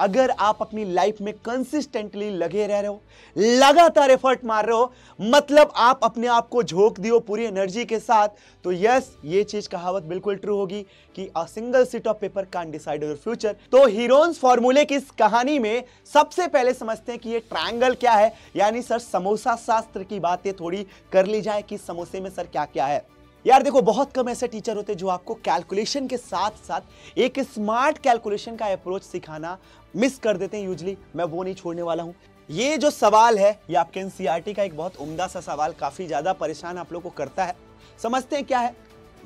अगर आप अपनी लाइफ में कंसिस्टेंटली लगे रह रहे हो लगातार एफर्ट मार रहे हो मतलब आप अपने आप को झोंक दियो पूरी एनर्जी के साथ तो यस ये चीज कहावत बिल्कुल ट्रू होगी कि a single sheet of paper can decide your future तो हीरोन्स फॉर्मूले की इस कहानी में सबसे पहले समझते हैं कि ये ट्रायंगल क्या है यानी सर समोसा शास्त्र की बातें थोड़ी कर ली जाए कि समोसे में सर क्या क्या है यार देखो बहुत कम ऐसे टीचर होते जो आपको कैलकुलेशन के साथ साथ एक स्मार्ट कैलकुलेशन का अप्रोच सिखाना मिस कर देते हैं यूजली मैं वो नहीं छोड़ने वाला हूँ ये जो सवाल है ये आपके एनसीईआरटी e का एक बहुत उम्दा सा सवाल काफ़ी ज़्यादा परेशान आप लोग को करता है समझते हैं क्या है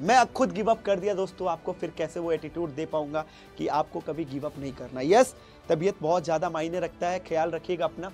मैं खुद गिव अप कर दिया दोस्तों आपको फिर कैसे वो एटीट्यूड दे पाऊंगा कि आपको कभी गिव अप नहीं करना यस तबीयत बहुत ज़्यादा मायने रखता है ख्याल रखिएगा अपना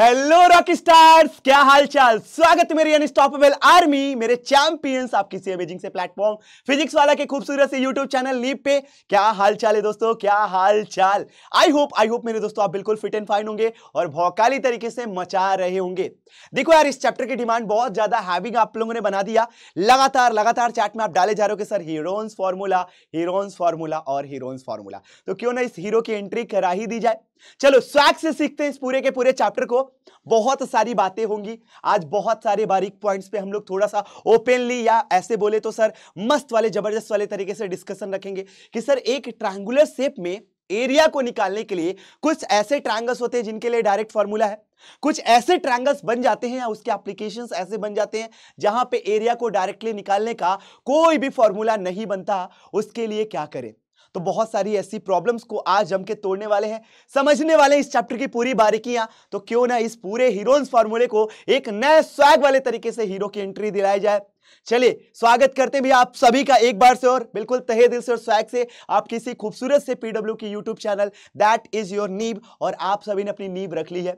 हेलो रॉक स्टार्स क्या हाल चाल स्वागत मेरी अनस्टॉपेबल आर्मी मेरे चैंपियंस आपकी सी अमेजिंग से प्लेटफॉर्म फिजिक्स वाला के खूबसूरत से यूट्यूब चैनल लीप पे क्या हाल चाल है दोस्तों क्या हाल चाल आई होप आई होप मेरे दोस्तों आप बिल्कुल फिट एंड फाइन होंगे और भौकाली तरीके से मचा रहे होंगे देखो यार इस चैप्टर की डिमांड बहुत ज्यादा हैविंग आप लोगों ने बना दिया लगातार लगातार चैट में आप डाले जा रहे हो कि sir Heron's formula Heron's formula और हीरोन्स फॉर्मूला तो क्यों ना इस हीरो की एंट्री करा ही दी जाए चलो स्वैग से सीखते हैं इस पूरे के पूरे चैप्टर को बहुत सारी बातें होंगी आज बहुत सारे बारीक पॉइंट्स पे हम लोग थोड़ा सा ओपनली या ऐसे बोले तो सर मस्त वाले जबरदस्त वाले तरीके से डिस्कशन रखेंगे कि सर एक ट्रायंगुलर शेप में एरिया को निकालने के लिए कुछ ऐसे ट्रायंगल्स होते हैं जिनके लिए डायरेक्ट फॉर्मूला है कुछ ऐसे ट्रायंगल्स बन जाते हैं या उसके एप्लीकेशन ऐसे बन जाते हैं जहां पे एरिया को डायरेक्टली निकालने का कोई भी फॉर्मूला नहीं बनता उसके लिए क्या करें तो बहुत सारी ऐसी प्रॉब्लम्स को आज जम के तोड़ने वाले हैं समझने वाले इस चैप्टर की पूरी बारीकियां तो क्यों ना इस पूरे हीरो फॉर्मूले को एक नए स्वैग वाले तरीके से हीरो की एंट्री दिलाई जाए चलिए स्वागत करते भी भैया आप सभी का एक बार से और बिल्कुल तहे दिल से और स्वैग से आप किसी खूबसूरत से पीडब्ल्यू की YouTube channel that is your नीब और आप सभी ने अपनी नीब रख ली है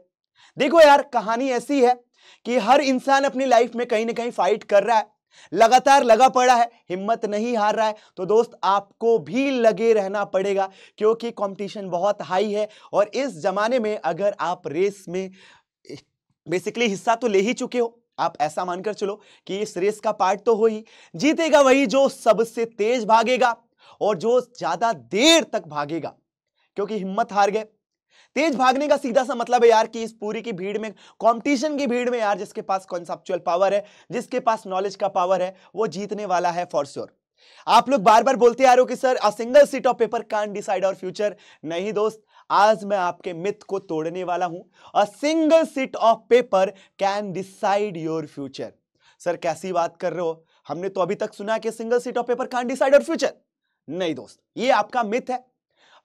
देखो यार कहानी ऐसी है कि हर इंसान अपनी लाइफ में कहीं ना कहीं फाइट कर रहा है लगातार लगा पड़ा है हिम्मत नहीं हार रहा है तो दोस्त आपको भी लगे रहना पड़ेगा क्योंकि कंपटीशन बहुत हाई है और इस ज़माने में अगर आप रेस में बेसिकली हिस्सा तो ले ही चुके हो आप ऐसा मानकर चलो कि इस रेस का पार्ट तो हो ही जीतेगा वही जो सबसे तेज भागेगा और जो ज़्यादा देर तक भागेगा क्योंकि हिम्मत हार गए तेज भागने का सीधा सा मतलब है यार कि इस पूरी की भीड़ में कंपटीशन की भीड़ में यार जिसके पास कॉन्सेप्चुअल पावर है जिसके पास नॉलेज का पावर है वो जीतने वाला है फॉर श्योर आप लोग बार बार बोलते आ रहे हो कि sir a single sheet of paper can decide your future नहीं दोस्त आज मैं आपके मिथ को तोड़ने वाला हूं a single sheet of paper can decide your future sir कैसी बात कर रहे हो हमने तो अभी तक सुना कि single sheet of paper can decide your future नहीं दोस्त ये आपका मिथ है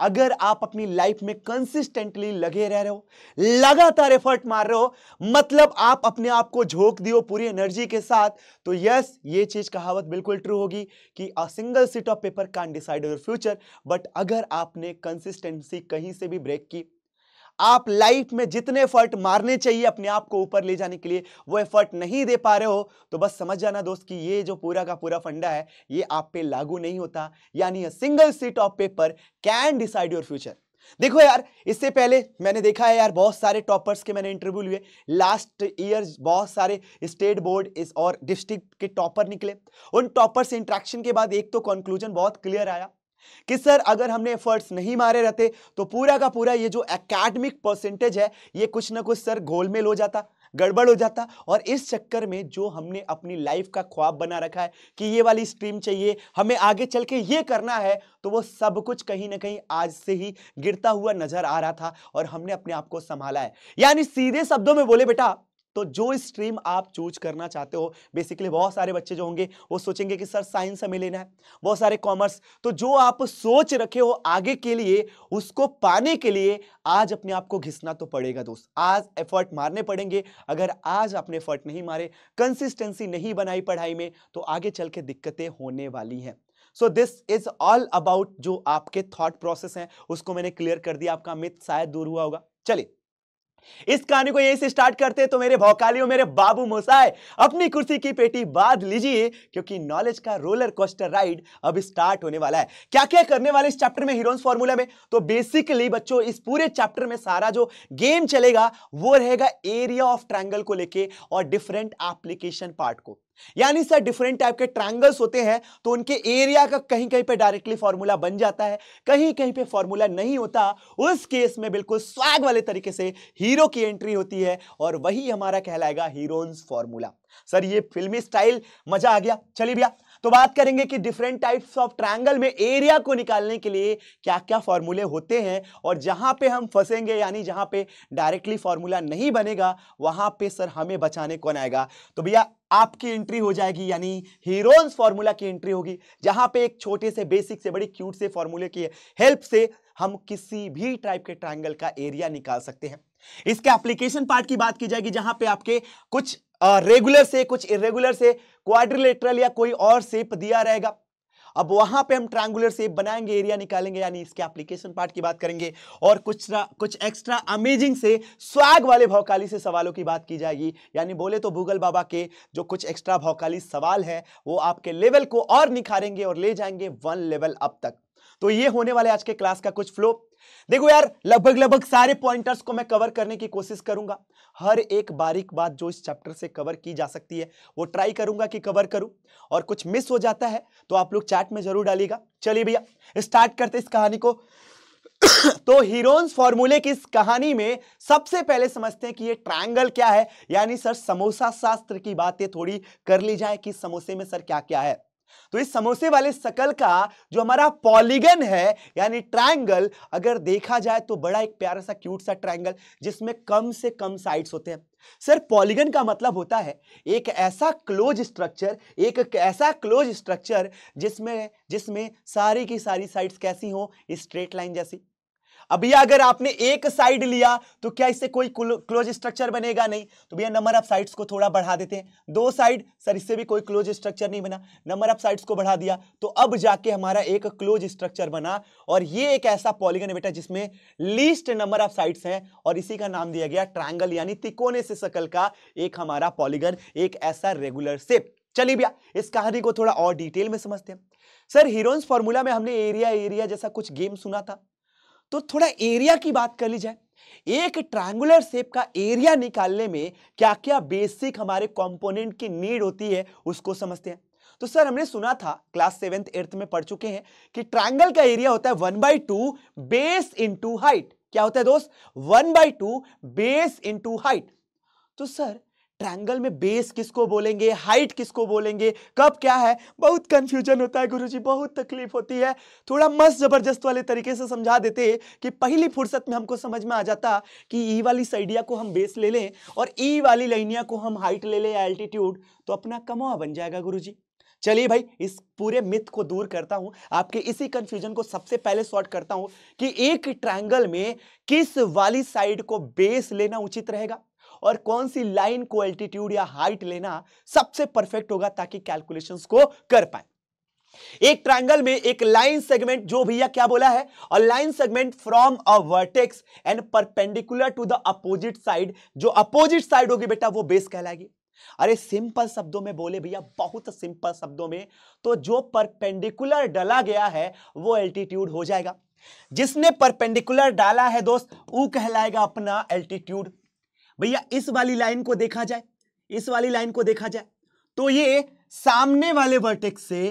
अगर आप अपनी लाइफ में कंसिस्टेंटली लगे रह रहे हो लगातार एफर्ट मार रहे हो मतलब आप अपने आप को झोंक दियो पूरी एनर्जी के साथ तो यस ये चीज कहावत बिल्कुल ट्रू होगी कि a single sheet of paper can decide your future but अगर आपने कंसिस्टेंसी कहीं से भी ब्रेक की आप लाइफ में जितने एफर्ट मारने चाहिए अपने आप को ऊपर ले जाने के लिए वो एफर्ट नहीं दे पा रहे हो तो बस समझ जाना दोस्त कि ये जो पूरा का पूरा फंडा है ये आप पे लागू नहीं होता यानी a single sheet of paper can decide your future देखो यार इससे पहले मैंने देखा है यार बहुत सारे टॉपर्स के मैंने इंटरव्यू लिए लास्ट ईयर बहुत सारे स्टेट बोर्ड इस और डिस्ट्रिक्ट के टॉपर निकले उन टॉपर से इंट्रैक्शन के बाद एक तो कंक्लूजन बहुत क्लियर आया कि सर अगर हमने एफर्ट्स नहीं मारे रहते तो पूरा का पूरा ये जो एकेडमिक परसेंटेज है ये कुछ ना कुछ सर गोलमेल हो जाता गड़बड़ हो जाता और इस चक्कर में जो हमने अपनी लाइफ का ख्वाब बना रखा है कि ये वाली स्ट्रीम चाहिए हमें आगे चल के ये करना है तो वो सब कुछ कहीं ना कहीं आज से ही गिरता हुआ नजर आ रहा था और हमने अपने आप को संभाला है यानी सीधे शब्दों में बोले बेटा तो जो स्ट्रीम आप चूज करना चाहते हो बेसिकली बहुत सारे बच्चे जो होंगे वो सोचेंगे कि सर साइंस हमें लेना है बहुत सारे कॉमर्स तो जो आप सोच रखे हो आगे के लिए उसको पाने के लिए आज अपने आप को घिसना तो पड़ेगा दोस्त आज एफर्ट मारने पड़ेंगे अगर आज आपने एफर्ट नहीं मारे कंसिस्टेंसी नहीं बनाई पढ़ाई में तो आगे चल के दिक्कतें होने वाली हैं so this is all about जो आपके थॉट प्रोसेस हैं उसको मैंने क्लियर कर दिया आपका मित शायद दूर हुआ होगा चलिए इस कहानी को यहीं से स्टार्ट करते तो मेरे भौकालियों मेरे बाबू मोसाए अपनी कुर्सी की पेटी बांध लीजिए क्योंकि नॉलेज का रोलर कोस्टर राइड अब स्टार्ट होने वाला है क्या क्या करने वाले इस चैप्टर में हीरोन्स फॉर्मूला में तो बेसिकली बच्चों इस पूरे चैप्टर में सारा जो गेम चलेगा वो रहेगा एरिया ऑफ ट्रैंगल को लेकर और डिफरेंट एप्लीकेशन पार्ट को यानी सर डिफरेंट टाइप के ट्रायंगल्स होते हैं तो उनके एरिया का कहीं कहीं पे डायरेक्टली फॉर्मूला बन जाता है कहीं कहीं पे फॉर्मूला नहीं होता उस केस में बिल्कुल स्वैग वाले तरीके से हीरो की एंट्री होती है और वही हमारा कहलाएगा हीरोन्स फॉर्मूला सर ये फिल्मी स्टाइल मजा आ गया चलिए भैया तो बात करेंगे कि डिफरेंट टाइप्स ऑफ ट्रायंगल में एरिया को निकालने के लिए क्या क्या फॉर्मूले होते हैं और जहां पे हम फंसेंगे यानी जहां पे डायरेक्टली फॉर्मूला नहीं बनेगा वहां पे सर हमें बचाने कौन आएगा तो भैया आपकी एंट्री हो जाएगी यानी हीरोन्स फॉर्मूला की एंट्री होगी जहां पे एक छोटे से बेसिक से बड़ी क्यूट से फॉर्मूले की हेल्प से हम किसी भी टाइप के ट्राइंगल का एरिया निकाल सकते हैं इसके एप्लीकेशन पार्ट की बात की जाएगी जहां पे आपके कुछ रेगुलर से कुछ इरेगुलर से क्वाड्रिलेटरल या कोई और सेप दिया रहेगा अब वहां पे हम ट्रायंगुलर सेप बनाएंगे एरिया निकालेंगे यानी इसके एप्लीकेशन पार्ट की बात करेंगे और कुछ ना कुछ एक्स्ट्रा अमेजिंग से स्वाग वाले भौकाली से सवालों की बात की जाएगी यानी बोले तो भूगल बाबा के जो कुछ एक्स्ट्रा भौकाली सवाल है वो आपके लेवल को और निखारेंगे और ले जाएंगे वन लेवल अब तक तो ये होने वाले आज के क्लास का कुछ फ्लो देखो यार लगभग लगभग सारे पॉइंटर्स को मैं कवर करने की कोशिश करूंगा हर एक बारीक बात जो इस चैप्टर से कवर की जा सकती है वो ट्राई करूंगा कि कवर करूं और कुछ मिस हो जाता है तो आप लोग चैट में जरूर डालिएगा चलिए भैया स्टार्ट करते इस कहानी को तो हीरोन्स फॉर्मूले की इस कहानी में सबसे पहले समझते हैं कि ये ट्रायंगल क्या है यानी सर समोसा शास्त्र की बातें थोड़ी कर ली जाए कि समोसे में सर क्या क्या है तो इस समोसे वाले सकल का जो हमारा पॉलीगन है यानी ट्रायंगल अगर देखा जाए तो बड़ा एक प्यारा सा क्यूट सा ट्रायंगल जिसमें कम से कम साइड्स होते हैं सर पॉलीगन का मतलब होता है एक ऐसा क्लोज स्ट्रक्चर एक ऐसा क्लोज स्ट्रक्चर जिसमें जिसमें सारी की सारी साइड्स कैसी हो स्ट्रेट लाइन जैसी अब भैया अगर आपने एक साइड लिया तो क्या इससे कोई क्लोज स्ट्रक्चर बनेगा नहीं तो भैया नंबर ऑफ साइड्स को थोड़ा बढ़ा देते हैं दो साइड सर इससे भी कोई क्लोज स्ट्रक्चर नहीं बना नंबर ऑफ साइड्स को बढ़ा दिया तो अब जाके हमारा एक क्लोज स्ट्रक्चर बना और ये एक ऐसा पॉलीगन बेटा जिसमें लीस्ट नंबर ऑफ साइड्स हैं और इसी का नाम दिया गया ट्राइंगल यानी तिकोने से सकल का एक हमारा पॉलीगन एक ऐसा रेगुलर सेप चलिए भैया इस कहानी को थोड़ा और डिटेल में समझते हैं सर हीरोन्स फॉर्मूला में हमने एरिया एरिया जैसा कुछ गेम सुना था तो थोड़ा एरिया की बात कर ली जाए एक ट्रायंगुलर शेप का एरिया निकालने में क्या क्या बेसिक हमारे कंपोनेंट की नीड होती है उसको समझते हैं तो सर हमने सुना था क्लास सेवेंथ एर्थ में पढ़ चुके हैं कि ट्रायंगल का एरिया होता है one by two base into height क्या होता है दोस्त one by two base into height तो सर ट्रायंगल में बेस किसको बोलेंगे हाइट किसको बोलेंगे कब क्या है बहुत कंफ्यूजन होता है गुरुजी बहुत तकलीफ होती है थोड़ा मस्त जबरदस्त वाले तरीके से समझा देते कि पहली फुर्सत में हमको समझ में आ जाता कि ई वाली साइडिया को हम बेस ले लें और ई वाली लाइनिया को हम हाइट ले लें एल्टीट्यूड तो अपना कमवा बन जाएगा गुरु जी चलिए भाई इस पूरे मिथ को दूर करता हूं आपके इसी कंफ्यूजन को सबसे पहले सॉर्ट करता हूं कि एक ट्रायंगल में किस वाली साइड को बेस लेना उचित रहेगा और कौन सी लाइन को एल्टीट्यूड या हाइट लेना सबसे परफेक्ट होगा ताकि कैलकुलेशंस को कर पाए एक ट्रायंगल में एक लाइन सेगमेंट जो भैया क्या बोला है और line segment from a vertex and perpendicular to the opposite side जो अपोजिट साइड होगी बेटा वो बेस कहलाएगी अरे सिंपल शब्दों में बोले भैया बहुत सिंपल शब्दों में तो जो परपेंडिकुलर डाला गया है वो एल्टीट्यूड हो जाएगा जिसने परपेंडिकुलर डाला है दोस्त वो कहलाएगा अपना एल्टीट्यूड भैया इस वाली लाइन को देखा जाए इस वाली लाइन को देखा जाए तो ये सामने वाले वर्टेक्स से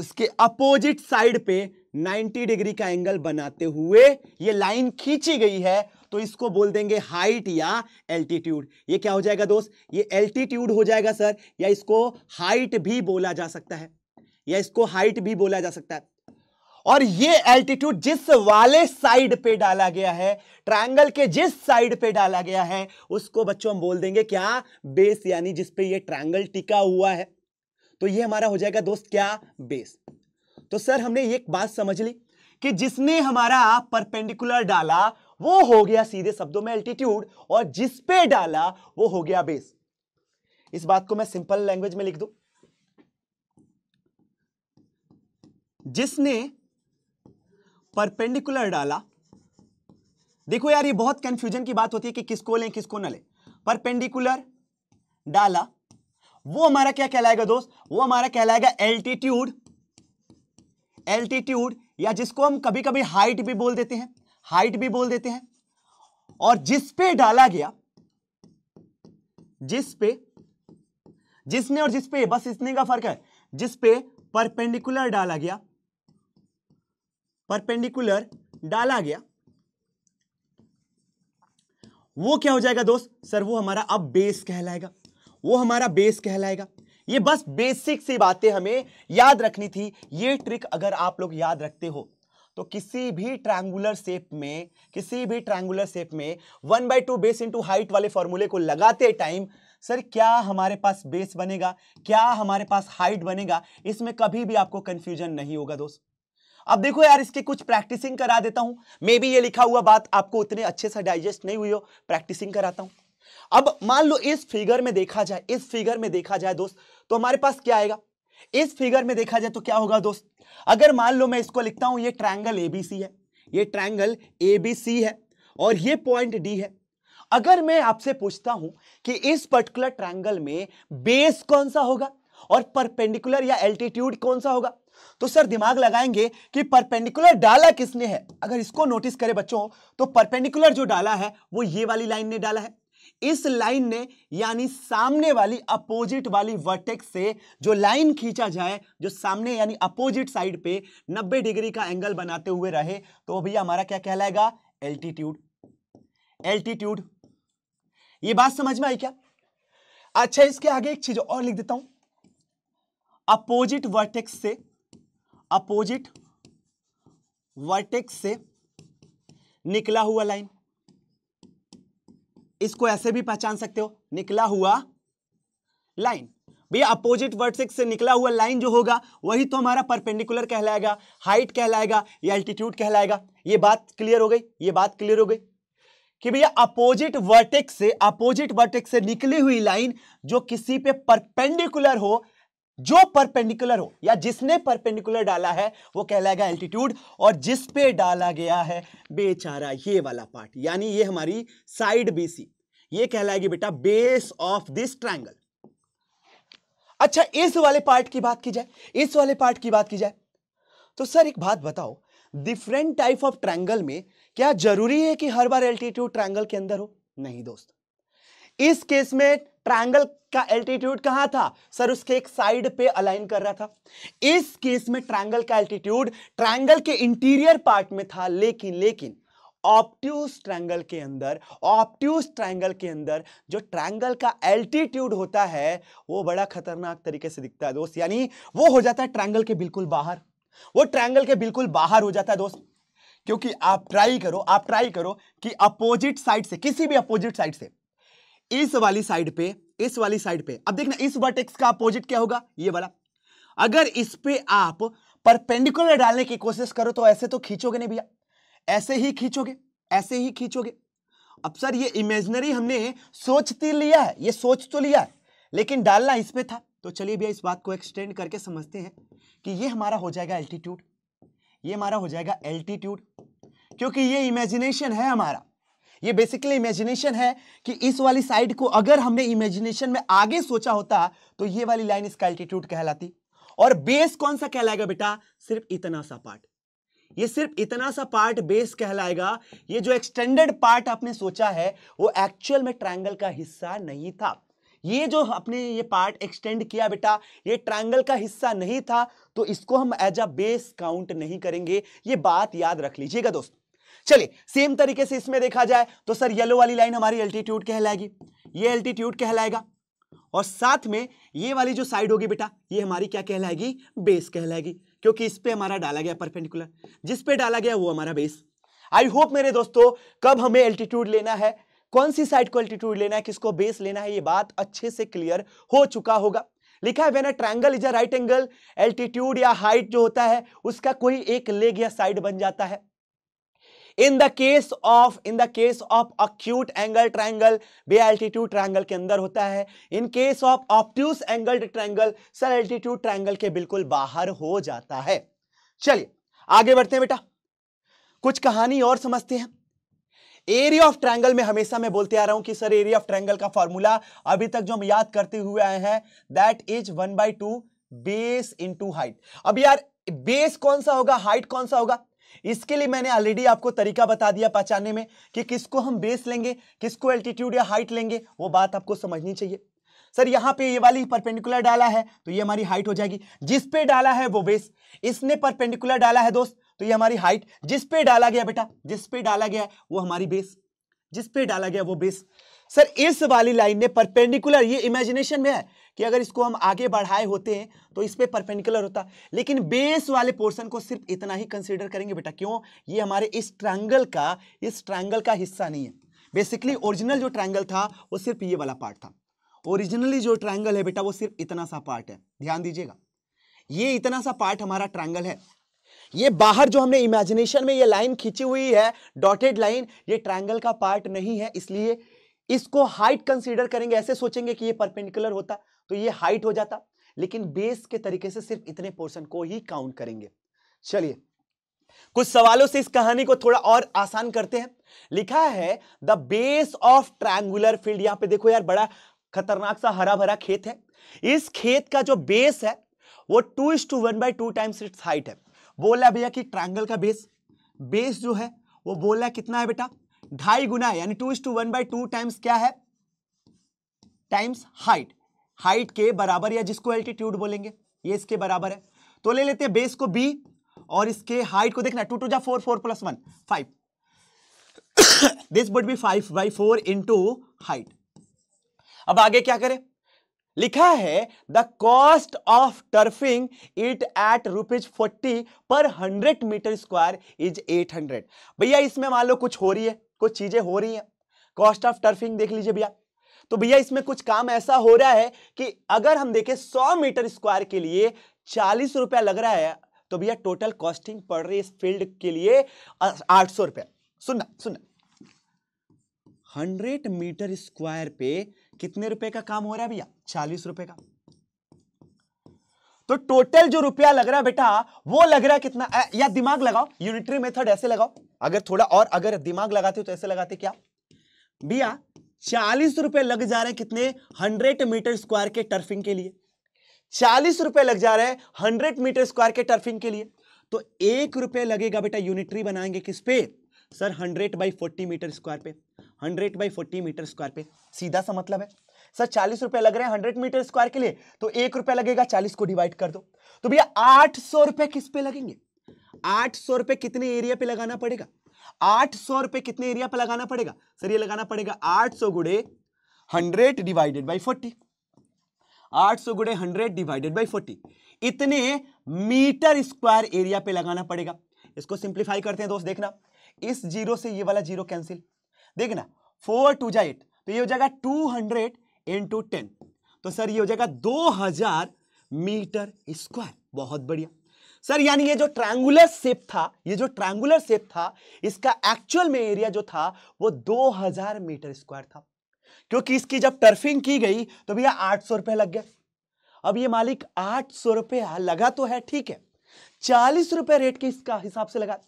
उसके अपोजिट साइड पे 90 डिग्री का एंगल बनाते हुए ये लाइन खींची गई है तो इसको बोल देंगे हाइट या एल्टीट्यूड ये क्या हो जाएगा दोस्त ये एल्टीट्यूड हो जाएगा सर या इसको हाइट भी बोला जा सकता है या इसको हाइट भी बोला जा सकता है और ये एल्टीट्यूड जिस वाले साइड पे डाला गया है ट्रायंगल के जिस साइड पे डाला गया है उसको बच्चों हम बोल देंगे क्या बेस यानी जिस पे ये ट्रायंगल टिका हुआ है तो ये हमारा हो जाएगा दोस्त क्या बेस तो सर हमने एक बात समझ ली कि जिसने हमारा परपेंडिकुलर डाला वो हो गया सीधे शब्दों में एल्टीट्यूड और जिस पे डाला वो हो गया बेस इस बात को मैं सिंपल लैंग्वेज में लिख दूं जिसने परपेंडिकुलर डाला देखो यार ये बहुत कंफ्यूजन की बात होती है कि किसको लें किसको ना लें परपेंडिकुलर डाला वो हमारा क्या कहलाएगा दोस्त वो हमारा कहलाएगा एल्टीट्यूड एल्टीट्यूड या जिसको हम कभी कभी हाइट भी बोल देते हैं हाइट भी बोल देते हैं और जिस पे डाला गया जिस पे जिसने और जिस पे बस इतने का फर्क है जिस पे परपेंडिकुलर डाला गया परपेंडिकुलर डाला गया वो क्या हो जाएगा दोस्त सर वो हमारा अब बेस कहलाएगा वो हमारा बेस कहलाएगा ये बस बेसिक सी बातें हमें याद रखनी थी ये ट्रिक अगर आप लोग याद रखते हो तो किसी भी ट्रायंगुलर शेप में किसी भी ट्रायंगुलर शेप में one by two base into height वाले फॉर्मूले को लगाते टाइम सर क्या हमारे पास बेस बनेगा क्या हमारे पास हाइट बनेगा इसमें कभी भी आपको कंफ्यूजन नहीं होगा दोस्त अब देखो यार इसके कुछ प्रैक्टिसिंग करा देता हूं मे बी ये लिखा हुआ बात आपको उतने अच्छे से डाइजेस्ट नहीं हुई हो प्रैक्टिसिंग कराता हूं अब मान लो इस फिगर में देखा जाए इस फिगर में देखा जाए दोस्त तो हमारे पास क्या आएगा इस फिगर में देखा जाए तो क्या होगा दोस्त अगर मान लो मैं इसको लिखता हूं ये बी एबीसी है ये बी एबीसी है और ये पॉइंट डी है अगर मैं आपसे पूछता हूं कि इस पर्टिकुलर ट्राइंगल में बेस कौन सा होगा और परपेंडिकुलर या एल्टीट्यूड कौन सा होगा तो सर दिमाग लगाएंगे कि परपेंडिकुलर डाला किसने है अगर इसको नोटिस करें बच्चों तो परपेंडिकुलर जो डाला है वो ये वाली लाइन ने डाला है इस लाइन ने यानी सामने वाली अपोजिट वाली वर्टेक्स से जो लाइन खींचा जाए जो सामने यानी अपोजिट साइड पे 90 डिग्री का एंगल बनाते हुए रहे तो भैया हमारा क्या कहलाएगा एल्टीट्यूड एल्टीट्यूड ये बात समझ में आई क्या अच्छा इसके आगे एक चीज और लिख देता हूं अपोजिट वर्टेक्स से अपोजिट वर्टेक्स से निकला हुआ लाइन इसको ऐसे भी पहचान सकते हो निकला हुआ लाइन भैया अपोजिट वर्टेक्स से निकला हुआ लाइन जो होगा वही तो हमारा परपेंडिकुलर कहलाएगा हाइट कहलाएगा या एल्टीट्यूड कहलाएगा ये बात क्लियर हो गई ये बात क्लियर हो गई कि भैया अपोजिट वर्टेक्स से अपोजिट वर्टेक्स से निकली हुई लाइन जो किसी पे परपेंडिकुलर हो जो परपेंडिकुलर हो या जिसने परपेंडिकुलर डाला है वो कहलाएगा एल्टीट्यूड और जिस पे डाला गया है बेचारा ये वाला पार्ट यानी ये हमारी साइड बीसी ये कहलाएगी बेटा बेस ऑफ दिस ट्रायंगल अच्छा इस वाले पार्ट की बात की जाए इस वाले पार्ट की बात की जाए तो सर एक बात बताओ डिफरेंट टाइप ऑफ ट्रैंगल में क्या जरूरी है कि हर बार एल्टीट्यूड ट्रैंगल के अंदर हो नहीं दोस्त इस केस में ट्रायंगल का एल्टीट्यूड कहां था सर उसके एक साइड पे अलाइन कर रहा था इस केस में ट्रायंगल का एल्टीट्यूड ट्रायंगल के इंटीरियर पार्ट में था लेकिन लेकिन ऑप्ट्यूस ट्रायंगल के अंदर ऑप्ट्यूस ट्रायंगल के अंदर जो ट्रायंगल का एल्टीट्यूड होता है वो बड़ा खतरनाक तरीके से दिखता है दोस्त यानी वो हो जाता है ट्रायंगल के बिल्कुल बाहर वो ट्रायंगल के बिल्कुल बाहर हो जाता है दोस्त क्योंकि आप ट्राई करो आप ट्राई करो कि अपोजिट साइड से किसी भी अपोजिट साइड से इस वाली साइड पे इस वाली साइड पे अब देखना इस वर्टेक्स का अपोजिट क्या होगा ये वाला अगर इस पे आप परपेंडिकुलर डालने की कोशिश करो तो ऐसे तो खींचोगे नहीं भैया ऐसे ही खींचोगे ऐसे ही खींचोगे अब सर ये इमेजनरी हमने सोचती तो लिया है ये सोच तो लिया है लेकिन डालना इस पे था तो चलिए भैया इस बात को एक्सटेंड करके समझते हैं कि ये हमारा हो जाएगा एल्टीट्यूड ये हमारा हो जाएगा एल्टीट्यूड क्योंकि ये इमेजिनेशन है हमारा ये बेसिकली इमेजिनेशन है कि इस वाली साइड को अगर हमने इमेजिनेशन में आगे सोचा होता तो ये वाली लाइन इसका एल्टीट्यूड कहलाती और बेस कौन सा कहलाएगा बेटा सिर्फ इतना सा पार्ट ये सिर्फ इतना सा पार्ट बेस कहलाएगा ये जो एक्सटेंडेड पार्ट आपने सोचा है वो एक्चुअल में ट्रायंगल का हिस्सा नहीं था ये जो आपने ये पार्ट एक्सटेंड किया बेटा ये ट्रायंगल का हिस्सा नहीं था तो इसको हम एज अ बेस काउंट नहीं करेंगे ये बात याद रख लीजिएगा दोस्तों चलिए सेम तरीके से इसमें देखा जाए तो सर येलो वाली लाइन हमारी एल्टीट्यूड कहलाएगी ये एल्टीट्यूड कहलाएगा और साथ में ये वाली जो साइड होगी बेटा ये हमारी क्या कहलाएगी बेस कहलाएगी क्योंकि इस पर हमारा डाला गया परपेंडिकुलर जिस पे डाला गया वो हमारा बेस आई होप मेरे दोस्तों कब हमें एल्टीट्यूड लेना है कौन सी साइड को एल्टीट्यूड लेना है किसको बेस लेना है ये बात अच्छे से क्लियर हो चुका होगा लिखा है when a is a right angle altitude या हाइट जो होता है उसका कोई एक लेग या साइड बन जाता है in the case of in the case of acute angle triangle the altitude triangle के अंदर होता है in case of obtuse angle triangle sir altitude triangle के बिल्कुल बाहर हो जाता है चलिए आगे बढ़ते हैं बेटा कुछ कहानी और समझते हैं एरिया ऑफ ट्रायंगल में हमेशा मैं बोलते आ रहा हूं कि सर एरिया ऑफ ट्रायंगल का फॉर्मूला अभी तक जो हम याद करते हुए आए हैं that is one by two base into height अब यार बेस कौन सा होगा हाइट कौन सा होगा इसके लिए मैंने ऑलरेडी आपको तरीका बता दिया पहचानने में कि किसको हम बेस लेंगे किसको एल्टीट्यूड या हाइट लेंगे वो बात आपको समझनी चाहिए सर यहाँ पे ये वाली परपेंडिकुलर डाला है तो ये हमारी हाइट हो जाएगी जिस पे डाला है वो बेस इसने परपेंडिकुलर डाला है दोस्त तो ये हमारी हाइट जिस पे डाला गया बेटा जिस पे डाला गया वो हमारी बेस जिस पे डाला गया वो बेस सर इस वाली लाइन ने परपेंडिकुलर ये इमेजिनेशन में है कि अगर इसको हम आगे बढ़ाए होते हैं तो इस पर परपेंडिकुलर होता लेकिन बेस वाले पोर्सन को सिर्फ इतना ही कंसिडर करेंगे बेटा क्यों ये हमारे इस ट्रैंगल का इस ट्रैंगल का हिस्सा नहीं है बेसिकली ओरिजिनल जो ट्रैंगल था वो सिर्फ ये वाला पार्ट था ओरिजिनली जो ट्रैंगल है बेटा वो सिर्फ इतना सा पार्ट है ध्यान दीजिएगा ये इतना सा पार्ट हमारा ट्रैंगल है ये बाहर जो हमने इमेजिनेशन में ये लाइन खींची हुई है डॉटेड लाइन ये ट्रायंगल का पार्ट नहीं है इसलिए इसको हाइट कंसीडर करेंगे ऐसे सोचेंगे कि ये परपेंडिकुलर होता तो ये हाइट हो जाता लेकिन बेस के तरीके से सिर्फ इतने पोर्शन को ही काउंट करेंगे चलिए कुछ सवालों से इस कहानी को थोड़ा और आसान करते हैं लिखा है the base of triangular field यहां पे देखो यार बड़ा खतरनाक सा हरा भरा खेत है इस खेत का जो बेस है वो two is to one by two times its height है बोला भैया कि ट्रायंगल का बेस बेस जो है वो बोला कितना है बेटा ढाई गुना यानी two is to one by two times क्या है टाइम्स हाइट हाइट के बराबर या जिसको एल्टीट्यूड बोलेंगे ये इसके बराबर है तो ले लेते हैं बेस को बी और इसके हाइट को देखना टू टू जा four four plus one five this would be five by four into height अब आगे क्या करें लिखा है the cost of turfing it at rupees forty per hundred metre square is eight hundred भैया इसमें मान लो कुछ हो रही है कुछ चीजें हो रही हैं कॉस्ट ऑफ टर्फिंग देख लीजिए भैया तो भैया इसमें कुछ काम ऐसा हो रहा है कि अगर हम देखें सौ मीटर स्क्वायर के लिए चालीस रुपया लग रहा है तो भैया टोटल कॉस्टिंग पड़ रही इस फील्ड के लिए आठ सौ रुपया सुनना सुनना हंड्रेड मीटर स्क्वायर पे कितने रुपए का काम हो रहा है भैया चालीस रुपए का तो टोटल जो रुपया लग रहा है बेटा वो लग रहा है कितना या दिमाग लगाओ यूनिटरी मेथड ऐसे लगाओ अगर थोड़ा और अगर दिमाग लगाते हो तो ऐसे लगाते क्या भैया चालीस रुपए लग जा रहे हैं कितने हंड्रेड मीटर स्क्वायर के टर्फिंग के लिए चालीस रुपए लग जा रहे हैं हंड्रेड मीटर स्क्वायर के टर्फिंग के लिए तो एक रुपए लगेगा बेटा यूनिट्री बनाएंगे किस पे sir hundred by forty metre square पे hundred by forty metre square पे सीधा सा मतलब है सर चालीस रुपए लग रहे हैं हंड्रेड मीटर स्क्वायर के लिए तो एक रुपया लगेगा चालीस को डिवाइड कर दो तो भैया आठ सौ रुपए किस पे लगेंगे आठ सौ रुपए कितने एरिया पे लगाना पड़ेगा आठ सौ रुपए कितने एरिया पर लगाना पड़ेगा सर ये लगाना पड़ेगा आठ सौ गुड़े हंड्रेड डिवाइडेड बाई फोर्टी आठ सौ गुड़े हंड्रेड डिवाइडेड बाई फोर्टी इतने मीटर स्क्वायर एरिया पे लगाना पड़ेगा इसको सिंप्लीफाई करते हैं दोस्त देखना इस जीरो से ये वाला जीरो कैंसिल देखना फोर टू जा एट तो ये हो जाएगा टू हंड्रेड इंटू टेन तो सर ये हो जाएगा दो हजार मीटर स्क्वायर बहुत बढ़िया सर यानी ये जो ट्रायंगुलर शेप था ये जो ट्रायंगुलर शेप था इसका एक्चुअल में एरिया जो था वो 2000 मीटर स्क्वायर था क्योंकि इसकी जब टर्फिंग की गई तो भैया आठ सौ रुपए लग गया अब ये मालिक आठ सौ रुपए लगा तो है ठीक है चालीस रुपए रेट के इसका हिसाब से लगा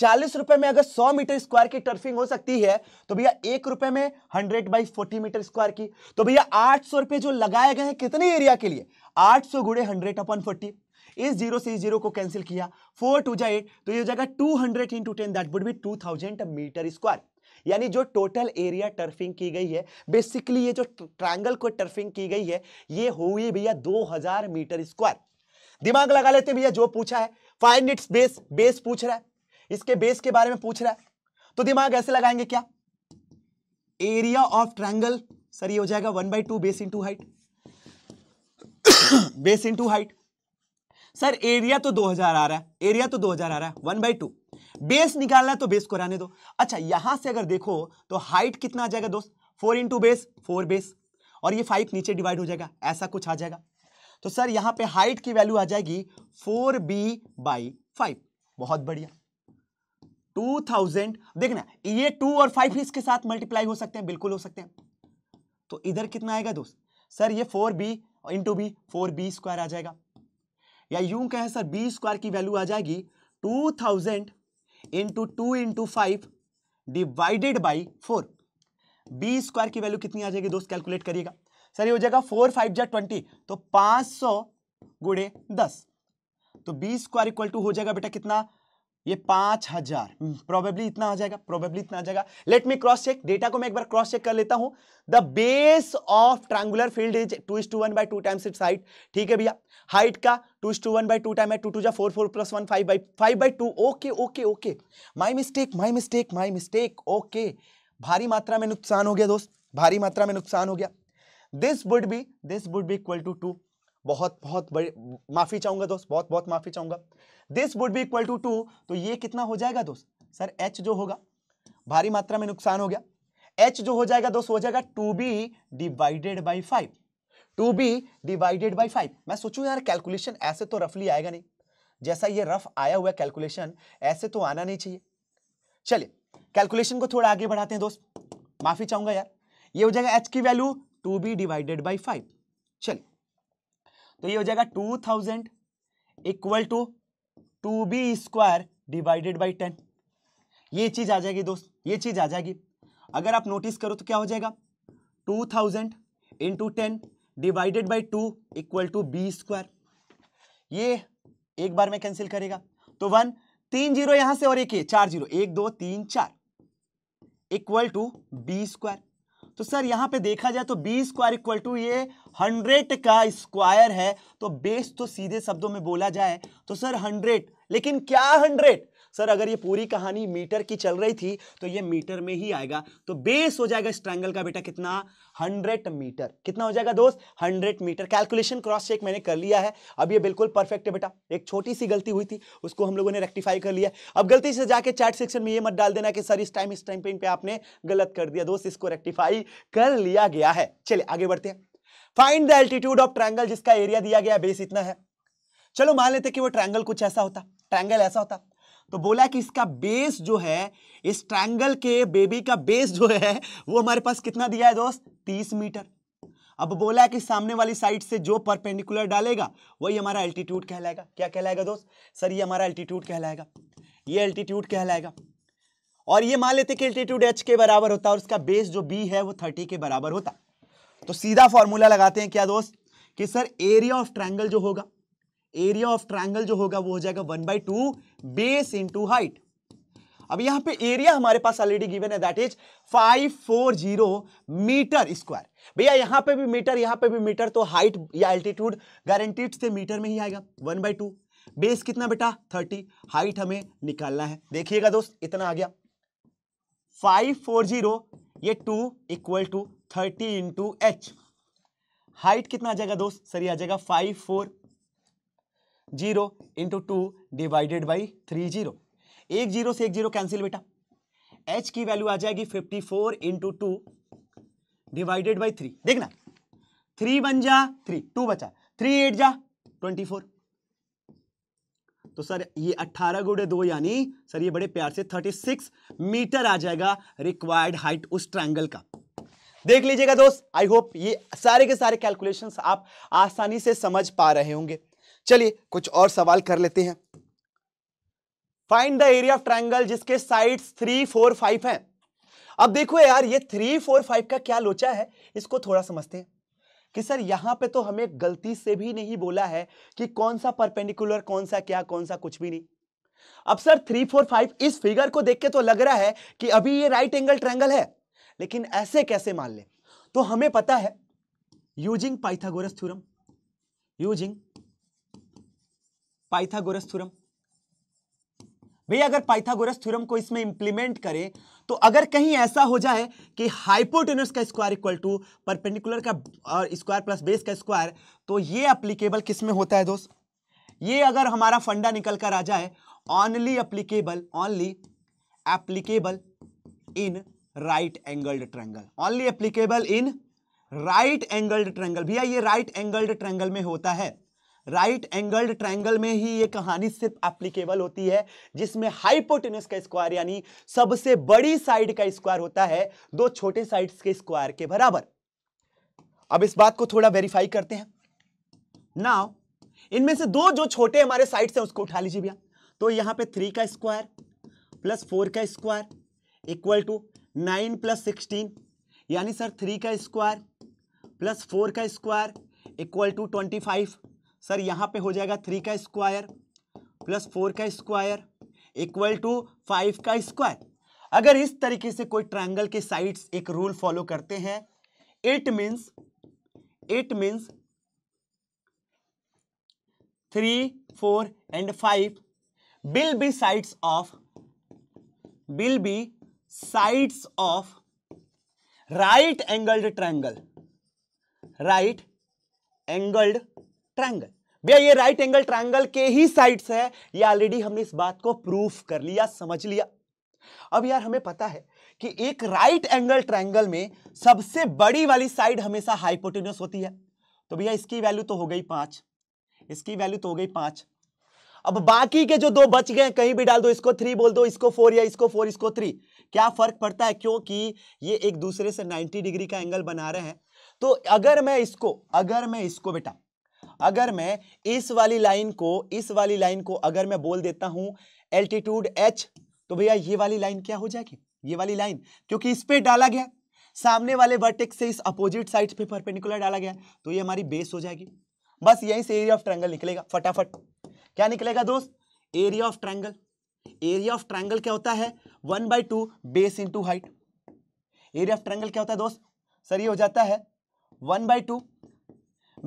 चालीस रुपए में अगर सौ मीटर स्क्वायर की टर्फिंग हो सकती है तो भैया एक रुपए में hundred by forty metre square की तो भैया आठ सौ रुपए जो लगाए गए हैं कितने एरिया के लिए आठ सौ गुड़े हंड्रेड अपन फोर्टी इस जीरो से इस जीरो को कैंसिल किया फोर टू जाए तो ये हो जाएगा two hundred into ten that would be two thousand metre square यानी जो टोटल एरिया टर्फिंग की गई है बेसिकली ये जो ट्रायंगल को टर्फिंग की गई है ये हुई भैया 2000 मीटर स्क्वायर दिमाग लगा लेते भैया जो पूछा है फाइंड इट्स बेस बेस पूछ रहा है इसके बेस के बारे में पूछ रहा है तो दिमाग ऐसे लगाएंगे क्या एरिया ऑफ ट्रायंगल सर ये हो जाएगा one by two base into height base into height sir area तो 2000 आ रहा है एरिया तो 2000 आ रहा है वन बाई टू बेस निकालना है तो बेस को रहने दो अच्छा यहां से अगर देखो तो हाइट कितना आ जाएगा दोस्त four into base four base और ये फाइव नीचे डिवाइड हो जाएगा ऐसा कुछ आ जाएगा तो सर यहाँ पे हाइट की वैल्यू आ जाएगी फोर बी बाई फाइव बहुत बढ़िया टू थाउजेंड देखना ये टू और फाइव इसके साथ मल्टीप्लाई हो सकते हैं बिल्कुल हो सकते हैं तो इधर कितना आएगा दोस्त सर ये four B into B four B square आ जाएगा या यूं कहें सर बी स्क्वायर की वैल्यू आ जाएगी two thousand into two into five divided by four B square की वैल्यू कितनी आ जाएगी दोस्त कैलकुलेट करिएगा सर ये हो जाएगा फोर फाइव जै ट्वेंटी तो पांच सौ गुड़े दस तो बी स्क्वायर इक्वल टू हो जाएगा बेटा कितना ये पांच हजार प्रोबेबली इतना आ जाएगा प्रोबेबली इतना आ जाएगा let me cross check data को मैं एक बार क्रॉस चेक कर लेता हूं the base of triangular field is two is to one by two times its height ठीक है भैया हाइट का two is to one by two time है टू टू जा four four plus one five by five by two okay okay okay my mistake my mistake my mistake okay भारी मात्रा में नुकसान हो गया दोस्त भारी मात्रा में नुकसान हो गया this would be this would be equal to two बहुत बहुत बड़ी माफ़ी चाहूंगा दोस्त बहुत बहुत माफ़ी चाहूंगा this would be equal to two तो ये कितना हो जाएगा दोस्त सर एच जो होगा भारी मात्रा में नुकसान हो गया एच जो हो जाएगा दोस्त हो जाएगा two B divided by five two B divided by five मैं सोचू यार कैलकुलेशन ऐसे तो रफली आएगा नहीं जैसा ये रफ आया हुआ कैलकुलेशन ऐसे तो आना नहीं चाहिए चलिए कैलकुलेशन को थोड़ा आगे बढ़ाते हैं दोस्त माफ़ी चाहूंगा यार ये हो जाएगा एच की value two B divided by five चलिए तो ये हो जाएगा two thousand equal to two B square divided by ten ये चीज़ आ जाएगी दोस्त ये चीज़ आ जाएगी अगर आप नोटिस करो तो क्या हो जाएगा two thousand into ten divided by two equal to B square ये एक बार में कैंसिल करेगा तो वन तीन जीरो यहां से और एक चार जीरो एक दो तीन चार इक्वल टू बी स्क्वायर तो सर यहाँ पे देखा जाए तो बी स्क्वायर इक्वल टू ये हंड्रेड का स्क्वायर है तो बेस तो सीधे शब्दों में बोला जाए तो सर हंड्रेड लेकिन क्या हंड्रेड सर अगर ये पूरी कहानी मीटर की चल रही थी तो ये मीटर में ही आएगा तो बेस हो जाएगा इस ट्रैंगल का बेटा कितना हंड्रेड मीटर कितना हो जाएगा दोस्त hundred metre calculation cross check मैंने कर लिया है अब ये बिल्कुल परफेक्ट है बेटा एक छोटी सी गलती हुई थी उसको हम लोगों ने रेक्टिफाई कर लिया अब गलती से जाके चैट सेक्शन में ये मत डाल देना कि सर इस टाइम इस टाइम पे आपने गलत कर दिया दोस्त इसको रेक्टिफाई कर लिया गया है चलिए आगे बढ़ते हैं find the altitude of triangle जिसका एरिया दिया गया बेस इतना है चलो मान लेते कि वो ट्रैंगल कुछ ऐसा होता ट्रैंगल ऐसा होता तो बोला कि इसका बेस जो है इस ट्रायंगल के बेबी का बेस जो है वो हमारे पास कितना दिया है दोस्त तीस मीटर अब बोला है कि सामने वाली साइड से जो परपेंडिकुलर डालेगा वही हमारा एल्टीट्यूड कहलाएगा क्या कहलाएगा दोस्त सर ये हमारा एल्टीट्यूड कहलाएगा ये एल्टीट्यूड कहलाएगा और ये मान लेते कि एल्टीट्यूड एच के बराबर होता और उसका बेस जो बी है वो थर्टी के बराबर होता तो सीधा फॉर्मूला लगाते हैं क्या दोस्त कि सर एरिया ऑफ ट्राइंगल जो होगा एरिया ऑफ ट्राइंगल जो होगा वो हो जाएगा one by two base into height अब यहां पे एरिया हमारे पास ऑलरेडी गिवन है that is five four zero metre square भैया यहां पे भी मीटर यहां पे भी मीटर तो हाइट या एल्टीट्यूड गारंटीड से मीटर में ही आएगा वन बाई टू बेस कितना बेटा थर्टी हाइट हमें निकालना है देखिएगा दोस्त इतना आ गया फाइव फोर जीरो ये two equal to thirty into H height कितना आ जाएगा दोस्त सर आ जाएगा five four zero into two divided by three zero एक जीरो से एक जीरो कैंसिल बेटा एच की वैल्यू आ जाएगी fifty four into two divided by three देखना थ्री बन जा थ्री टू बचा थ्री एट जा ट्वेंटी फोर तो सर ये अट्ठारह गुड़े दो यानी सर ये बड़े प्यार से थर्टी सिक्स मीटर आ जाएगा रिक्वायर्ड हाइट उस ट्रायंगल का देख लीजिएगा दोस्त आई होप ये सारे के सारे कैलकुलेशंस आप आसानी से समझ पा रहे होंगे चलिए कुछ और सवाल कर लेते हैं find the area of triangle जिसके साइड्स थ्री फोर फाइव हैं अब देखो यार ये थ्री फोर फाइव का क्या लोचा है इसको थोड़ा समझते हैं कि सर यहां पे तो हमें गलती से भी नहीं बोला है कि कौन सा परपेंडिकुलर कौन सा क्या कौन सा कुछ भी नहीं अब सर थ्री फोर फाइव इस फिगर को देख के तो लग रहा है कि अभी ये राइट एंगल ट्रैंगल है लेकिन ऐसे कैसे मान ले तो हमें पता है using Pythagoras theorem using Pythagoras theorem भैया अगर पाइथागोरस थ्योरम को इसमें इंप्लीमेंट करें तो अगर कहीं ऐसा हो जाए कि हाइपोटेनस का स्क्वायर इक्वल टू परपेंडिकुलर का और स्क्वायर प्लस बेस का स्क्वायर तो ये अप्लीकेबल किस में होता है दोस्त ये अगर हमारा फंडा निकल कर आ जाए only applicable only applicable in right angled triangle only applicable in right angled triangle भैया ये राइट एंगल्ड ट्रैंगल में होता है राइट एंगल्ड ट्रायंगल में ही ये कहानी सिर्फ एप्लीकेबल होती है जिसमें हाइपोटेनस का स्क्वायर यानी सबसे बड़ी साइड का स्क्वायर होता है दो छोटे साइड्स के स्क्वायर के बराबर अब इस बात को थोड़ा वेरीफाई करते हैं नाउ इनमें से दो जो छोटे हमारे साइड्स है उसको उठा लीजिए भैया तो यहां पे थ्री का स्क्वायर प्लस फोर का square equal to nine plus sixteen यानी सर थ्री का स्क्वायर प्लस फोर का square equal to twenty five sir यहाँ पे हो जाएगा थ्री का स्क्वायर प्लस फोर का स्क्वायर इक्वल टू फाइव का स्क्वायर अगर इस तरीके से कोई ट्रायंगल के साइड्स एक रूल फॉलो करते हैं it means it means three four and five will be sides of will be sides of right angled triangle right angled triangle भैया ये राइट एंगल ट्रायंगल के ही साइड्स है ये ऑलरेडी हमने इस बात को प्रूफ कर लिया समझ लिया अब यार हमें पता है कि एक राइट एंगल ट्रायंगल में सबसे बड़ी वाली साइड हमेशा हाइपोटेनियस होती है तो भैया इसकी वैल्यू तो हो गई पांच इसकी वैल्यू तो हो गई पांच अब बाकी के जो दो बच गए कहीं भी डाल दो इसको थ्री बोल दो इसको फोर या इसको फोर इसको थ्री क्या फर्क पड़ता है क्योंकि ये एक दूसरे से नाइनटी डिग्री का एंगल बना रहे हैं तो अगर मैं इसको अगर मैं इसको बेटा अगर मैं इस वाली लाइन को इस वाली लाइन को अगर मैं बोल देता हूं एल्टीट्यूड एच तो भैया ये वाली लाइन क्या हो जाएगी ये वाली लाइन क्योंकि इस पर डाला गया सामने वाले वर्टेक्स से इस अपोजिट साइड पे परपेंडिकुलर डाला गया तो ये हमारी बेस हो जाएगी बस यही से एरिया ऑफ ट्रैंगल निकलेगा फटाफट क्या निकलेगा दोस्त area of triangle area of triangle क्या होता है one by two base into height area of triangle क्या होता है दोस्त सर ये हो जाता है one by two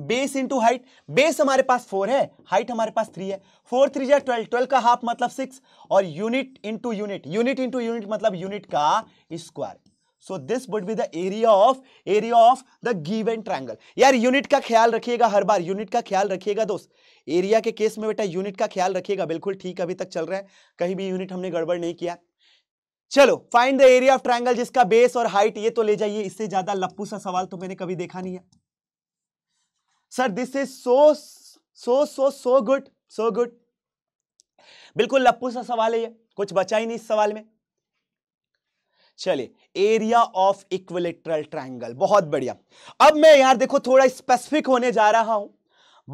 base into height base हमारे पास फोर है हाइट हमारे पास थ्री है फोर थ्री जै ट्वेल्व ट्वेल्व का हाफ मतलब सिक्स और unit into unit unit into unit मतलब यूनिट का square so this would B the area of area of the given triangle यार यूनिट का ख्याल रखिएगा हर बार यूनिट का ख्याल रखिएगा दोस्त एरिया के केस में बेटा यूनिट का ख्याल रखिएगा बिल्कुल ठीक अभी तक चल रहा है कहीं भी यूनिट हमने गड़बड़ नहीं किया चलो find the area of triangle जिसका बेस और हाइट ये तो ले जाइए इससे ज्यादा लप्पू सा सवाल तो मैंने कभी देखा नहीं है sir this is so so so so good so good बिल्कुल लप्पू सा सवाल है ये कुछ बचा ही नहीं इस सवाल में चलिए एरिया ऑफ इक्विलेटरल ट्राइंगल बहुत बढ़िया अब मैं यार देखो थोड़ा स्पेसिफिक होने जा रहा हूं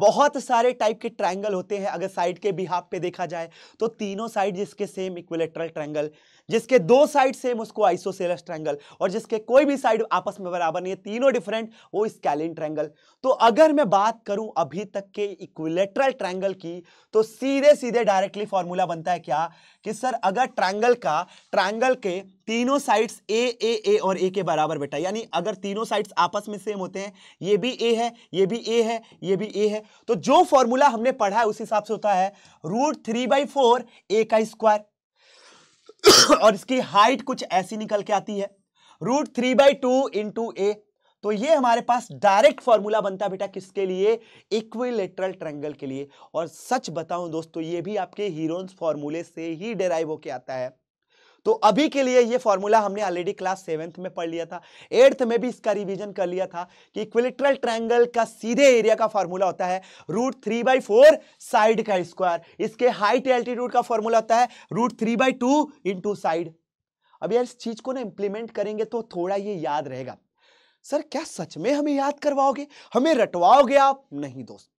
बहुत सारे टाइप के ट्राइंगल होते हैं अगर साइड के बिहाफ पे देखा जाए तो तीनों साइड जिसके सेम इक्विलेटरल ट्राइंगल जिसके दो साइड सेम उसको आइसोसेलस ट्रैंगल और जिसके कोई भी साइड आपस में बराबर नहीं है तीनों डिफरेंट वो स्कैलिन ट्रैंगल तो अगर मैं बात करूं अभी तक के इक्विलेटरल ट्रैंगल की तो सीधे सीधे डायरेक्टली फॉर्मूला बनता है क्या कि सर अगर ट्रैंगल का ट्रैंगल के तीनों साइड्स ए ए ए और ए के बराबर बेटा यानी अगर तीनों साइड्स आपस में सेम होते हैं ये भी ए है ये भी ए है ये भी ए है तो जो फॉर्मूला हमने पढ़ा है उस हिसाब से होता है root three by four a का स्क्वायर और इसकी हाइट कुछ ऐसी निकल के आती है root three by two into a तो ये हमारे पास डायरेक्ट फॉर्मूला बनता बेटा किसके लिए इक्विलेटरल ट्रैंगल के लिए और सच बताऊं दोस्तों ये भी आपके हीरोन्स फॉर्मूले से ही डेराइव होके आता है तो अभी के लिए ये फॉर्मूला हमने ऑलरेडी क्लास सेवेंथ में पढ़ लिया था एट्थ में भी इसका रिवीजन कर लिया था कि इक्विलिट्रल ट्रायंगल का सीधे एरिया का फॉर्मूला होता है root three by four side का स्क्वायर इसके हाइट एल्टीट्यूड का फॉर्मूला होता है root three by two into side अब यार इस चीज को ना इंप्लीमेंट करेंगे तो थोड़ा ये याद रहेगा सर क्या सच में हमें याद करवाओगे हमें रटवाओगे आप नहीं दोस्त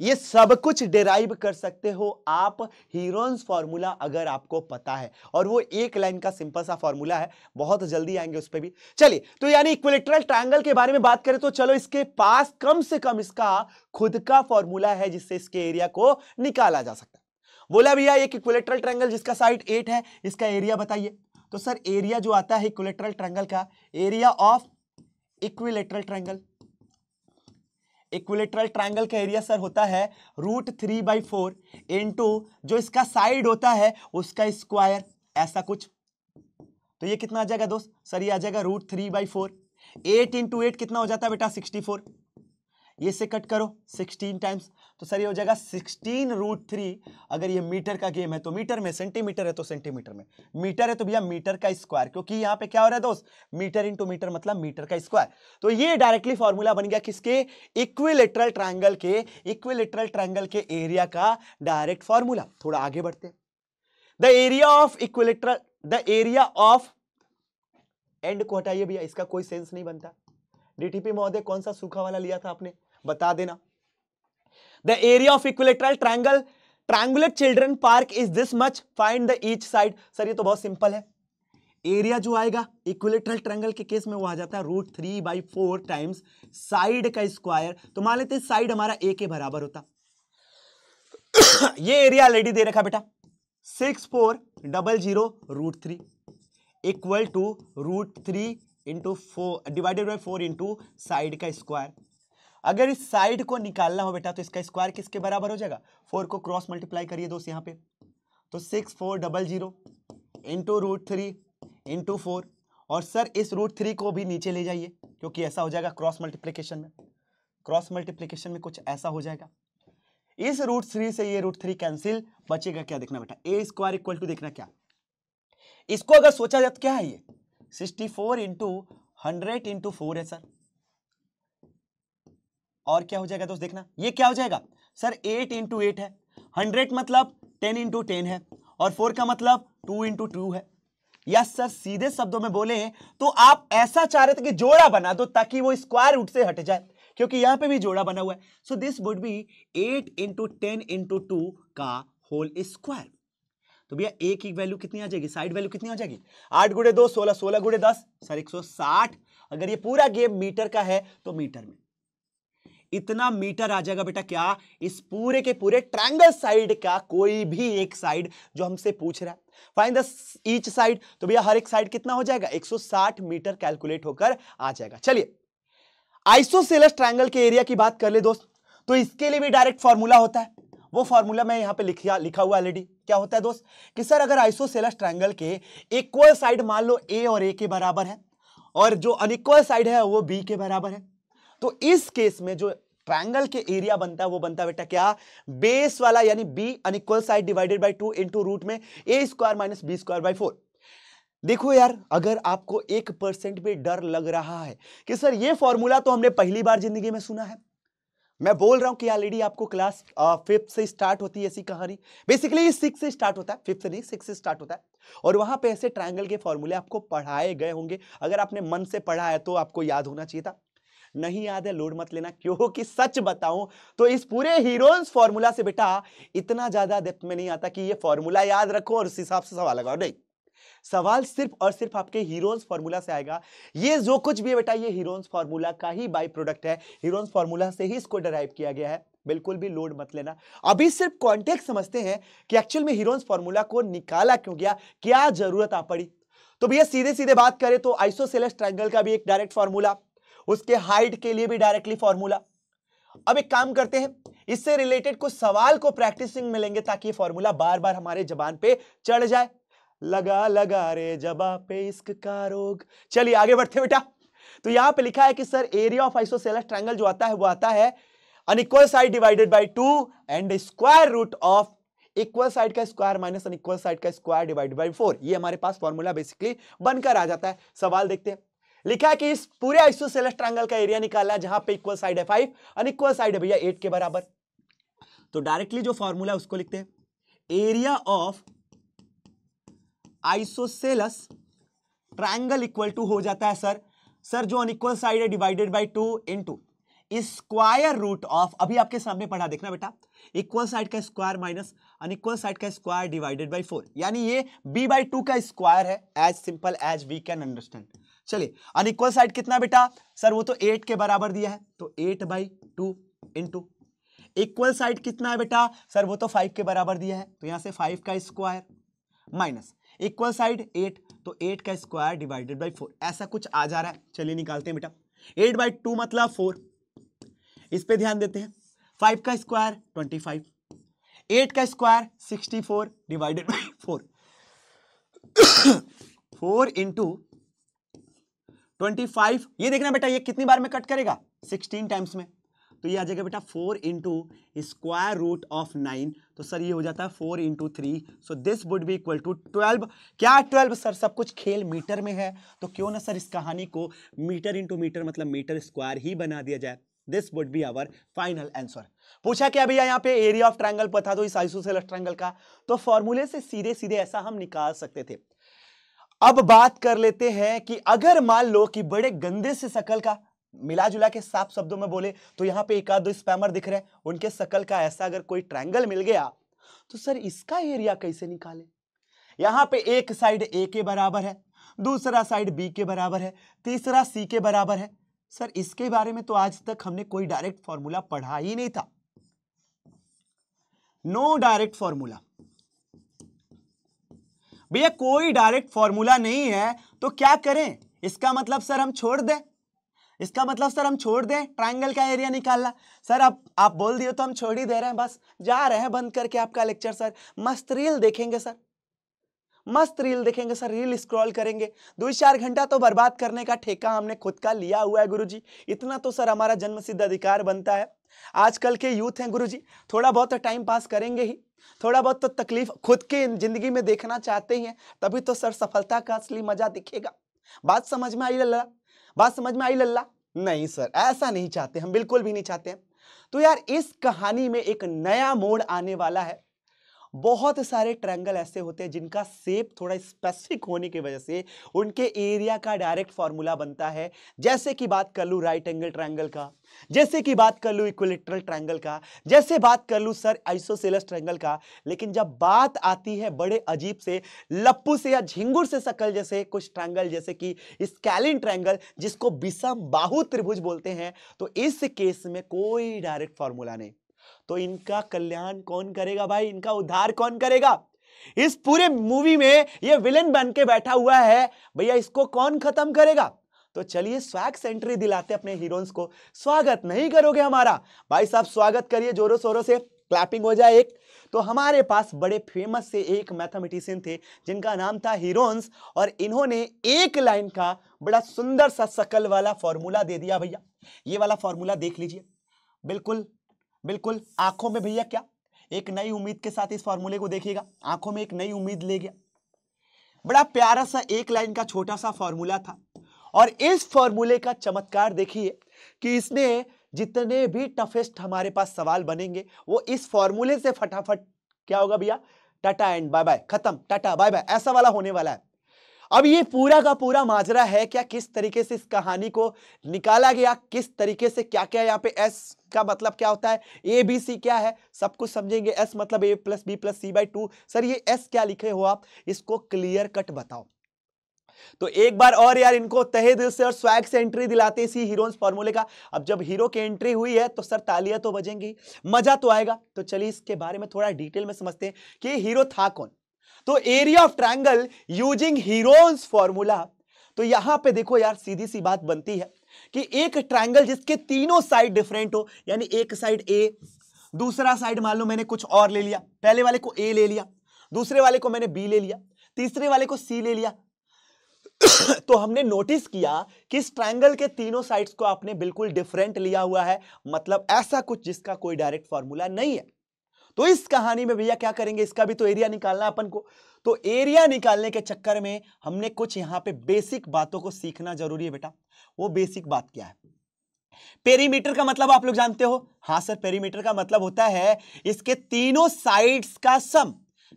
ये सब कुछ डिराइव कर सकते हो आप हीरोन्स फॉर्मूला अगर आपको पता है और वो एक लाइन का सिंपल सा फॉर्मूला है बहुत जल्दी आएंगे उस पर भी चलिए तो यानी इक्विलेटरल ट्रायंगल के बारे में बात करें तो चलो इसके पास कम से कम इसका खुद का फॉर्मूला है जिससे इसके एरिया को निकाला जा सकता है बोला भैया एक इक्विलेटरल ट्रायंगल जिसका साइड एट है इसका एरिया बताइए तो सर एरिया जो आता है इक्विलेटरल ट्रायंगल का area of equilateral triangle equilateral triangle का एरिया सर होता है root three by four into जो इसका साइड होता है उसका स्क्वायर ऐसा कुछ तो ये कितना आ जाएगा दोस्त सर ये आ जाएगा root three by four eight into eight कितना हो जाता है बेटा सिक्सटी फोर ये से कट करो सिक्सटीन टाइम्स तो सर ये हो जाएगा सिक्सटीन रूट थ्री अगर ये मीटर का गेम है तो मीटर में सेंटीमीटर है तो सेंटीमीटर में मीटर है तो भैया मीटर का स्क्वायर क्योंकि यहां पे क्या हो रहा है दोस्त मीटर इंटू मीटर मतलब मीटर का स्क्वायर तो ये डायरेक्टली फॉर्मूला बन गया किसके इक्विलेटरल ट्राइंगल के इक्विलेटरल ट्राइंगल के एरिया का डायरेक्ट फॉर्मूला थोड़ा आगे बढ़ते the area of equilateral the area of and को हटाइए भैया इसका कोई सेंस नहीं बनता डीटीपी महोदय कौन सा सूखा वाला लिया था आपने बता देना the area of equilateral triangle triangular children park is this much find the each side sir ये तो बहुत सिंपल है एरिया जो आएगा इक्विलेट्रल ट्रायंगल के केस में वो आ जाता है root three by four times side का स्क्वायर तो मान लेते साइड हमारा ए के बराबर होता ये एरिया ऑलरेडी दे रखा बेटा six four double zero root three equal to root three into four divided by four into side का स्क्वायर अगर इस साइड को निकालना हो बेटा तो इसका स्क्वायर किसके बराबर हो जाएगा फोर को क्रॉस मल्टीप्लाई करिए दोस्त यहाँ पे तो six four double zero into root three into four और सर इस रूट थ्री को भी नीचे ले जाइए क्योंकि ऐसा हो जाएगा क्रॉस मल्टीप्लीकेशन में क्रॉस मल्टीप्लीकेशन में कुछ ऐसा हो जाएगा इस रूट थ्री से ये रूट थ्री कैंसिल बचेगा क्या देखना बेटा ए स्क्वायर इक्वल टू देखना क्या इसको अगर सोचा जाए तो क्या है ये sixty four into hundred into four है सर और क्या हो जाएगा दोस्त देखना ये क्या हो जाएगा सर एट इंटू एट है हंड्रेड मतलब टेन इंटू टेन है और फोर का मतलब टू इंटू टू है या सर सीधे शब्दों में बोले तो आप ऐसा चाह रहे थे कि जोड़ा बना दो ताकि वो स्क्वायर रूट से हट जाए क्योंकि यहां पे भी जोड़ा बना हुआ है so this would be eight into ten into two का होल स्क्वायर तो भैया ए की वैल्यू कितनी आ जाएगी साइड वैल्यू कितनी आ जाएगी आठ गुड़े दो सोलह सोलह गुड़े दस सर एक सौ साठ अगर ये पूरा गेम मीटर का है तो मीटर में इतना मीटर आ जाएगा बेटा क्या इस पूरे के पूरे ट्रायंगल साइड का कोई भी एक साइड जो हमसे पूछ रहा है फाइंड द ईच साइड तो भैया हर एक साइड कितना हो जाएगा 160 मीटर कैलकुलेट होकर आ जाएगा चलिए आइसोसेलस ट्रायंगल के एरिया की बात कर ले दोस्त तो इसके लिए भी डायरेक्ट फॉर्मूला होता है वो फॉर्मूला मैं यहां पे लिखा लिखा हुआ ऑलरेडी क्या होता है दोस्त कि सर अगर आइसोसेलस ट्रायंगल के इक्वल साइड मान लो ए और ए के बराबर है और जो अनइक्वल साइड है वो बी के बराबर है तो इस केस में जो ट्रायंगल के एरिया बनता है वो बनता है बेटा क्या बेस वाला यानी b unequal side divided by two into root में a square minus b square by four देखो यार अगर आपको एक परसेंट भी डर लग रहा है कि सर ये फॉर्मूला तो हमने पहली बार जिंदगी में सुना है मैं बोल रहा हूं कि ऑलरेडी आपको क्लास फिफ्थ से स्टार्ट होती है ऐसी कहानी बेसिकली ये सिक्स से स्टार्ट होता है फिफ्थ से नहीं सिक्स से स्टार्ट होता है और वहां पे ऐसे ट्रायंगल के फॉर्मूले आपको पढ़ाए गए होंगे अगर आपने मन से पढ़ा है तो आपको याद होना चाहिए था नहीं याद है लोड मत लेना क्योंकि सच बताऊं तो इस पूरे हीरोन्स फॉर्मूला से बेटा इतना ज्यादा डेप्थ में नहीं आता कि ये फॉर्मूला याद रखो और उस हिसाब से सवाल लगाओ नहीं सवाल सिर्फ और सिर्फ आपके हीरोज फॉर्मूला से आएगा ये जो कुछ भी है बेटा ये हीरोज फॉर्मूला का ही बाई प्रोडक्ट है हीरोन्स फॉर्मूला से ही इसको डराइव किया गया है बिल्कुल भी लोड मत लेना अभी सिर्फ कॉन्टेक्ट समझते हैं कि एक्चुअल में हीरोज फॉर्मूला को निकाला क्यों गया क्या जरूरत आ पड़ी तो भैया सीधे सीधे बात करें तो आइसोसेलेस ट्राइंगल का भी एक डायरेक्ट फॉर्मूला उसके हाइट के लिए भी डायरेक्टली फॉर्मूला अब एक काम करते हैं इससे रिलेटेड कुछ सवाल को प्रैक्टिसिंग में लेंगे ताकि ये फॉर्मूला बार बार हमारे जबान पे चढ़ जाए लगा लगा रे जबा पे इश्क का रोग चलिए आगे बढ़ते बेटा तो यहां पे लिखा है कि sir area of isosceles triangle जो आता है वो आता है unequal side divided by two and square root of equal side का स्क्वायर माइनस अनइक्वल साइड का स्क्वायर डिवाइडेड बाई फोर ये हमारे पास फॉर्मूला बेसिकली बनकर आ जाता है सवाल देखते हैं लिखा है कि इस पूरे आइसो ट्रायंगल का एरिया निकालना है जहां पे इक्वल साइड है फाइव इक्वल साइड है भैया एट के बराबर तो डायरेक्टली जो फॉर्मूला है उसको लिखते हैं area of isosceles triangle equal to हो जाता है सर सर जो अनइक्वल साइड है divided by two into square root of अभी आपके सामने पढ़ा देखना बेटा इक्वल साइड का स्क्वायर माइनस अनइक्वल साइड का स्क्वायर डिवाइडेड बाई फोर यानी ये बी बाई टू का स्क्वायर है as simple as we can understand चलिए अनिक्वल साइड कितना बेटा सर वो तो एट के बराबर दिया है तो eight by two into equal side कितना है बेटा सर वो तो फाइव के बराबर दिया है तो यहां से फाइव का square minus equal side eight तो एट का स्क्वायर डिवाइडेड बाई फोर ऐसा कुछ आ जा रहा है चलिए निकालते हैं बेटा एट बाई टू मतलब फोर इस पे ध्यान देते हैं फाइव का स्क्वायर ट्वेंटी फाइव एट का square sixty four divided by four four into twenty five ये देखना बेटा ये कितनी बार में कट करेगा सिक्सटीन टाइम्स में तो ये आ जाएगा बेटा four into square root of nine तो सर ये हो जाता है four into three so this would be equal to twelve क्या ट्वेल्व सर सब कुछ खेल मीटर में है तो क्यों ना सर इस कहानी को मीटर इंटू मीटर मतलब मीटर स्क्वायर ही बना दिया जाए this would be our final answer पूछा क्या भैया यहाँ पे एरिया ऑफ ट्रायंगल पता तो इस आइसोसेल ट्रायंगल का तो फॉर्मूले से सीधे सीधे ऐसा हम निकाल सकते थे अब बात कर लेते हैं कि अगर मान लो कि बड़े गंदे से शकल का मिला जुला के साफ शब्दों में बोले तो यहां पे एक आध दो स्पैमर दिख रहे हैं उनके सकल का ऐसा अगर कोई ट्रायंगल मिल गया तो सर इसका एरिया कैसे निकाले यहां पे एक साइड ए के बराबर है दूसरा साइड बी के बराबर है तीसरा सी के बराबर है सर इसके बारे में तो आज तक हमने कोई डायरेक्ट फॉर्मूला पढ़ा ही नहीं था नो डायरेक्ट फॉर्मूला भैया कोई डायरेक्ट फॉर्मूला नहीं है तो क्या करें इसका मतलब सर हम छोड़ दें इसका मतलब सर हम छोड़ दें ट्राइंगल का एरिया निकालना सर आप आप बोल दिए तो हम छोड़ ही दे रहे हैं बस जा रहे हैं बंद करके आपका लेक्चर सर मस्त रील देखेंगे सर मस्त रील देखेंगे सर रील स्क्रॉल करेंगे दो चार घंटा तो बर्बाद करने का ठेका हमने खुद का लिया हुआ है गुरुजी इतना तो सर हमारा जन्मसिद्ध अधिकार बनता है आजकल के यूथ हैं गुरुजी थोड़ा बहुत टाइम पास करेंगे ही थोड़ा बहुत तो तकलीफ खुद के जिंदगी में देखना चाहते ही हैं तभी तो सर सफलता का असली मजा दिखेगा बात समझ में आई लल्ला बात समझ में आई लल्ला नहीं सर ऐसा नहीं चाहते हम बिल्कुल भी नहीं चाहते तो यार इस कहानी में एक नया मोड़ आने वाला है बहुत सारे ट्रैंगल ऐसे होते हैं जिनका सेप थोड़ा स्पेसिफिक होने की वजह से उनके एरिया का डायरेक्ट फार्मूला बनता है जैसे कि बात कर लूँ राइट एंगल ट्रैंगल का जैसे कि बात कर लूँ इक्विलेटरल ट्रैंगल का जैसे बात कर लूँ सर आइसोसेलस ट्रैंगल का लेकिन जब बात आती है बड़े अजीब से लप्पू से या झिंगुर से सकल जैसे कुछ ट्रैंगल जैसे कि स्कैलिन ट्रैंगल जिसको विषम बाहु त्रिभुज बोलते हैं तो इस केस में कोई डायरेक्ट फॉर्मूला नहीं तो इनका कल्याण कौन करेगा भाई इनका उद्धार कौन करेगा इस पूरे मूवी में ये विलन बन के बैठा हुआ है भैया इसको कौन खत्म करेगा तो चलिए स्वैग सेंट्री दिलाते अपने हीरोइंस को स्वागत नहीं करोगे हमारा भाई साहब स्वागत करिए जोरों शोरों से क्लैपिंग हो जाए एक तो हमारे पास बड़े फेमस से एक मैथमेटिशियन थे जिनका नाम था हीरोन्स और इन्होंने एक लाइन का बड़ा सुंदर सा सकल वाला फॉर्मूला दे दिया भैया ये वाला फॉर्मूला देख लीजिए बिल्कुल बिल्कुल आंखों में भैया क्या एक नई उम्मीद के साथ इस फॉर्मूले को देखिएगा आंखों में एक नई उम्मीद ले गया बड़ा प्यारा सा एक लाइन का छोटा सा फॉर्मूला था और इस फॉर्मूले का चमत्कार देखिए कि इसने जितने भी टफेस्ट हमारे पास सवाल बनेंगे वो इस फॉर्मूले से फटाफट क्या होगा भैया टाटा एंड बाय बाय खत्म टाटा बाय बाय ऐसा वाला होने वाला है अब ये पूरा का पूरा माजरा है क्या किस तरीके से इस कहानी को निकाला गया किस तरीके से क्या क्या यहाँ पे एस का मतलब क्या होता है ए बी सी क्या है सब कुछ समझेंगे एस मतलब a plus b plus c by two sir ये एस क्या लिखे हो आप इसको क्लियर कट बताओ तो एक बार और यार इनको तहे दिल से और स्वैग से एंट्री दिलाते इसी हीरो फॉर्मूले का अब जब हीरो की एंट्री हुई है तो सर तालियां तो बजेंगी मजा तो आएगा तो चलिए इसके बारे में थोड़ा डिटेल में समझते हैं कि हीरो था कौन तो area of triangle using Heron's formula तो यहां पे देखो यार सीधी सी बात बनती है कि एक ट्रायंगल जिसके तीनों साइड डिफरेंट हो यानी एक साइड ए दूसरा साइड मान लो मैंने कुछ और ले लिया पहले वाले को ए ले लिया दूसरे वाले को मैंने बी ले लिया तीसरे वाले को सी ले लिया तो हमने नोटिस किया कि इस ट्रायंगल के तीनों साइड्स को आपने बिल्कुल डिफरेंट लिया हुआ है मतलब ऐसा कुछ जिसका कोई डायरेक्ट फॉर्मूला नहीं है तो इस कहानी में भैया क्या करेंगे इसका भी तो एरिया निकालना अपन को तो एरिया निकालने के चक्कर में हमने कुछ यहां पे बेसिक बातों को सीखना जरूरी है बेटा वो बेसिक बात क्या है पेरीमीटर का मतलब आप लोग जानते हो हाँ सर पेरीमीटर का मतलब होता है इसके तीनों साइड्स का सम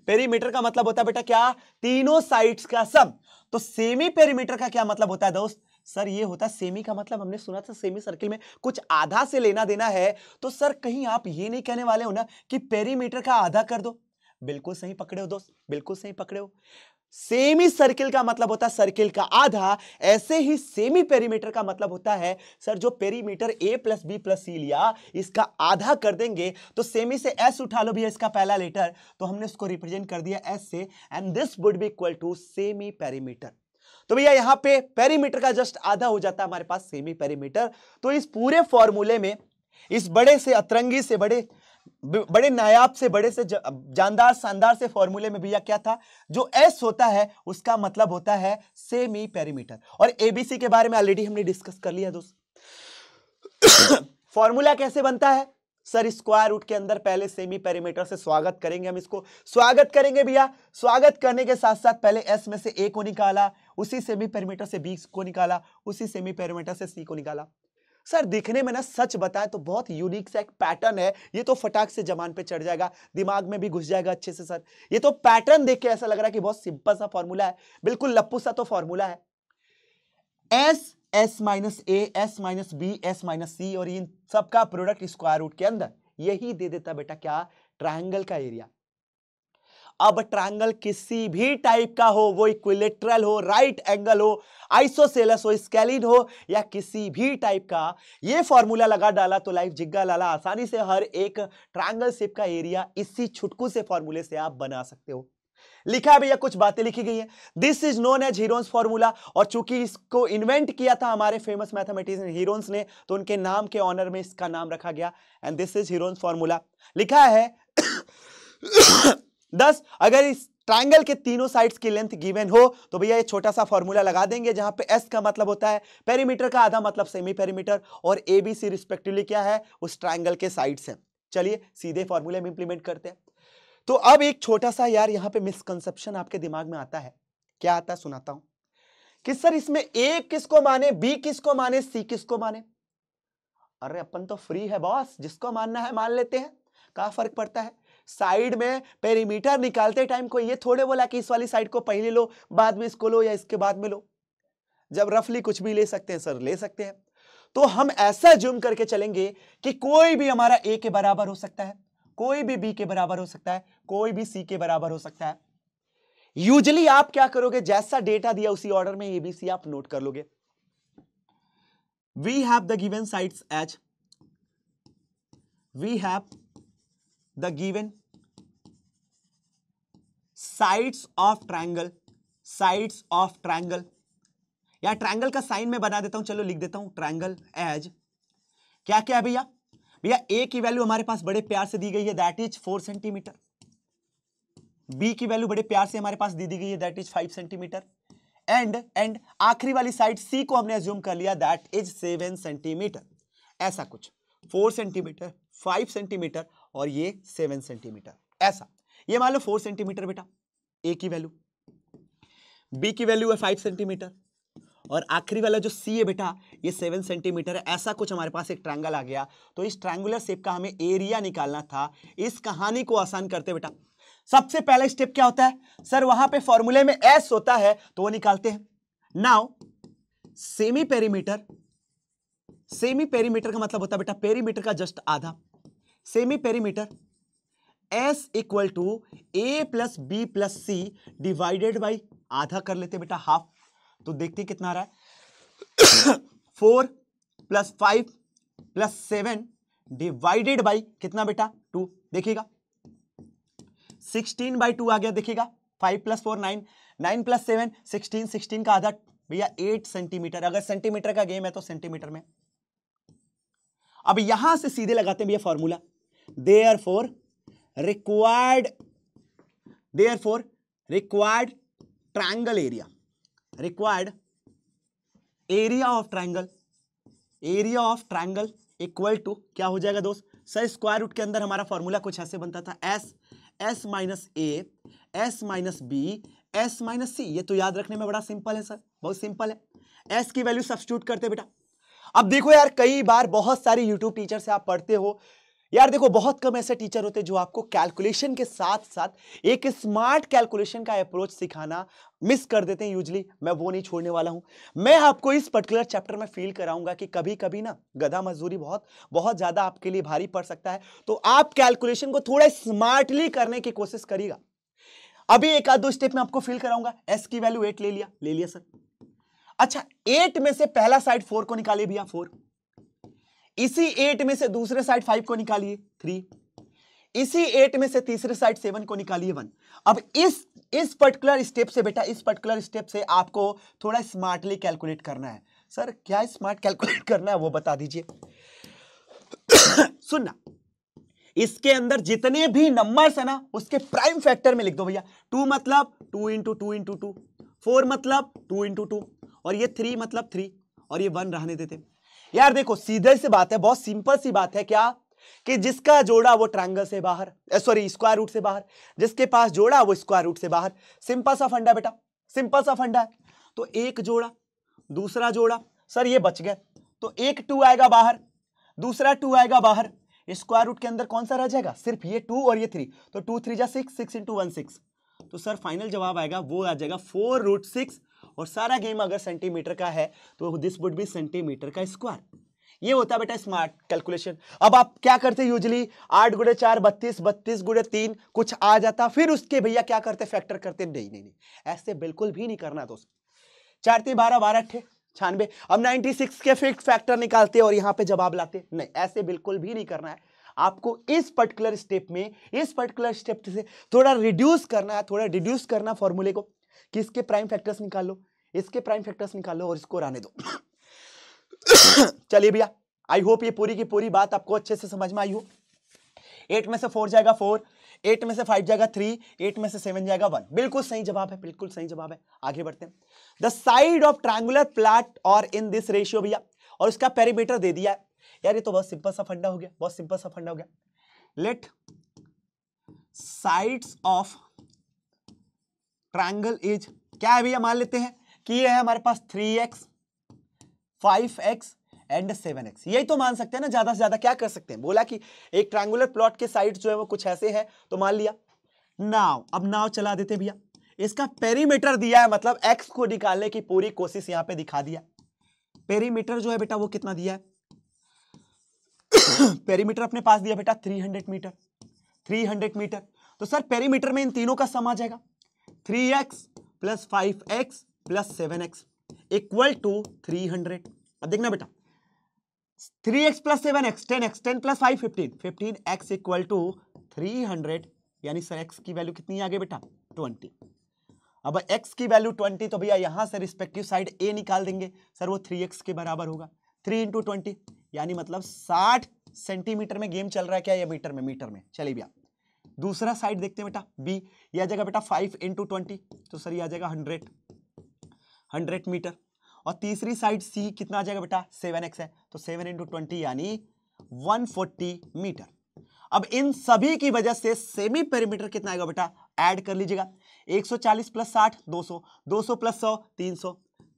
पेरीमीटर का मतलब होता है बेटा क्या तीनों साइड्स का सम तो सेमी पेरीमीटर का क्या मतलब होता है दोस्त सर ये होता सेमी का मतलब हमने सुना था सेमी सर्किल में कुछ आधा से लेना देना है तो सर कहीं आप ये नहीं कहने वाले हो ना कि पेरीमीटर का आधा कर दो बिल्कुल सही पकड़े हो दोस्त बिल्कुल सही पकड़े हो सेमी सर्किल का मतलब होता है सर्किल का आधा ऐसे ही सेमी पेरीमीटर का मतलब होता है सर जो perimeter a plus b plus c लिया इसका आधा कर देंगे तो सेमी से एस उठा लो भैया इसका पहला लेटर तो हमने उसको रिप्रेजेंट कर दिया एस से and this would be equal to semi perimeter तो भैया यहाँ पे पेरीमीटर का जस्ट आधा हो जाता है हमारे पास सेमी पेरीमीटर तो इस पूरे फॉर्मूले में इस बड़े से अतरंगी से बड़े बड़े नायाब से बड़े से जानदार शानदार से फॉर्मूले में भैया क्या था जो एस होता है उसका मतलब होता है सेमी पेरीमीटर और एबीसी के बारे में ऑलरेडी हमने डिस्कस कर लिया दोस्त फॉर्मूला कैसे बनता है सर स्क्वायर रूट के अंदर पहले सेमी पेरीमीटर से स्वागत करेंगे हम इसको स्वागत करेंगे भैया स्वागत करने के साथ साथ पहले एस में से एक को निकाला उसी सेमी पैरामीटर से बी को निकाला उसी सेमी पैरामीटर से सी को निकाला सर दिखने में ना सच बताए तो बहुत यूनिक सा एक पैटर्न है ये तो फटाक से जमान पे चढ़ जाएगा दिमाग में भी घुस जाएगा अच्छे से सर ये तो पैटर्न देख के ऐसा लग रहा है कि बहुत सिंपल सा फॉर्मूला है बिल्कुल लप्पू सा तो फॉर्मूला है s s minus A S minus b s minus c और इन सबका प्रोडक्ट स्क्वायर रूट के अंदर यही दे देता बेटा क्या ट्राइंगल का एरिया अब ट्रायंगल किसी भी टाइप का हो वो इक्विलेटरल हो राइट एंगल हो आइसोसेलस हो स्केलिन हो या किसी भी टाइप का ये फॉर्मूला लगा डाला तो लाइफ जिग्गा लाला आसानी से हर एक ट्रायंगल शेप का एरिया इसी छुटकू से फॉर्मूले से आप बना सकते हो लिखा है भैया कुछ बातें लिखी गई है this is known as Heron's formula और चूंकि इसको इन्वेंट किया था हमारे फेमस मैथमेटिशियन हीरोन्स ने तो उनके नाम के ऑनर में इसका नाम रखा गया and this is Heron's formula लिखा है दस अगर इस ट्राइंगल के तीनों साइड्स की लेंथ गिवन हो तो भैया ये छोटा सा फॉर्मूला लगा देंगे जहां पे एस का मतलब होता है पेरीमीटर का आधा मतलब सेमी पेरीमीटर और ए बी सी रिस्पेक्टिवली क्या है उस ट्राइंगल के साइड्स हैं चलिए सीधे फॉर्मूले में इंप्लीमेंट करते हैं तो अब एक छोटा सा यार यहाँ पे मिसकंसेप्शन आपके दिमाग में आता है क्या आता है सुनाता हूं कि सर इसमें ए किसको माने बी किसको माने सी किसको माने अरे अपन तो फ्री है बॉस जिसको मानना है मान लेते हैं क्या फर्क पड़ता है साइड में पेरीमीटर निकालते टाइम को ये थोड़े बोला कि इस वाली साइड को पहले लो बाद में इसको लो या इसके बाद में लो जब रफली कुछ भी ले सकते हैं सर ले सकते हैं तो हम ऐसा जूम करके चलेंगे कि कोई भी हमारा ए के बराबर हो सकता है कोई भी बी के बराबर हो सकता है कोई भी सी के बराबर हो सकता है यूजली आप क्या करोगे जैसा डेटा दिया उसी ऑर्डर में एबीसी आप नोट कर लोगे we have the given sites एच we have the given sides of triangle sides of triangle या ट्रायंगल का साइन मैं बना देता हूं चलो लिख देता हूं ट्रायंगल एज क्या क्या है भैया भैया ए की वैल्यू हमारे पास बड़े प्यार से दी गई है that is four centimetre b की वैल्यू बड़े प्यार से हमारे पास दी दी गई है that is five centimetre and and आखिरी वाली साइड सी को हमने एज्यूम कर लिया दैट इज सेवन सेंटीमीटर ऐसा कुछ फोर सेंटीमीटर फाइव सेंटीमीटर और ये सेवन सेंटीमीटर ऐसा ये मान लो फोर सेंटीमीटर बेटा ए की वैल्यू बी की वैल्यू है फाइव सेंटीमीटर और आखिरी वाला जो सी है बेटा ये सेवन सेंटीमीटर है ऐसा कुछ हमारे पास एक ट्रायंगल आ गया तो इस ट्रायंगुलर शेप का हमें एरिया निकालना था इस कहानी को आसान करते बेटा सबसे पहला स्टेप क्या होता है सर वहां पे फॉर्मूले में एस होता है तो वो निकालते हैं now semi perimeter semi perimeter का मतलब होता है बेटा पेरीमीटर का जस्ट आधा semi perimeter s equal to a plus b plus c divided by आधा कर लेते बेटा हाफ तो देखते कितना आ रहा है four plus five plus seven divided by कितना बेटा टू देखिएगा सिक्सटीन बाई टू आ गया देखिएगा five plus four nine nine plus seven sixteen sixteen का आधा भैया एट सेंटीमीटर अगर सेंटीमीटर का गेम है तो सेंटीमीटर में अब यहां से सीधे लगाते हैं भैया formula therefore required therefore required triangle area required area of triangle area of triangle equal to क्या हो जाएगा दोस्त सर स्क्वायर रूट के अंदर हमारा फॉर्मूला कुछ ऐसे बनता था s s minus A S minus b s minus c ये तो याद रखने में बड़ा सिंपल है सर बहुत सिंपल है एस की वैल्यू सब्सिट्यूट करते बेटा अब देखो यार कई बार बहुत सारी यूट्यूब टीचर से आप पढ़ते हो यार देखो बहुत कम ऐसे टीचर होते जो आपको कैलकुलेशन के साथ साथ एक स्मार्ट कैलकुलेशन का अप्रोच सिखाना मिस कर देते हैं यूजली मैं वो नहीं छोड़ने वाला हूं मैं आपको इस पर्टिकुलर चैप्टर में फील कराऊंगा कि कभी कभी ना गधा मजदूरी बहुत बहुत ज़्यादा आपके लिए भारी पड़ सकता है तो आप कैलकुलेशन को थोड़ा स्मार्टली करने की कोशिश करिएगा अभी एक आध दो स्टेप में आपको फील कराऊंगा एस की वैल्यू एट ले लिया ले लिया सर अच्छा एट में से पहला साइड फोर को निकाले भैया फोर इसी एट में से दूसरे साइड फाइव को निकालिए थ्री इसी एट में से तीसरे साइड सेवन को निकालिए वन अब इस इस पर्टिकुलर स्टेप से बेटा इस पर्टिकुलर स्टेप से आपको थोड़ा स्मार्टली कैलकुलेट करना है सर क्या स्मार्ट कैलकुलेट करना है वो बता दीजिए सुनना इसके अंदर जितने भी नंबर्स है ना उसके प्राइम फैक्टर में लिख दो भैया टू मतलब two into two into two four मतलब टू इंटू टू और ये थ्री मतलब थ्री और ये वन रहने देते यार देखो सीधे से बात है बहुत सिंपल सी बात है क्या कि जिसका जोड़ा वो ट्रायंगल से बाहर सॉरी स्क्वायर रूट से बाहर जिसके पास जोड़ा वो स्क्वायर रूट से बाहर सिंपल सा फंडा बेटा सिंपल सा फंडा है तो एक जोड़ा दूसरा जोड़ा सर ये बच गए तो एक टू आएगा बाहर दूसरा टू आएगा बाहर स्क्वायर रूट के अंदर कौन सा रह जाएगा सिर्फ ये टू और ये थ्री तो टू थ्री जा six six into one six तो सर फाइनल जवाब आएगा वो आ जाएगा फोर रूट सिक्स और सारा गेम अगर सेंटीमीटर का है तो दिस वुड बी सेंटीमीटर का स्क्वायर ये होता है बेटा स्मार्ट कैलकुलेशन अब आप क्या करते यूजली आठ गुड़े चार बत्तीस बत्तीस गुड़े तीन कुछ आ जाता फिर उसके भैया क्या करते फैक्टर करते नहीं नहीं नहीं ऐसे बिल्कुल भी नहीं करना दोस्त चार तीन बारह बारह अट्ठे छानबे अब सिक्स के फिक्स फैक्टर निकालते और यहाँ पे जवाब लाते नहीं ऐसे बिल्कुल भी नहीं करना है आपको इस पर्टिकुलर स्टेप में इस पर्टिकुलर स्टेप से थोड़ा रिड्यूस करना है थोड़ा रिड्यूस करना फॉर्मूले को कि इसके प्राइम फैक्टर्स निकालो इसके प्राइम फैक्टर्स निकालो और इसको रहने दो चलिए भैया आई होप ये पूरी की पूरी बात आपको अच्छे से समझ में आई हो एट में से फोर जाएगा फोर एट में से फाइव जाएगा थ्री एट में से सेवन जाएगा वन बिल्कुल सही जवाब है बिल्कुल सही जवाब है आगे बढ़ते हैं the side of triangular plot और इन दिस रेशियो भैया और उसका पेरीमीटर दे दिया यार ये तो बहुत सिंपल सा फंडा हो गया बहुत सिंपल सा फंडा हो गया let sides of triangle is क्या है भैया मान लेते हैं कि ये है हमारे पास three x five x and seven x यही तो मान सकते हैं ना ज्यादा से ज्यादा क्या कर सकते हैं बोला कि एक ट्रायंगुलर प्लॉट के साइड जो है वो कुछ ऐसे है तो मान लिया नाव अब नाव चला देते भैया इसका पेरीमीटर दिया है मतलब एक्स को निकालने की पूरी कोशिश यहां पर दिखा दिया पेरीमीटर जो है बेटा वो कितना दिया है पेरीमीटर अपने पास दिया बेटा 300 मीटर 300 मीटर तो सर पेरीमीटर में इन तीनों का सम आ जाएगा three x plus five x plus seven x equal to three hundred अब देखना बेटा three x plus seven x ten x ten plus five fifteen fifteen x equal to three hundred यानी सर एक्स की value कितनी आ गई बेटा twenty अब x की वैल्यू ट्वेंटी तो भैया यहाँ से रिस्पेक्टिव साइड a निकाल देंगे सर वो थ्री एक्स के बराबर होगा थ्री इंटू ट्वेंटी यानी मतलब साठ सेंटीमीटर में गेम चल रहा है क्या या मीटर में मीटर में चलिए भैया दूसरा साइड देखते हैं बेटा बी ये आ जाएगा बेटा फाइव इंटू ट्वेंटी तो सर यह आ जाएगा हंड्रेड हंड्रेड मीटर और तीसरी साइड सी कितना आ जाएगा बेटा सेवन एक्स है तो सेवन इंटू ट्वेंटी यानी वन फोर्टी मीटर अब इन सभी की वजह से सेमी पेरीमीटर कितना आएगा बेटा ऐड कर लीजिएगा 140 plus 60 200 200 plus 100 300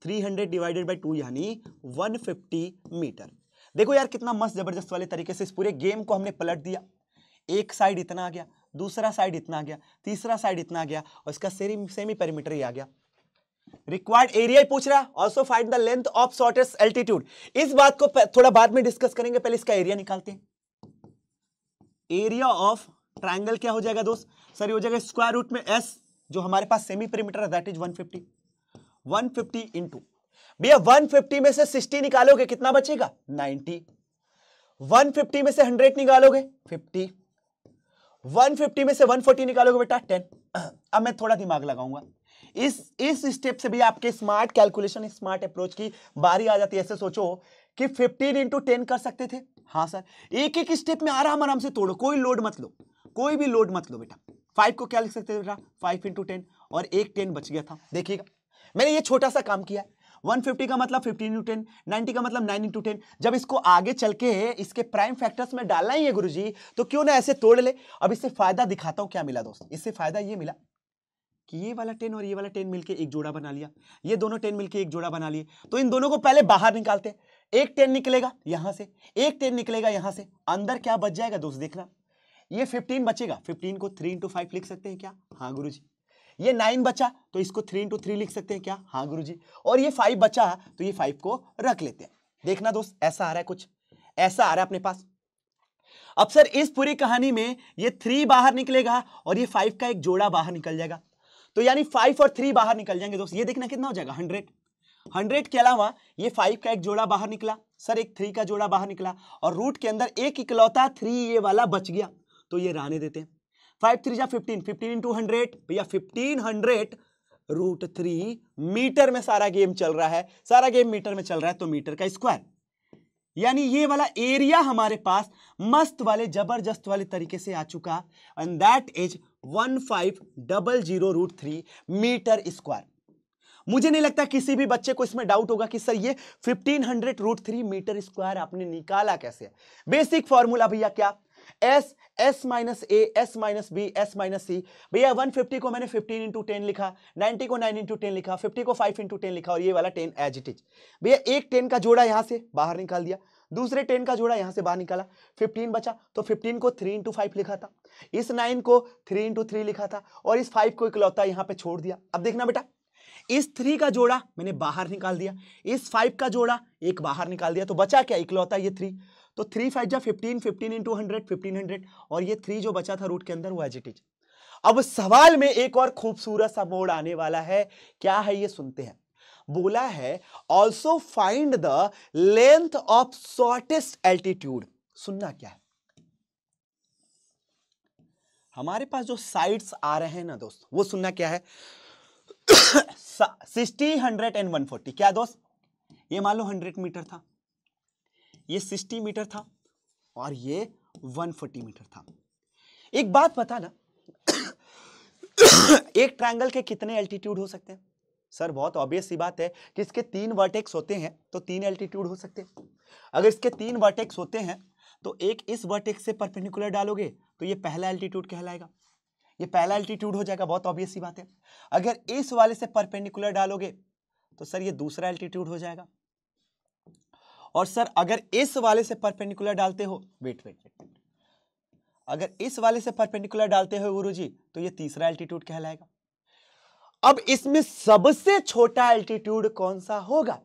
300 divided by two यानी 150 मीटर देखो यार कितना मस्त जबरदस्त वाले तरीके से इस पूरे गेम को हमने पलट दिया एक साइड इतना आ गया दूसरा साइड इतना आ गया तीसरा साइड इतना आ गया और इसका सेमी सेमी पेरीमीटर ही आ गया रिक्वायर्ड एरिया पूछ रहा है also find the length of shortest altitude इस बात को थोड़ा बाद में डिस्कस करेंगे पहले इसका एरिया निकालते हैं एरिया ऑफ ट्राइंगल क्या हो जाएगा दोस्त सर हो जाएगा स्क्वायर रूट में एस जो हमारे पास सेमी पेरीमीटर है दैट इज 150 150 इनटू भैया 150 में से 60 निकालोगे कितना बचेगा 90 150 में से 100 निकालोगे 50 150 में से 140 निकालोगे बेटा 10 अब मैं थोड़ा दिमाग लगाऊंगा इस इस स्टेप से भी आपके स्मार्ट कैलकुलेशन स्मार्ट अप्रोच की बारी आ जाती है ऐसे सोचो कि 15 इंटू टेन कर सकते थे हाँ सर एक एक स्टेप में आराम आराम से तोड़ो कोई लोड मत लो कोई भी लोड मत लो बेटा फाइव को क्या लिख सकते थे बेटा फाइव इंटू और एक टेन बच गया था देखिएगा मैंने ये छोटा सा काम किया 150 का मतलब 15 इंटू टेन नाइन्टी का मतलब 9 इंटू टेन जब इसको आगे चल के इसके प्राइम फैक्टर्स में डालना ही है गुरु जी तो क्यों ना ऐसे तोड़ ले अब इससे फायदा दिखाता हूँ क्या मिला दोस्त इससे फायदा ये मिला कि ये वाला टेन और ये वाला टेन मिलकर एक जोड़ा बना लिया ये दोनों टेन मिलकर एक जोड़ा बना लिए तो इन दोनों को पहले बाहर निकालते एक टेन निकलेगा यहां से एक टेन निकलेगा यहां से अंदर क्या बच जाएगा दोस्त देखना ये 15 बचेगा 15 को 3 इंटू फाइव लिख सकते हैं क्या हाँ गुरु जी ये नाइन बचा तो इसको थ्री इंटू थ्री लिख सकते हैं क्या हाँ गुरु जी और ये फाइव बचा तो ये फाइव को रख लेते हैं देखना दोस्त ऐसा आ रहा है कुछ ऐसा आ रहा है अपने पास अब सर इस पूरी कहानी में ये थ्री बाहर निकलेगा और ये फाइव का एक जोड़ा बाहर निकल जाएगा तो यानी फाइव और थ्री बाहर निकल जाएंगे दोस्त ये देखना कितना हो जाएगा हंड्रेड हंड्रेड के अलावा ये फाइव का एक जोड़ा बाहर निकला सर एक थ्री का जोड़ा बाहर निकला और रूट के अंदर एक इकलौता थ्री ये वाला बच गया तो ये रहने देते हैं फाइव थ्री या फिफ्टीन फिफ्टीन इंटू हंड्रेड भैया fifteen hundred root three meter में सारा गेम चल रहा है सारा गेम मीटर में चल रहा है तो मीटर का स्क्वायर यानी ये वाला एरिया हमारे पास मस्त वाले जबरदस्त वाले तरीके से आ चुका and that is one five double zero root three meter square मुझे नहीं लगता किसी भी बच्चे को इसमें डाउट होगा कि सर ये fifteen hundred root three meter square आपने निकाला कैसे बेसिक फॉर्मूला भैया क्या s s minus A S minus b s minus c भैया 150 को मैंने 15 इंटू टेन लिखा 90 को 9 इंटू टेन लिखा 50 को 5 इंटू टेन लिखा और ये वाला 10 एज इट इज भैया एक 10 का जोड़ा यहाँ से बाहर निकाल दिया दूसरे 10 का जोड़ा यहाँ से बाहर निकाला 15 बचा तो 15 को 3 इंटू फाइव लिखा था इस 9 को 3 इंटू थ्री लिखा था और इस 5 को इकलौता यहाँ पे छोड़ दिया अब देखना बेटा इस थ्री का जोड़ा मैंने बाहर निकाल दिया इस फाइव का जोड़ा एक बाहर निकाल दिया तो बचा क्या इकलौता ये थ्री तो थ्री फाइव जा fifteen fifteen into hundred fifteen hundred और ये थ्री जो बचा था रूट के अंदर वो एज इट इज अब सवाल में एक और खूबसूरत सा मोड़ आने वाला है क्या है ये सुनते हैं बोला है also find the length of shortest altitude सुनना क्या है हमारे पास जो साइड्स आ रहे हैं ना दोस्त वो सुनना क्या है sixty hundred and one forty क्या दोस्त ये मान लो हंड्रेड मीटर था ये सिक्सटी मीटर था और ये वन फोर्टी मीटर था एक बात बता ना एक ट्रायंगल के कितने एल्टीट्यूड हो सकते हैं सर बहुत ऑब्वियस सी बात है कि इसके तीन वर्टेक्स होते हैं तो तीन एल्टीट्यूड हो सकते हैं अगर इसके तीन वर्टेक्स होते हैं तो एक इस वर्टेक्स से परपेंडिकुलर डालोगे तो ये पहला एल्टीट्यूड कहलाएगा ये पहला एल्टीट्यूड हो जाएगा बहुत ऑब्वियस सी बात है अगर इस वाले से परपेंडिकुलर डालोगे तो सर ये दूसरा एल्टीट्यूड हो जाएगा और सर अगर इस वाले से परपेंडिकुलर डालते हो वेट वेट वेट अगर इस वाले से परपेंडिकुलर डालते हो गुरु जी तो ये तीसरा एल्टीट्यूड कहलाएगा अब इसमें सबसे छोटा एल्टीट्यूड कौन सा होगा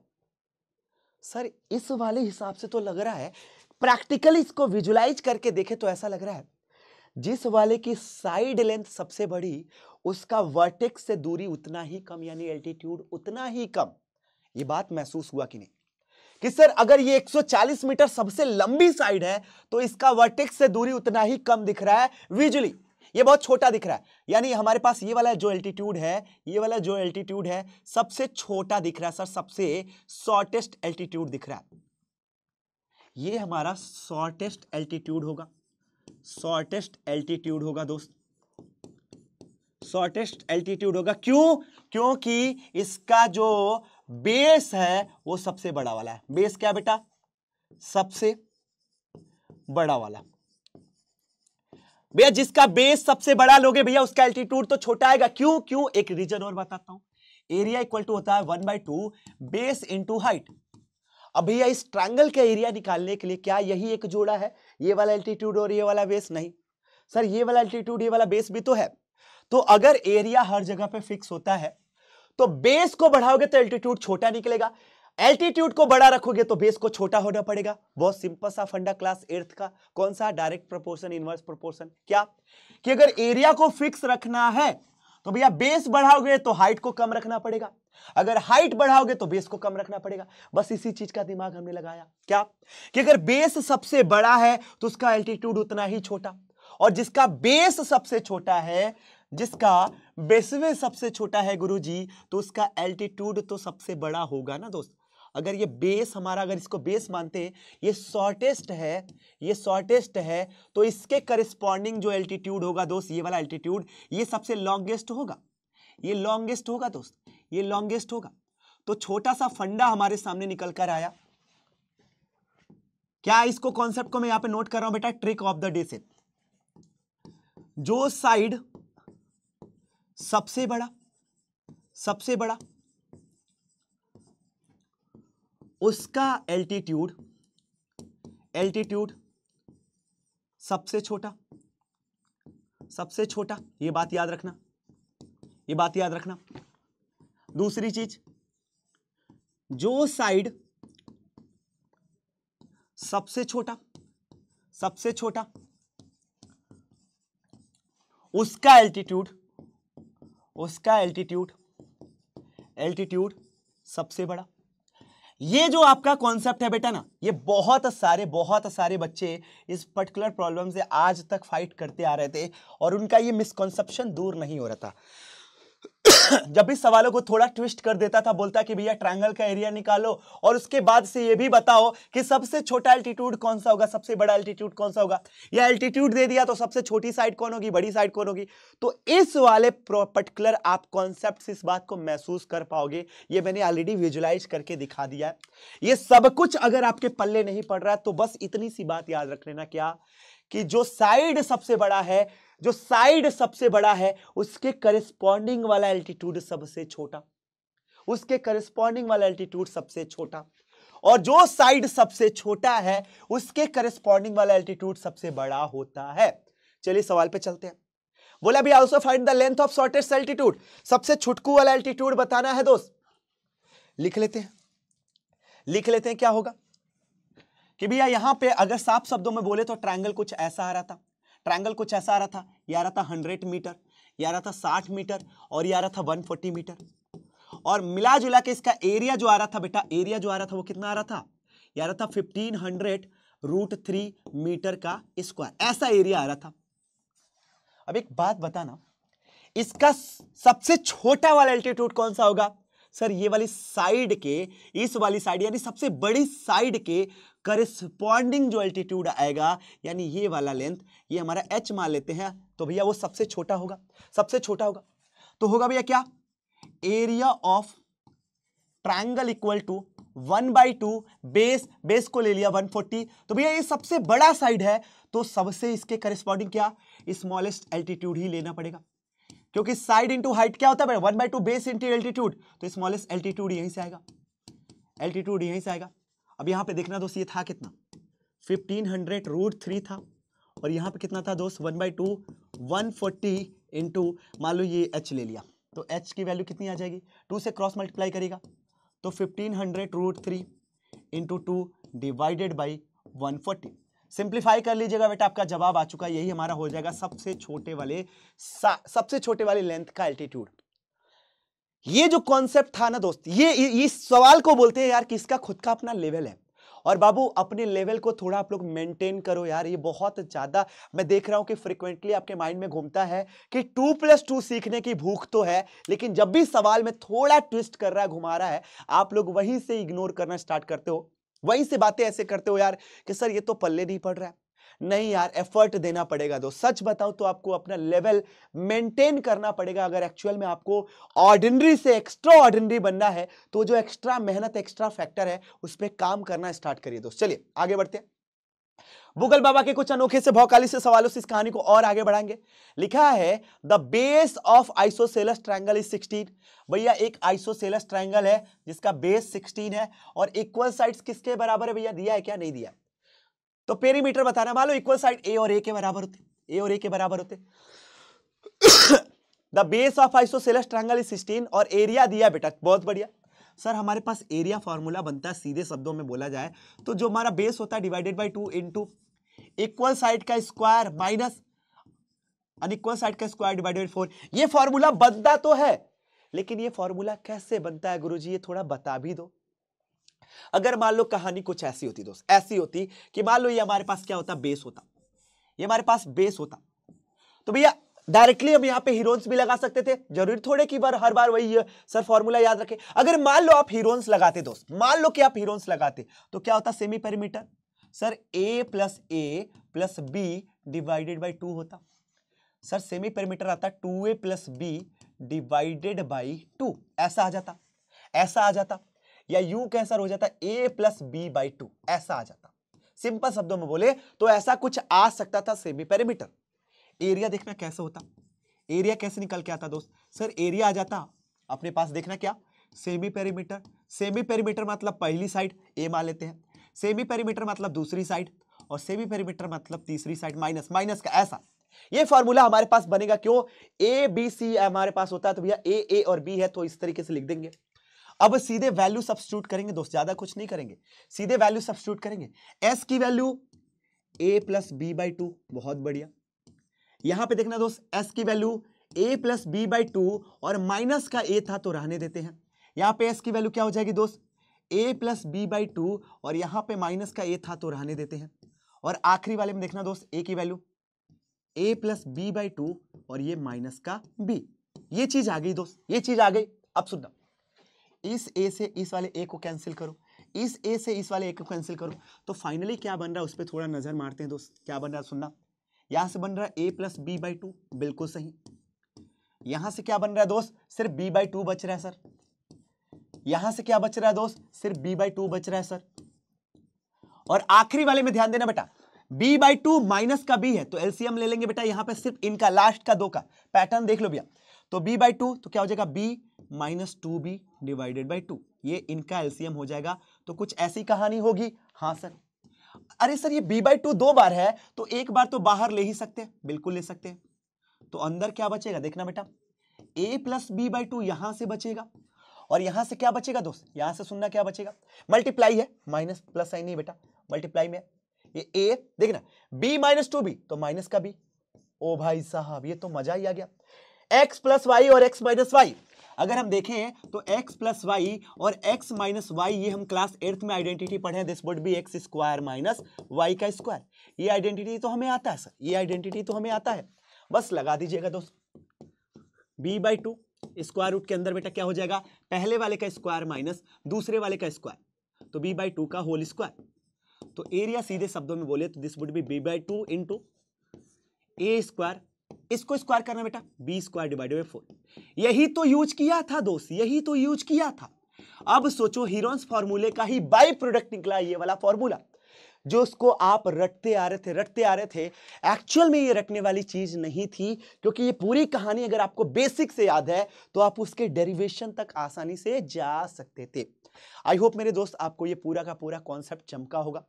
सर इस वाले हिसाब से तो लग रहा है प्रैक्टिकली इसको विजुलाइज करके देखे तो ऐसा लग रहा है जिस वाले की साइड लेंथ सबसे बड़ी उसका वर्टेक्स से दूरी उतना ही कम यानी एल्टीट्यूड उतना ही कम ये बात महसूस हुआ कि नहीं कि सर अगर ये 140 मीटर सबसे लंबी साइड है तो इसका वर्टेक्स से दूरी उतना ही कम दिख रहा है विजुअली ये बहुत छोटा दिख रहा है यानी हमारे पास ये वाला जो एल्टीट्यूड है ये वाला जो एल्टीट्यूड है सबसे छोटा दिख रहा है सर सबसे शॉर्टेस्ट एल्टीट्यूड दिख रहा है ये हमारा शॉर्टेस्ट एल्टीट्यूड होगा शॉर्टेस्ट एल्टीट्यूड होगा दोस्त शॉर्टेस्ट एल्टीट्यूड होगा क्यों क्योंकि इसका जो बेस है वो सबसे बड़ा वाला है बेस क्या बेटा सबसे बड़ा वाला भैया जिसका बेस सबसे बड़ा लोगे भैया उसका एल्टीट्यूड तो छोटा आएगा क्यों क्यों एक रीजन और बताता हूं एरिया इक्वल टू होता है one by two base into height अब भैया इस ट्रायंगल का एरिया निकालने के लिए क्या यही एक जोड़ा है ये वाला एल्टीट्यूड और ये वाला बेस नहीं सर ये वाला एल्टीट्यूड ये वाला बेस भी तो है तो अगर एरिया हर जगह पे फिक्स होता है तो बेस को बढ़ाओगे तो एल्टीट्यूड छोटा निकलेगा एल्टीट्यूड को बड़ा रखोगे तो बेस को छोटा होना पड़ेगा बहुत सिंपल सा फंडा क्लास एर्थ का कौन सा डायरेक्ट प्रोपोर्शन इनवर्स प्रोपोर्शन क्या कि अगर एरिया को फिक्स रखना है तो भैया बेस बढ़ाओगे तो हाइट को कम रखना पड़ेगा अगर हाइट बढ़ाओगे तो बेस को कम रखना पड़ेगा बस इसी चीज का दिमाग हमने लगाया क्या कि अगर बेस सबसे बड़ा है तो उसका एल्टीट्यूड उतना ही छोटा और जिसका बेस सबसे छोटा है जिसका बेसवे सबसे छोटा है गुरुजी तो उसका एल्टीट्यूड तो सबसे बड़ा होगा ना दोस्त अगर ये बेस हमारा अगर इसको बेस मानते हैं ये शॉर्टेस्ट है ये शॉर्टेस्ट है तो इसके करिस्पॉन्डिंग जो एल्टीट्यूड होगा दोस्त ये वाला एल्टीट्यूड ये सबसे लॉन्गेस्ट होगा ये लॉन्गेस्ट होगा दोस्त ये लॉन्गेस्ट होगा तो छोटा सा फंडा हमारे सामने निकल कर आया क्या इसको कॉन्सेप्ट को मैं यहां पे नोट कर रहा हूं बेटा ट्रिक ऑफ द डे से जो साइड सबसे बड़ा सबसे बड़ा उसका एल्टीट्यूड एल्टीट्यूड सबसे छोटा सबसे छोटा ये बात याद रखना ये बात याद रखना दूसरी चीज जो साइड सबसे छोटा सबसे छोटा उसका एल्टीट्यूड उसका एल्टीट्यूड एल्टीट्यूड सबसे बड़ा ये जो आपका कॉन्सेप्ट है बेटा ना ये बहुत सारे बहुत सारे बच्चे इस पर्टिकुलर प्रॉब्लम से आज तक फाइट करते आ रहे थे और उनका ये मिसकॉन्सेप्शन दूर नहीं हो रहा था जब भी सवालों को थोड़ा ट्विस्ट कर देता था बोलता कि भैया ट्रायंगल का एरिया निकालो और उसके बाद से ये भी बताओ कि सबसे छोटा एल्टीट्यूड कौन सा होगा सबसे बड़ा एल्टीट्यूड कौन सा होगा या एल्टीट्यूड दे दिया तो सबसे छोटी साइड कौन होगी बड़ी साइड कौन होगी तो इस वाले पर्टिकुलर आप कॉन्सेप्ट इस बात को महसूस कर पाओगे ये मैंने ऑलरेडी विजुलाइज करके दिखा दिया है ये सब कुछ अगर आपके पल्ले नहीं पड़ रहा है तो बस इतनी सी बात याद रख लेना क्या कि जो साइड सबसे बड़ा है जो साइड सबसे बड़ा है उसके करिस्पॉन्डिंग वाला एल्टीट्यूड सबसे छोटा उसके करिस्पॉन्डिंग वाला एल्टीट्यूड सबसे छोटा और जो साइड सबसे छोटा है उसके करिस्पॉन्डिंग वाला एल्टीट्यूड सबसे बड़ा होता है चलिए सवाल पे चलते हैं बोला भी also find the length of shortest altitude सबसे छुटकू वाला एल्टीट्यूड बताना है दोस्त लिख लेते हैं लिख लेते हैं क्या होगा कि भैया यहां पे अगर साफ शब्दों में बोले तो ट्रायंगल कुछ ऐसा आ रहा था ट्रायंगल कुछ ऐसा आ रहा था यह आ रहा था हंड्रेड मीटर यह आ रहा था साठ मीटर और यह आ रहा था वन फोर्टी मीटर और मिला जुला के इसका एरिया जो आ रहा था बेटा एरिया जो आ रहा था वो कितना आ रहा था यह आ रहा था fifteen hundred root three meter का स्क्वायर ऐसा एरिया आ रहा था अब एक बात बताना इसका सबसे छोटा वाला एल्टीट्यूड कौन सा होगा सर ये वाली साइड के इस वाली साइड यानी सबसे बड़ी साइड के करिस्पॉन्डिंग जो अल्टीट्यूड आएगा यानी ये वाला लेंथ ये हमारा एच मान लेते हैं तो भैया वो सबसे छोटा होगा सबसे छोटा होगा तो होगा भैया क्या area of triangle equal to one by two base base को ले लिया 140 तो भैया ये सबसे बड़ा साइड है तो सबसे इसके करिस्पॉन्डिंग क्या स्मॉलेस्ट अल्टीट्यूड ही लेना पड़ेगा क्योंकि साइड इंटू हाइट क्या होता है one by two base into altitude तो स्मॉलेस्ट एल्टीट्यूड यहीं से आएगा एल्टीट्यूड यहीं से आएगा अब यहाँ पे देखना दोस्त ये था कितना फिफ्टीन हंड्रेड रूट थ्री था और यहाँ पे कितना था दोस्त one by two one forty into मान लो ये एच ले लिया तो एच की वैल्यू कितनी आ जाएगी टू से क्रॉस मल्टीप्लाई करेगा तो fifteen hundred root three into two divided by one forty simplify कर लीजिएगा बेटा आपका जवाब आ चुका है यही हमारा हो जाएगा सबसे छोटे वाले सबसे छोटे वाले लेंथ का एल्टीट्यूड ये जो कॉन्सेप्ट था ना दोस्त ये इस सवाल को बोलते हैं यार किसका खुद का अपना लेवल है और बाबू अपने लेवल को थोड़ा आप लोग मेंटेन करो यार ये बहुत ज़्यादा मैं देख रहा हूं कि फ्रिक्वेंटली आपके माइंड में घूमता है कि टू प्लस टू सीखने की भूख तो है लेकिन जब भी सवाल में थोड़ा ट्विस्ट कर रहा है घुमा रहा है आप लोग वहीं से इग्नोर करना स्टार्ट करते हो वहीं से बातें ऐसे करते हो यार कि सर ये तो पल्ले नहीं पड़ रहा है नहीं यार एफर्ट देना पड़ेगा दो सच बताओ तो आपको अपना लेवल मेंटेन करना पड़ेगा अगर एक्चुअल में आपको ऑर्डिनरी से एक्स्ट्रा ऑर्डिनरी बनना है तो जो एक्स्ट्रा मेहनत एक्स्ट्रा फैक्टर है उस पर काम करना स्टार्ट करिए दोस्त चलिए आगे बढ़ते हैं बुगल बाबा के कुछ अनोखे से भौकाली से सवालों से इस कहानी को और आगे बढ़ाएंगे लिखा है the base of isosceles triangle is 16 भैया एक आइसोसेलस ट्रायंगल है जिसका बेस 16 है और इक्वल साइड्स किसके बराबर है भैया दिया है क्या नहीं दिया तो पेरीमीटर बताना मान लो इक्वल साइड ए और ए के बराबर होते ए और ए के बराबर होते the base of isosceles triangle is sixteen और एरिया दिया बेटा बहुत बढ़िया सर हमारे पास एरिया फार्मूला बनता है सीधे शब्दों में बोला जाए तो जो हमारा बेस होता है divided by two into equal side का स्क्वायर माइनस अनइक्वल साइड का स्क्वायर डिवाइडेड फोर ये फॉर्मूला बनता तो है लेकिन ये फॉर्मूला कैसे बनता है गुरुजी ये थोड़ा बता भी दो अगर मान लो कहानी कुछ ऐसी होती दोस्त ऐसी होती कि मान लो ये हमारे पास क्या होता बेस होता ये हमारे पास बेस होता तो भैया डायरेक्टली हम यहाँ पे हीरोन्स भी लगा सकते थे जरूरी थोड़े की बार हर बार वही सर फॉर्मूला याद रखे अगर मान लो आप हीरोन्स लगाते दोस्त मान लो कि आप हीरोन्स लगाते तो क्या होता semi perimeter sir A plus A plus b divided by two होता सर सेमी पेरीमीटर आता two a plus b divided by two ऐसा आ जाता ऐसा आ जाता या यू कैंसर हो जाता a plus b by two ऐसा आ जाता सिंपल शब्दों में बोले तो ऐसा कुछ आ सकता था सेमी पेरीमीटर एरिया देखना कैसे होता एरिया कैसे निकल के आता दोस्त सर एरिया आ जाता अपने पास देखना क्या सेमी पेरीमीटर सेमी पेरीमीटर मतलब पहली साइड ए मान लेते हैं सेमी पेरीमीटर मतलब दूसरी साइड और सेमी पेरीमीटर मतलब तीसरी साइड माइनस माइनस का ऐसा ये फॉर्मूला हमारे पास बनेगा क्यों ए बी सी हमारे पास होता है तो भैया ए ए और बी है तो इस तरीके से लिख देंगे अब सीधे वैल्यू सब्सिट्यूट करेंगे दोस्त ज्यादा कुछ नहीं करेंगे सीधे वैल्यू सब्सिट्यूट करेंगे एस की value a plus b by two बहुत बढ़िया यहां पे देखना दोस्त एस की value a plus b by two और माइनस का ए था तो रहने देते हैं यहाँ पे एस की वैल्यू क्या हो जाएगी दोस्त a plus b by two और यहाँ पे माइनस का ए था तो रहने देते हैं और आखिरी वाले में देखना दोस्त ए की value a plus b by two और ये माइनस का बी ये चीज आ गई दोस्त ये चीज आ गई अब सुनना इस ए से इस वाले ए को कैंसिल करो इस ए से इस वाले ए को कैंसिल करो तो फाइनली क्या बन रहा है उस पर थोड़ा नजर मारते हैं दोस्त क्या बन रहा है सुनना यहां से बन रहा है a plus b by two बिल्कुल सही यहां से क्या बन रहा है दोस्त सिर्फ बी बाई टू बच रहा है सर यहां से क्या बच रहा है दोस्त सिर्फ बी बाई टू बच रहा है सर और आखिरी वाले में ध्यान देना बेटा b बाई टू माइनस का b है तो एलसीएम ले लेंगे बेटा यहां पे सिर्फ इनका लास्ट का दो का पैटर्न देख लो भैया तो b बाई टू तो क्या हो जाएगा b minus two B divided by two ये इनका एलसीएम हो जाएगा तो कुछ ऐसी कहानी होगी हाँ सर अरे सर ये बी बाई टू दो बार है तो एक बार तो बाहर ले ही सकते हैं बिल्कुल ले सकते हैं तो अंदर क्या बचेगा देखना बेटा ए प्लस बी बाई टू यहां से बचेगा और यहां से क्या बचेगा दोस्त यहां से सुनना क्या बचेगा मल्टीप्लाई है माइनस प्लस आई नहीं बेटा मल्टीप्लाई में ये ए देखना बी माइनस टू बी तो माइनस का बी ओ भाई साहब ये तो मजा ही आ गया एक्स प्लस वाई और एक्स माइनस वाई अगर हम देखें तो एक्स प्लस वाई और एक्स माइनस वाई ये हम क्लास एट्थ में आइडेंटिटी पढ़े this would be x square minus y का स्क्वायर ये आइडेंटिटी तो हमें आता है सर ये आइडेंटिटी तो हमें आता है बस लगा दीजिएगा दोस्त b by two square root के अंदर बेटा क्या हो जाएगा पहले वाले का स्क्वायर माइनस दूसरे वाले का स्क्वायर तो बी बाई टू का होल स्क्वायर तो एरिया सीधे शब्दों में बोले तो this would be b by two into a square इसको स्क्वायर करना बेटा b square divided by four यही तो यूज किया था दोस्त यही तो यूज किया था अब सोचो हीरोन्स फॉर्मूले का ही बाई प्रोडक्ट निकला ये वाला फॉर्मूला जो उसको आप रटते आ रहे थे रटते आ रहे थे एक्चुअल में ये रटने वाली चीज नहीं थी क्योंकि ये पूरी कहानी अगर आपको बेसिक से याद है तो आप उसके डेरिवेशन तक आसानी से जा सकते थे आई होप मेरे दोस्त आपको ये पूरा का पूरा कॉन्सेप्ट चमका होगा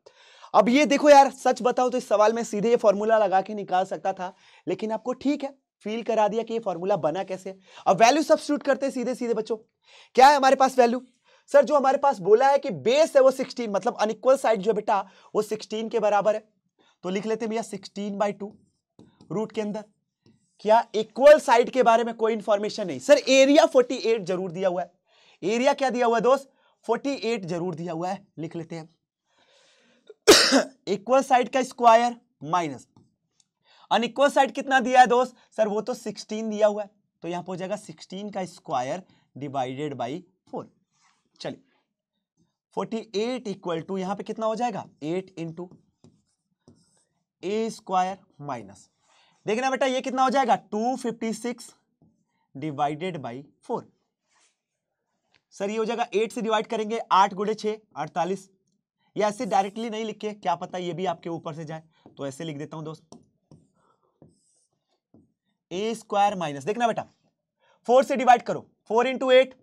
अब ये देखो यार सच बताओ तो इस सवाल में सीधे ये फॉर्मूला लगा के निकाल सकता था लेकिन आपको ठीक है फील करा दिया कि ये फॉर्मूला बना कैसे अब वैल्यू सब्सिट्यूट करते हैं सीधे सीधे बच्चों क्या है हमारे पास वैल्यू सर जो हमारे पास बोला है कि बेस है वो 16 मतलब अनइक्वल साइड जो बेटा वो 16 के बराबर है तो लिख लेते भैया 16 बाई टू रूट के अंदर क्या इक्वल साइड के बारे में कोई इंफॉर्मेशन नहीं सर एरिया 48 जरूर दिया हुआ है एरिया क्या दिया हुआ है दोस्त 48 जरूर दिया हुआ है लिख लेते हैं इक्वल साइड का स्क्वायर माइनस अनइक्वल साइड कितना दिया है दोस्त सर वो तो सिक्सटीन दिया हुआ है तो यहां पर हो जाएगा सिक्सटीन का स्क्वायर डिवाइडेड बाई फोर चलिए फोर्टी एट इक्वल टू यहां पर कितना हो जाएगा eight into a square minus देखना बेटा ये कितना हो जाएगा two fifty six divided by four sir ये हो जाएगा एट से डिवाइड करेंगे आठ गुड़े छः अड़तालीस या ऐसे डायरेक्टली नहीं लिखे क्या पता ये भी आपके ऊपर से जाए तो ऐसे लिख देता हूं दोस्त ए स्क्वायर माइनस देखना बेटा फोर से डिवाइड करो फोर इंटू एट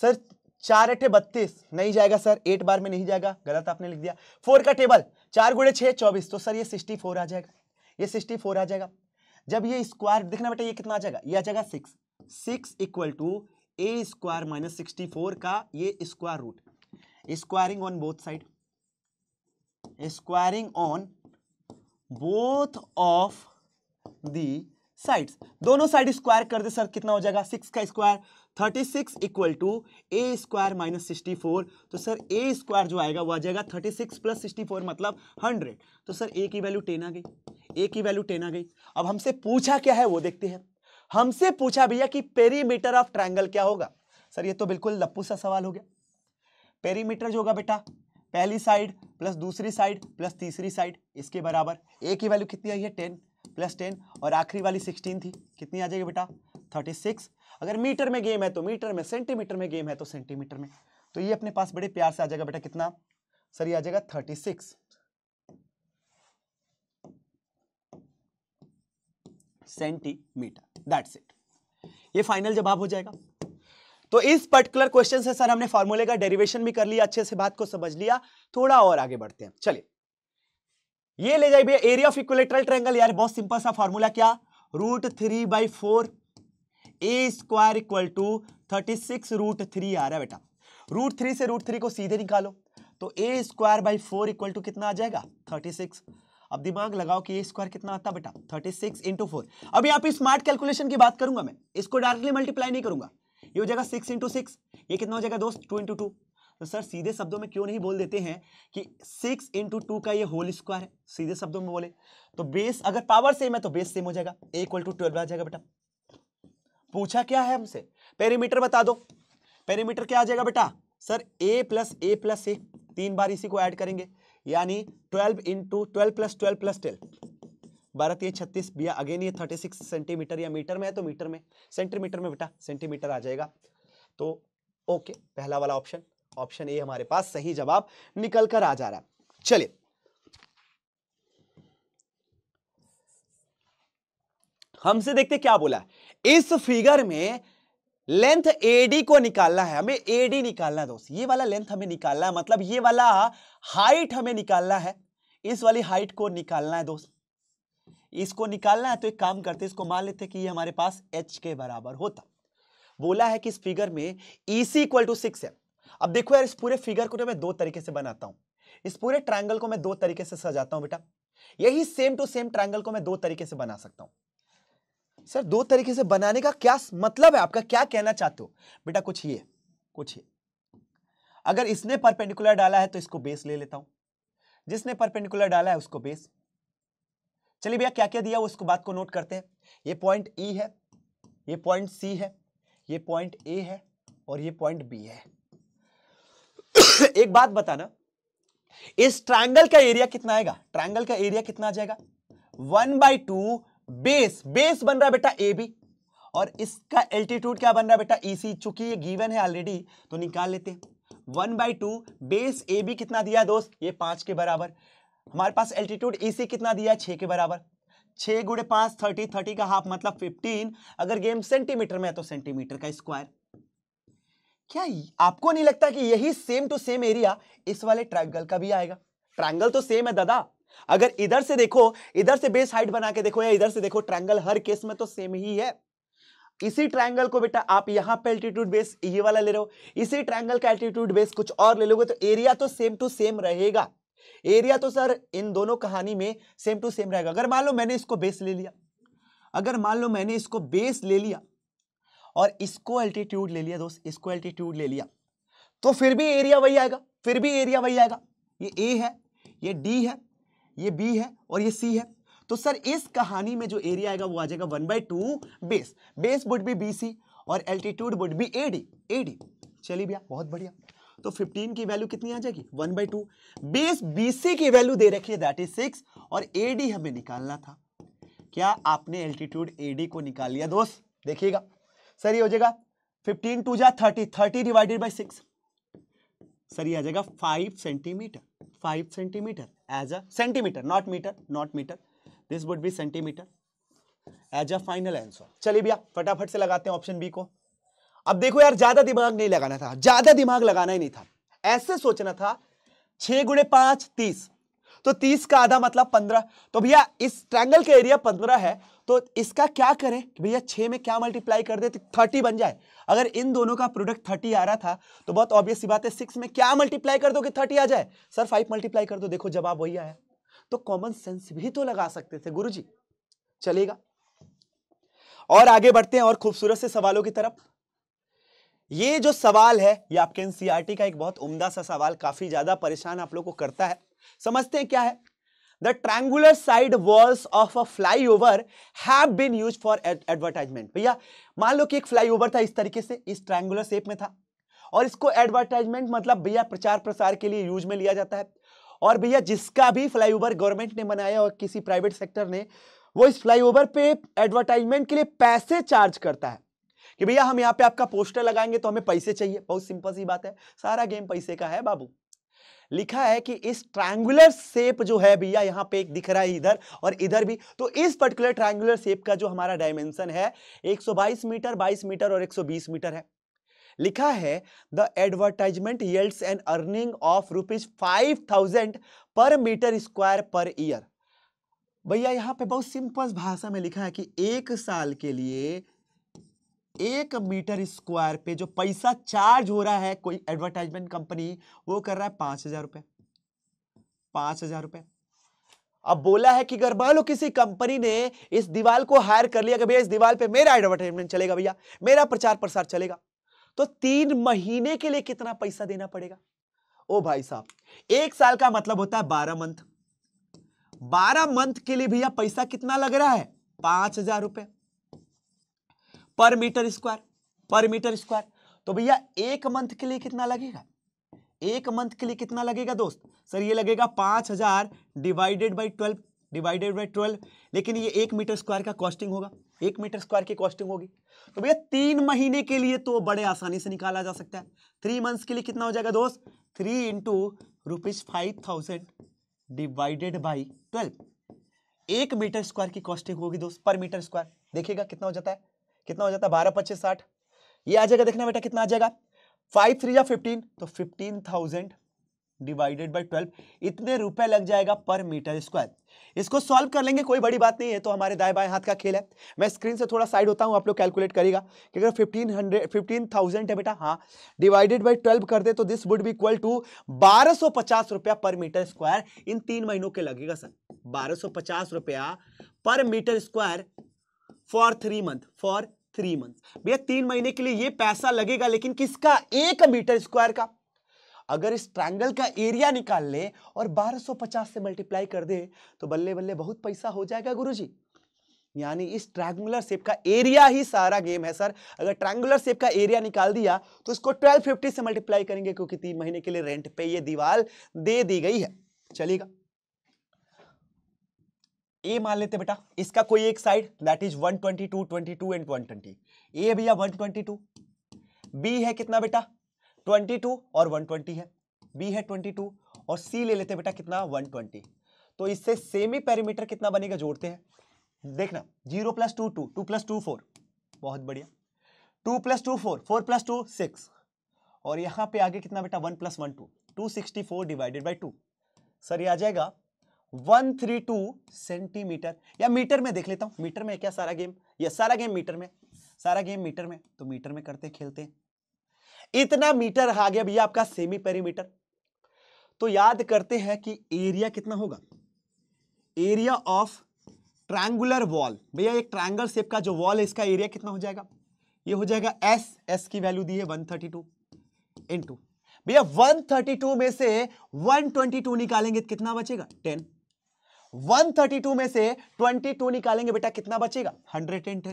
सर चार अठे बत्तीस नहीं जाएगा सर एट बार में नहीं जाएगा गलत आपने लिख दिया फोर का टेबल चार गुड़े छह चौबीस तो सर ये सिक्सटी फोर आ जाएगा ये सिक्सटी फोर आ जाएगा जब ये स्क्वायर देखना बेटा ये कितना आ जाएगा ये आ जाएगा six six equal to a square minus sixty four का ये square root squaring on both side squaring on both of the sides दोनों साइड स्क्वायर कर दे सर कितना हो जाएगा सिक्स का square thirty six equal to a square minus sixty four तो सर ए स्क्वायर जो आएगा वो आ जाएगा thirty six plus sixty four मतलब हंड्रेड तो सर ए की वैल्यू टेन आ गई ए की वैल्यू टेन आ गई अब हमसे पूछा क्या है वो देखते हैं हमसे पूछा भैया कि पेरीमीटर ऑफ ट्राइंगल क्या होगा सर ये तो बिल्कुल लप्पू सा सवाल हो गया पेरीमीटर जो होगा बेटा पहली साइड प्लस दूसरी साइड प्लस तीसरी साइड इसके बराबर ए की वैल्यू कितनी आई है टेन प्लस टेन और आखिरी वाली सिक्सटीन थी कितनी आ जाएगी बेटा थर्टी सिक्स अगर मीटर में गेम है तो मीटर में सेंटीमीटर में गेम है तो सेंटीमीटर में तो ये अपने पास बड़े प्यार से आ जाएगा बेटा कितना सर ये आ जाएगा thirty six centimeter that's it ये फाइनल जवाब हो जाएगा तो इस पर्टिकुलर क्वेश्चन से सर हमने फॉर्मूले का डेरिवेशन भी कर लिया अच्छे से बात को समझ लिया थोड़ा और आगे बढ़ते हैं चलिए ये ले जाइए भैया एरिया ऑफ इक्वलेटरल ट्रायंगल यार बहुत सिंपल सा फॉर्मूला क्या root three by four a square equal to thirty six root three आ रहा है बेटा रूट थ्री से रूट थ्री को सीधे निकालो तो a square by four equal to कितना आ जाएगा थर्टी सिक्स अब दिमाग लगाओ कि ए स्क्वायर कितना आता बेटा थर्टी सिक्स इंटू फोर अभी आप स्मार्ट कैलकुलेशन की बात करूंगा मैं इसको डायरेक्टली मल्टीप्लाई नहीं करूंगा ये हो जाएगा सिक्स इंटू सिक्स ये कितना हो जाएगा दोस्त टू इंटू टू तो सर सीधे शब्दों में क्यों नहीं बोल देते हैं कि सिक्स इंटू टू का ये होल स्क्वायर है सीधे शब्दों में बोले तो बेस अगर पावर सेम है तो बेस सेम हो जाएगा ए इक्वल टू ट्वेल्व आ जाएगा बेटा पूछा क्या है हमसे पेरीमीटर बता दो पेरीमीटर क्या आ जाएगा बेटा sir A plus A plus a तीन बार इसी को ऐड करेंगे यानी twelve into twelve plus twelve plus twelve बारह तीन छत्तीस भैया अगेन ये थर्टी सिक्स सेंटीमीटर या मीटर में है तो मीटर में सेंटीमीटर में बेटा सेंटीमीटर आ जाएगा तो ओके पहला वाला ऑप्शन ऑप्शन ए हमारे पास सही जवाब निकल कर आ जा रहा है चलिए हमसे देखते क्या बोला इस फिगर में लेंथ एडी को निकालना है हमें एडी निकालना है दोस्त ये वाला लेंथ हमें निकालना है मतलब ये वाला हाइट हमें निकालना है इस वाली हाइट को निकालना है दोस्त इसको निकालना है तो एक काम करते इसको मान लेते कि ये हमारे पास एच के बराबर होता बोला है कि इस फिगर में E C equal to six है अब देखो यार इस पूरे फिगर को तो मैं दो तरीके से बनाता हूं इस पूरे ट्रायंगल को मैं दो तरीके से सजाता हूं बेटा यही सेम टू सेम ट्रायंगल को मैं दो तरीके से बना सकता हूं सर दो तरीके से बनाने का क्या मतलब है आपका क्या कहना चाहते हो बेटा कुछ ये कुछ ये अगर इसने परपेंडिकुलर डाला है तो इसको बेस ले लेता हूं जिसने परपेंडिकुलर डाला है उसको बेस चलिए भैया क्या क्या दिया वो उसको बात को नोट करते हैं ये पॉइंट ई e है ये पॉइंट सी है ये पॉइंट ए है और ये पॉइंट बी है एक बात बताना इस ट्राइंगल का एरिया कितना आएगा ट्राइंगल का एरिया कितना आ जाएगा one by two base base बन रहा बेटा ए बी और इसका एल्टीट्यूड क्या बन रहा बेटा ई e सी चूंकि ये गिवन है ऑलरेडी तो निकाल लेते हैं one by two base A B कितना दिया दोस्त ये पांच के बराबर हमारे पास एल्टीट्यूड ए e कितना दिया छे छः के बराबर छः गुड़े पाँच थर्टी थर्टी का हाफ मतलब फिफ्टीन अगर गेम सेंटीमीटर में है तो सेंटीमीटर का स्क्वायर क्या आपको नहीं लगता कि यही सेम टू सेम एरिया इस वाले ट्रायंगल का भी आएगा ट्रायंगल तो सेम है दादा अगर इधर से देखो इधर से बेस हाइट बना के देखो या इधर से देखो ट्रायंगल हर केस में तो सेम ही है इसी ट्रायंगल को बेटा आप यहां पे एल्टीट्यूड बेस ये वाला ले रहे हो इसी ट्रायंगल का एल्टीट्यूड बेस कुछ और ले लोगे तो एरिया तो सेम टू सेम रहेगा एरिया तो सर इन दोनों कहानी में सेम टू सेम रहेगा अगर मान लो मैंने इसको बेस ले लिया अगर मान लो मैंने इसको बेस ले लिया और इसको एल्टीट्यूड ले लिया दोस्त इसको एल्टीट्यूड ले लिया तो फिर भी एरिया वही आएगा फिर भी एरिया वही आएगा ये ए है ये डी है ये बी है और ये सी है तो सर इस कहानी में जो एरिया आएगा वो आ जाएगा one by two base base would be B C और altitude would be A D A D चलिए भैया बहुत बढ़िया तो 15 की वैल्यू कितनी आ जाएगी one by two base BC की वैल्यू दे रखी है दैट इज सिक्स और एडी हमें निकालना था क्या आपने एल्टीट्यूड एडी को निकाल लिया दोस्त देखिएगा सर ये हो जाएगा फिफ्टीन टू जा thirty thirty divided by six sir ये आ जाएगा five centimeter five centimeter as a centimeter not meter not meter this would be centimeter as a final answer चलिए भैया फटाफट से लगाते हैं ऑप्शन बी को अब देखो यार ज्यादा दिमाग नहीं लगाना था ज्यादा दिमाग लगाना ही नहीं था ऐसे सोचना था छह गुड़े पांच तीस तो तीस का आधा मतलब पंद्रह तो भैया इस ट्रैंगल का एरिया पंद्रह है तो इसका क्या करें भैया छह में क्या मल्टीप्लाई कर दे तो थर्टी बन जाए अगर इन दोनों का प्रोडक्ट थर्टी आ रहा था तो बहुत ऑब्वियस सी बात है सिक्स में क्या मल्टीप्लाई कर दो कि थर्टी आ जाए सर फाइव मल्टीप्लाई कर दो देखो जवाब वही आया तो कॉमन सेंस भी तो लगा सकते थे गुरु जी चलेगा और आगे बढ़ते हैं और खूबसूरत से सवालों की तरफ ये जो सवाल है ये आपके एनसीईआरटी e का एक बहुत उम्दा सा सवाल काफी ज्यादा परेशान आप लोग को करता है समझते हैं क्या है the triangular side walls of a flyover have been use for advertisement भैया मान लो कि एक फ्लाई ओवर था इस तरीके से इस ट्रैंगुलर शेप में था और इसको एडवर्टाइजमेंट मतलब भैया प्रचार प्रसार के लिए यूज में लिया जाता है और भैया जिसका भी फ्लाईओवर गवर्नमेंट ने बनाया और किसी प्राइवेट सेक्टर ने वो इस फ्लाईओवर पे एडवर्टाइजमेंट के लिए पैसे चार्ज करता है कि भैया हम यहाँ पे आपका पोस्टर लगाएंगे तो हमें पैसे चाहिए बहुत सिंपल सी बात है सारा गेम पैसे का है बाबू लिखा है कि इस ट्रायंगुलर शेप जो है भैया यहाँ पे एक दिख रहा है इधर और इधर भी तो इस पर्टिकुलर ट्रायंगुलर शेप का जो हमारा डायमेंशन है 122 मीटर 22 मीटर और 120 मीटर है लिखा है the advertisement yields and earning of rupees five thousand per meter square per year भैया यहाँ पे बहुत सिंपल भाषा में लिखा है कि एक साल के लिए एक मीटर स्क्वायर पे जो पैसा चार्ज हो रहा है कोई एडवर्टाइजमेंट कंपनी वो कर रहा है पांच हजार रुपए पांच हजार रुपए अब बोला है कि अगर मान लो किसी कंपनी ने इस दीवार को हायर कर लिया कि भैया इस दीवार पे मेरा एडवर्टाइजमेंट चलेगा भैया मेरा प्रचार प्रसार चलेगा तो तीन महीने के लिए कितना पैसा देना पड़ेगा ओ भाई साहब एक साल का मतलब होता है बारह मंथ बारह मंथ के लिए भैया पैसा कितना लग रहा है पांच हजार रुपए per meter square per meter square तो भैया एक मंथ के लिए कितना लगेगा एक मंथ के लिए कितना लगेगा दोस्त सर ये लगेगा पांच हजार divided by twelve divided by twelve लेकिन ये एक मीटर स्क्वायर का कॉस्टिंग होगा एक मीटर स्क्वायर की कॉस्टिंग होगी तो भैया तीन महीने के लिए तो बड़े आसानी से निकाला जा सकता है थ्री मंथ्स के लिए कितना हो जाएगा दोस्त three into rupees five thousand divided by twelve एक मीटर स्क्वायर की कॉस्टिंग होगी दोस्त पर मीटर स्क्वायर देखिएगा कितना हो जाता है कितना हो जाता है बारह पच्चीस साठ ये आ जाएगा देखना बेटा कितना आ जाएगा फाइव थ्री या फिफ्टीन तो fifteen thousand divided by twelve इतने रुपए लग जाएगा पर मीटर स्क्वायर इसको सॉल्व कर लेंगे कोई बड़ी बात नहीं है तो हमारे दाएं बाएं हाथ का खेल है मैं स्क्रीन से थोड़ा साइड होता हूं आप लोग कैलकुलेट करेगा कि अगर फिफ्टीन हंड्रेड फिफ्टीन थाउजेंड है बेटा हाँ डिवाइडेड बाई ट्वेल्व कर दे तो this would be equal to बारह सौ पचास रुपया पर मीटर स्क्वायर इन तीन महीनों के लगेगा सर बारह सौ पचास रुपया per meter square for three month for three month भैया तीन महीने के लिए ये पैसा लगेगा लेकिन किसका एक मीटर स्क्वायर का अगर इस ट्रायंगल का एरिया निकाल ले और 1250 से मल्टीप्लाई कर दे तो बल्ले बल्ले बहुत पैसा हो जाएगा गुरुजी यानी इस ट्रायंगुलर शेप का एरिया ही सारा गेम है सर अगर ट्रायंगुलर शेप का एरिया निकाल दिया तो इसको 1250 से मल्टीप्लाई करेंगे क्योंकि तीन महीने के लिए रेंट पे ये दीवार दे दी गई है चलेगा ए मान लेते बेटा इसका कोई एक side that is 122, 22 and 120 A भैया 122 बी है कितना बेटा 22 और 120 है बी है 22 और सी ले लेते बेटा कितना 120 तो इससे सेमी पेरीमीटर कितना बनेगा जोड़ते हैं देखना zero plus two two two plus two four बहुत बढ़िया two plus two four four plus two six और यहाँ पे आगे कितना बेटा one plus one two two sixty four divided by two sir ये आ जाएगा वन थ्री टू सेंटीमीटर या मीटर में देख लेता हूं मीटर में क्या सारा गेम या सारा गेम मीटर में सारा गेम मीटर में तो मीटर में करते खेलते इतना मीटर आ गया भैया आपका सेमी पेरीमीटर तो याद करते हैं कि एरिया कितना होगा एरिया ऑफ ट्रायंगुलर वॉल भैया एक ट्रायंगल शेप का जो वॉल है इसका एरिया कितना हो जाएगा ये हो जाएगा एस एस की वैल्यू दी है 132 थर्टी टू इन टू भैया वन में से 122 निकालेंगे तो कितना बचेगा 10 132 में से 22 निकालेंगे बेटा कितना बचेगा 110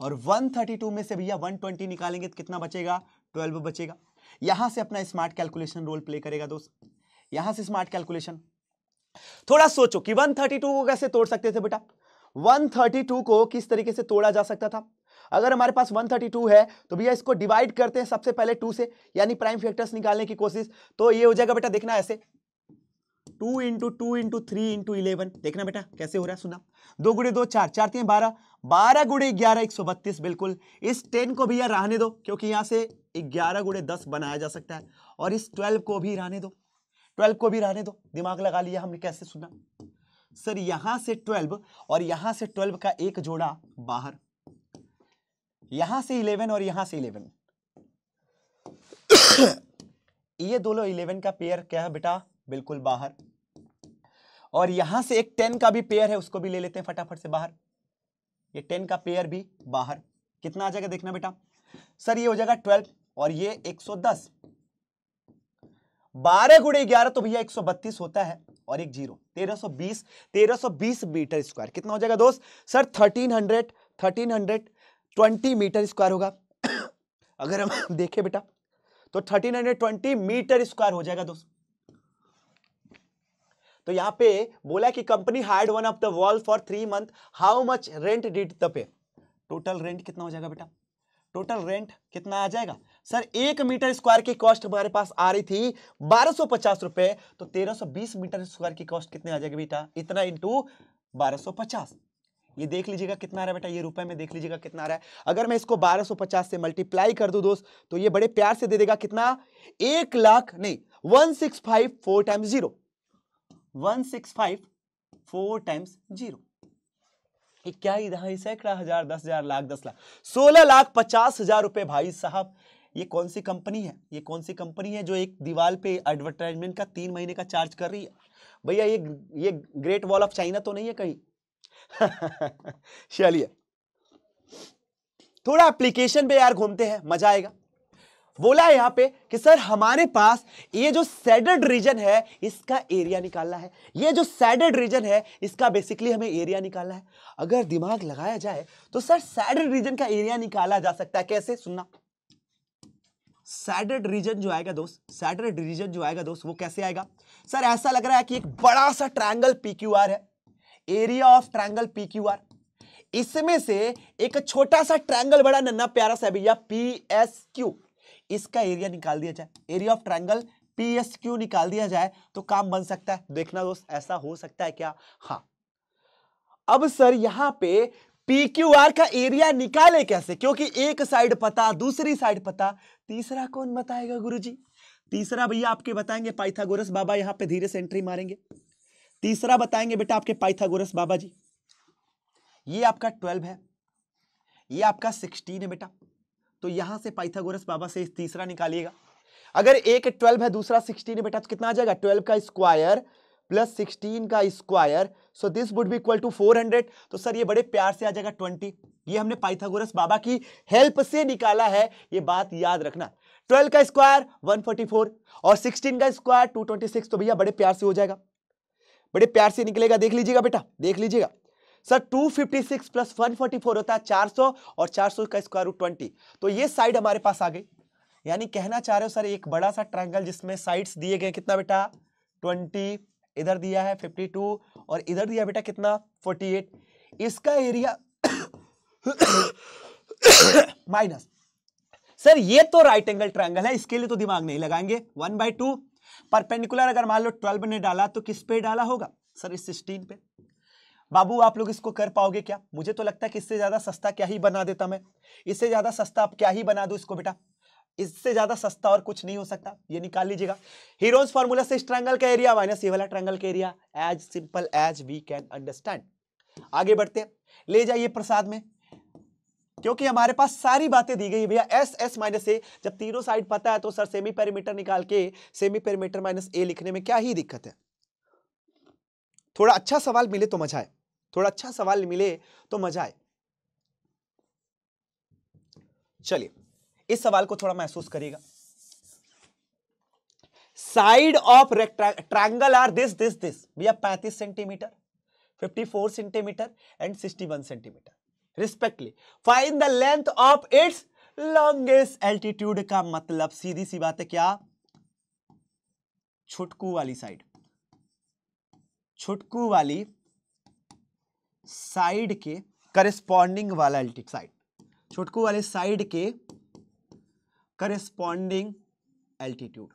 और 132 में से भैया 120 निकालेंगे तो कितना बचेगा 12 बचेगा यहां से अपना स्मार्ट कैलकुलेशन रोल प्ले करेगा दोस्त यहां से स्मार्ट कैलकुलेशन थोड़ा सोचो कि 132 को कैसे तोड़ सकते थे बेटा 132 को किस तरीके से तोड़ा जा सकता था अगर हमारे पास 132 है तो भैया इसको डिवाइड करते हैं सबसे पहले 2 से यानी प्राइम फैक्टर्स निकालने की कोशिश तो ये हो जाएगा बेटा देखना ऐसे two into two into three into eleven देखना बेटा कैसे हो रहा है सुना दो गुड़े दो चार चार तीन बारह बारह गुड़े ग्यारह एक सौ बत्तीस बिल्कुल इस टेन को भी यार रहने दो क्योंकि यहाँ से ग्यारह गुड़े दस बनाया जा सकता है और इस ट्वेल्व को भी रहने दो ट्वेल्व को भी रहने दो दिमाग लगा लिया हमने कैसे सुना सर यहां से ट्वेल्व और यहां से ट्वेल्व का एक जोड़ा बाहर यहां से इलेवन और यहां से इलेवन ये दोनों इलेवन का पेयर क्या है बेटा बिल्कुल बाहर और यहां से एक टेन का भी पेयर है उसको भी ले लेते हैं फटाफट से बाहर ये टेन का पेयर भी बाहर कितना आ जाएगा देखना बेटा सर ये हो जाएगा ट्वेल्व और ये एक सौ दस बारह गुड़े ग्यारह तो भैया एक सौ बत्तीस होता है और एक जीरो तेरह सौ बीस तेरह सौ बीस मीटर स्क्वायर कितना हो जाएगा दोस्त sir thirteen hundred thirteen hundred twenty metre square होगा अगर हम देखें बेटा तो thirteen hundred twenty metre square हो जाएगा दोस्त तो यहाँ पे बोला कि company hired one of the wall for three month how much rent did the pay total rent कितना हो जाएगा बेटा टोटल रेंट कितना आ जाएगा सर एक मीटर स्क्वायर की कॉस्ट हमारे पास आ रही थी बारह सौ पचास रुपए तो तेरह सौ बीस मीटर स्क्वायर की कॉस्ट कितने आ जाएगी बेटा इतना इंटू बारह सौ पचास ये देख लीजिएगा कितना आ रहा है बेटा ये रुपए में देख लीजिएगा कितना आ रहा है अगर मैं इसको 1250 से मल्टीप्लाई कर दूं दोस्त तो ये बड़े प्यार से दे देगा कितना एक लाख नहीं one six five four time zero one six five four times zero इक्याई दहाई सैकड़ा हजार दस हजार लाख दस लाख सोलह लाख पचास हजार रुपए भाई साहब ये कौन सी कंपनी है ये कौन सी कंपनी है जो एक दीवार पे एडवर्टाइजमेंट का तीन महीने का चार्ज कर रही है भैया ये ये ग्रेट वॉल ऑफ चाइना तो नहीं है कहीं चलिए थोड़ा एप्लीकेशन पे यार घूमते हैं मजा आएगा बोला यहाँ पे कि सर हमारे पास ये जो सैडेड रीजन है इसका एरिया निकालना है ये जो सैडेड रीजन है इसका बेसिकली हमें एरिया निकालना है अगर दिमाग लगाया जाए तो सर सैडेड रीजन का एरिया निकाला जा सकता है कैसे सुनना सैडेड रीजन जो आएगा दोस्त सैडेड रीजन जो आएगा दोस्त वो कैसे आएगा सर ऐसा लग रहा है कि एक बड़ा सा ट्रायंगल पी है एरिया ऑफ ट्रायंगल पी इसमें से एक छोटा सा ट्रायंगल बड़ा नन्ना प्यारा सा भैया पी एस क्यू इसका एरिया निकाल दिया जाए एरिया ऑफ ट्रायंगल पीएसक्यू निकाल दिया जाए तो काम बन सकता है देखना दोस्त ऐसा हो सकता है क्या हाँ अब सर यहां पे PQR का एरिया निकाले कैसे क्योंकि एक साइड पता दूसरी साइड पता तीसरा कौन बताएगा गुरुजी तीसरा भैया आपके बताएंगे पाइथागोरस बाबा यहां पे धीरे से एंट्री मारेंगे तीसरा बताएंगे बेटा आपके पाइथागोरस बाबा जी ये आपका ट्वेल्व है ये आपका सिक्सटीन है बेटा तो यहां से पाइथागोरस बाबा से तीसरा निकालिएगा अगर एक ट्वेल्व है दूसरा सिक्सटीन है बेटा तो कितना आ जाएगा ट्वेल्व का स्क्वायर प्लस सिक्सटीन का square so this would be equal to four hundred तो सर ये बड़े प्यार से आ जाएगा ट्वेंटी ये हमने पाइथागोरस बाबा की हेल्प से निकाला है ये बात याद रखना 12 का स्क्वायर 144 और 16 का स्क्वायर 226 तो भैया बड़े प्यार से हो जाएगा बड़े प्यार से निकलेगा देख लीजिएगा बेटा देख लीजिएगा सर 256 प्लस 144 होता है 400 और 400 का स्क्वायर रूट ट्वेंटी तो ये साइड हमारे पास आ गई यानी कहना चाह रहे हो सर एक बड़ा सा ट्रायंगल जिसमें साइड्स दिए गए कितना बेटा 20 इधर दिया है 52 और इधर दिया बेटा कितना 48 इसका एरिया माइनस सर ये तो राइट एंगल ट्रायंगल है इसके लिए तो दिमाग नहीं लगाएंगे वन बाई टू परपेंडिकुलर अगर मान लो ट्वेल्व ने डाला तो किस पे डाला होगा सर इस सिक्सटीन पे बाबू आप लोग इसको कर पाओगे क्या मुझे तो लगता है कि इससे ज़्यादा सस्ता क्या ही बना देता मैं इससे ज़्यादा सस्ता आप क्या ही बना दो इसको बेटा इससे ज़्यादा सस्ता और कुछ नहीं हो सकता ये निकाल लीजिएगा हीरोज फॉर्मूला से इस का एरिया माइनस ये वाला ट्रैंगल का area as simple as we can understand आगे बढ़ते हैं ले जाइए प्रसाद में क्योंकि हमारे पास सारी बातें दी गई भैया एस एस माइनस ए जब तीनों साइड पता है तो सर सेमी पेरीमीटर निकाल के सेमी पेरीमीटर माइनस ए लिखने में क्या ही दिक्कत है थोड़ा अच्छा सवाल मिले तो मजा आए थोड़ा अच्छा सवाल मिले तो मजा आए चलिए इस सवाल को थोड़ा महसूस करिएगा side of triangle are this this this भैया 35 centimetre 54 centimetre and 61 centimetre respectively find the length of its longest altitude का मतलब सीधी सी बात है क्या छुटकू वाली साइड छुटकू वाली साइड के करेस्पॉन्डिंग वाला एल्टिक साइड छोटकू वाले साइड के करेस्पॉन्डिंग एल्टीट्यूड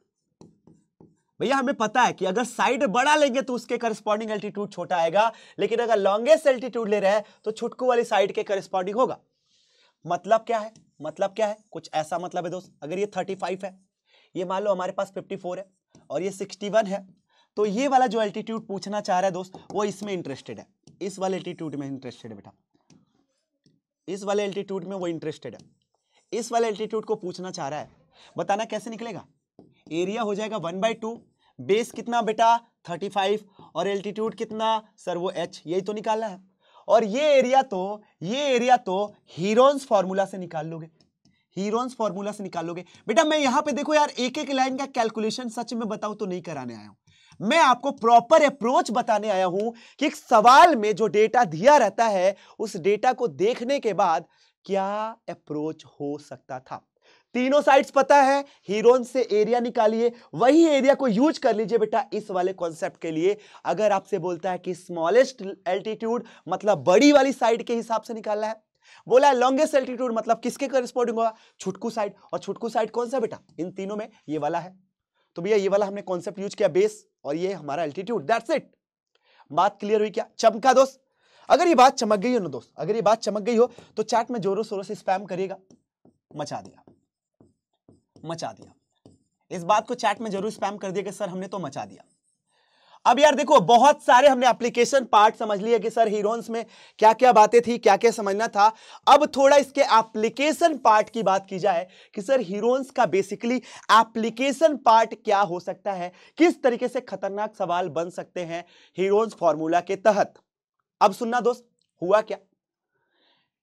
भैया हमें पता है कि अगर साइड बड़ा लेंगे तो उसके करिस्पॉन्डिंग एल्टीट्यूड छोटा आएगा लेकिन अगर लॉन्गेस्ट एल्टीट्यूड ले रहे हैं तो छुटकू वाली साइड के करस्पॉन्डिंग होगा मतलब क्या है मतलब क्या है कुछ ऐसा मतलब है दोस्त अगर ये 35 है ये मान लो हमारे पास 54 है और ये 61 है तो ये वाला जो एल्टीट्यूड पूछना चाह रहा है दोस्त वो इसमें इंटरेस्टेड है इस वाले एल्टीट्यूड में इंटरेस्टेड है बेटा इस वाले एल्टीट्यूड में वो इंटरेस्टेड है इस वाले एल्टीट्यूड को पूछना चाह रहा है बताना कैसे निकलेगा एरिया हो जाएगा वन बाई टू बेस कितना बेटा थर्टी फाइव और एल्टीट्यूड कितना सर वो एच यही तो निकालना है और ये एरिया तो ये एरिया तो हीरोन्स फॉर्मूला से निकाल लोगे हीरोन्स फॉर्मूला से निकाल लोगे बेटा मैं यहाँ पे देखो यार एक एक लाइन का कैलकुलेशन सच में बताऊँ तो नहीं कराने आया हूँ मैं आपको प्रॉपर अप्रोच बताने आया हूं कि एक सवाल में जो डेटा दिया रहता है उस डेटा को देखने के बाद क्या अप्रोच हो सकता था तीनों साइड्स पता है हीरोन से एरिया निकालिए वही एरिया को यूज कर लीजिए बेटा इस वाले कॉन्सेप्ट के लिए अगर आपसे बोलता है कि स्मॉलेस्ट एल्टीट्यूड मतलब बड़ी वाली साइड के हिसाब से निकालना है बोला है लॉन्गेस्ट एल्टीट्यूड मतलब किसके करस्पॉन्डिंग होगा छुटकू साइड और छुटकू साइड कौन सा बेटा इन तीनों में ये वाला है तो भैया ये वाला हमने कॉन्सेप्ट यूज किया बेस और ये हमारा एल्टीट्यूड दैट्स इट बात क्लियर हुई क्या चमका दोस्त अगर ये बात चमक गई हो ना दोस्त अगर ये बात चमक गई हो तो चैट में जोरों शोरों से स्पैम करिएगा मचा दिया मचा दिया इस बात को चैट में जरूर स्पैम कर दिया कि सर हमने तो मचा दिया अब यार देखो बहुत सारे हमने एप्लीकेशन पार्ट समझ लिया कि सर हीरोन्स में क्या क्या बातें थी क्या क्या समझना था अब थोड़ा इसके एप्लीकेशन पार्ट की बात की जाए कि सर हीरोन्स का बेसिकली एप्लीकेशन पार्ट क्या हो सकता है किस तरीके से खतरनाक सवाल बन सकते हैं हीरोन्स फॉर्मूला के तहत अब सुनना दोस्त हुआ क्या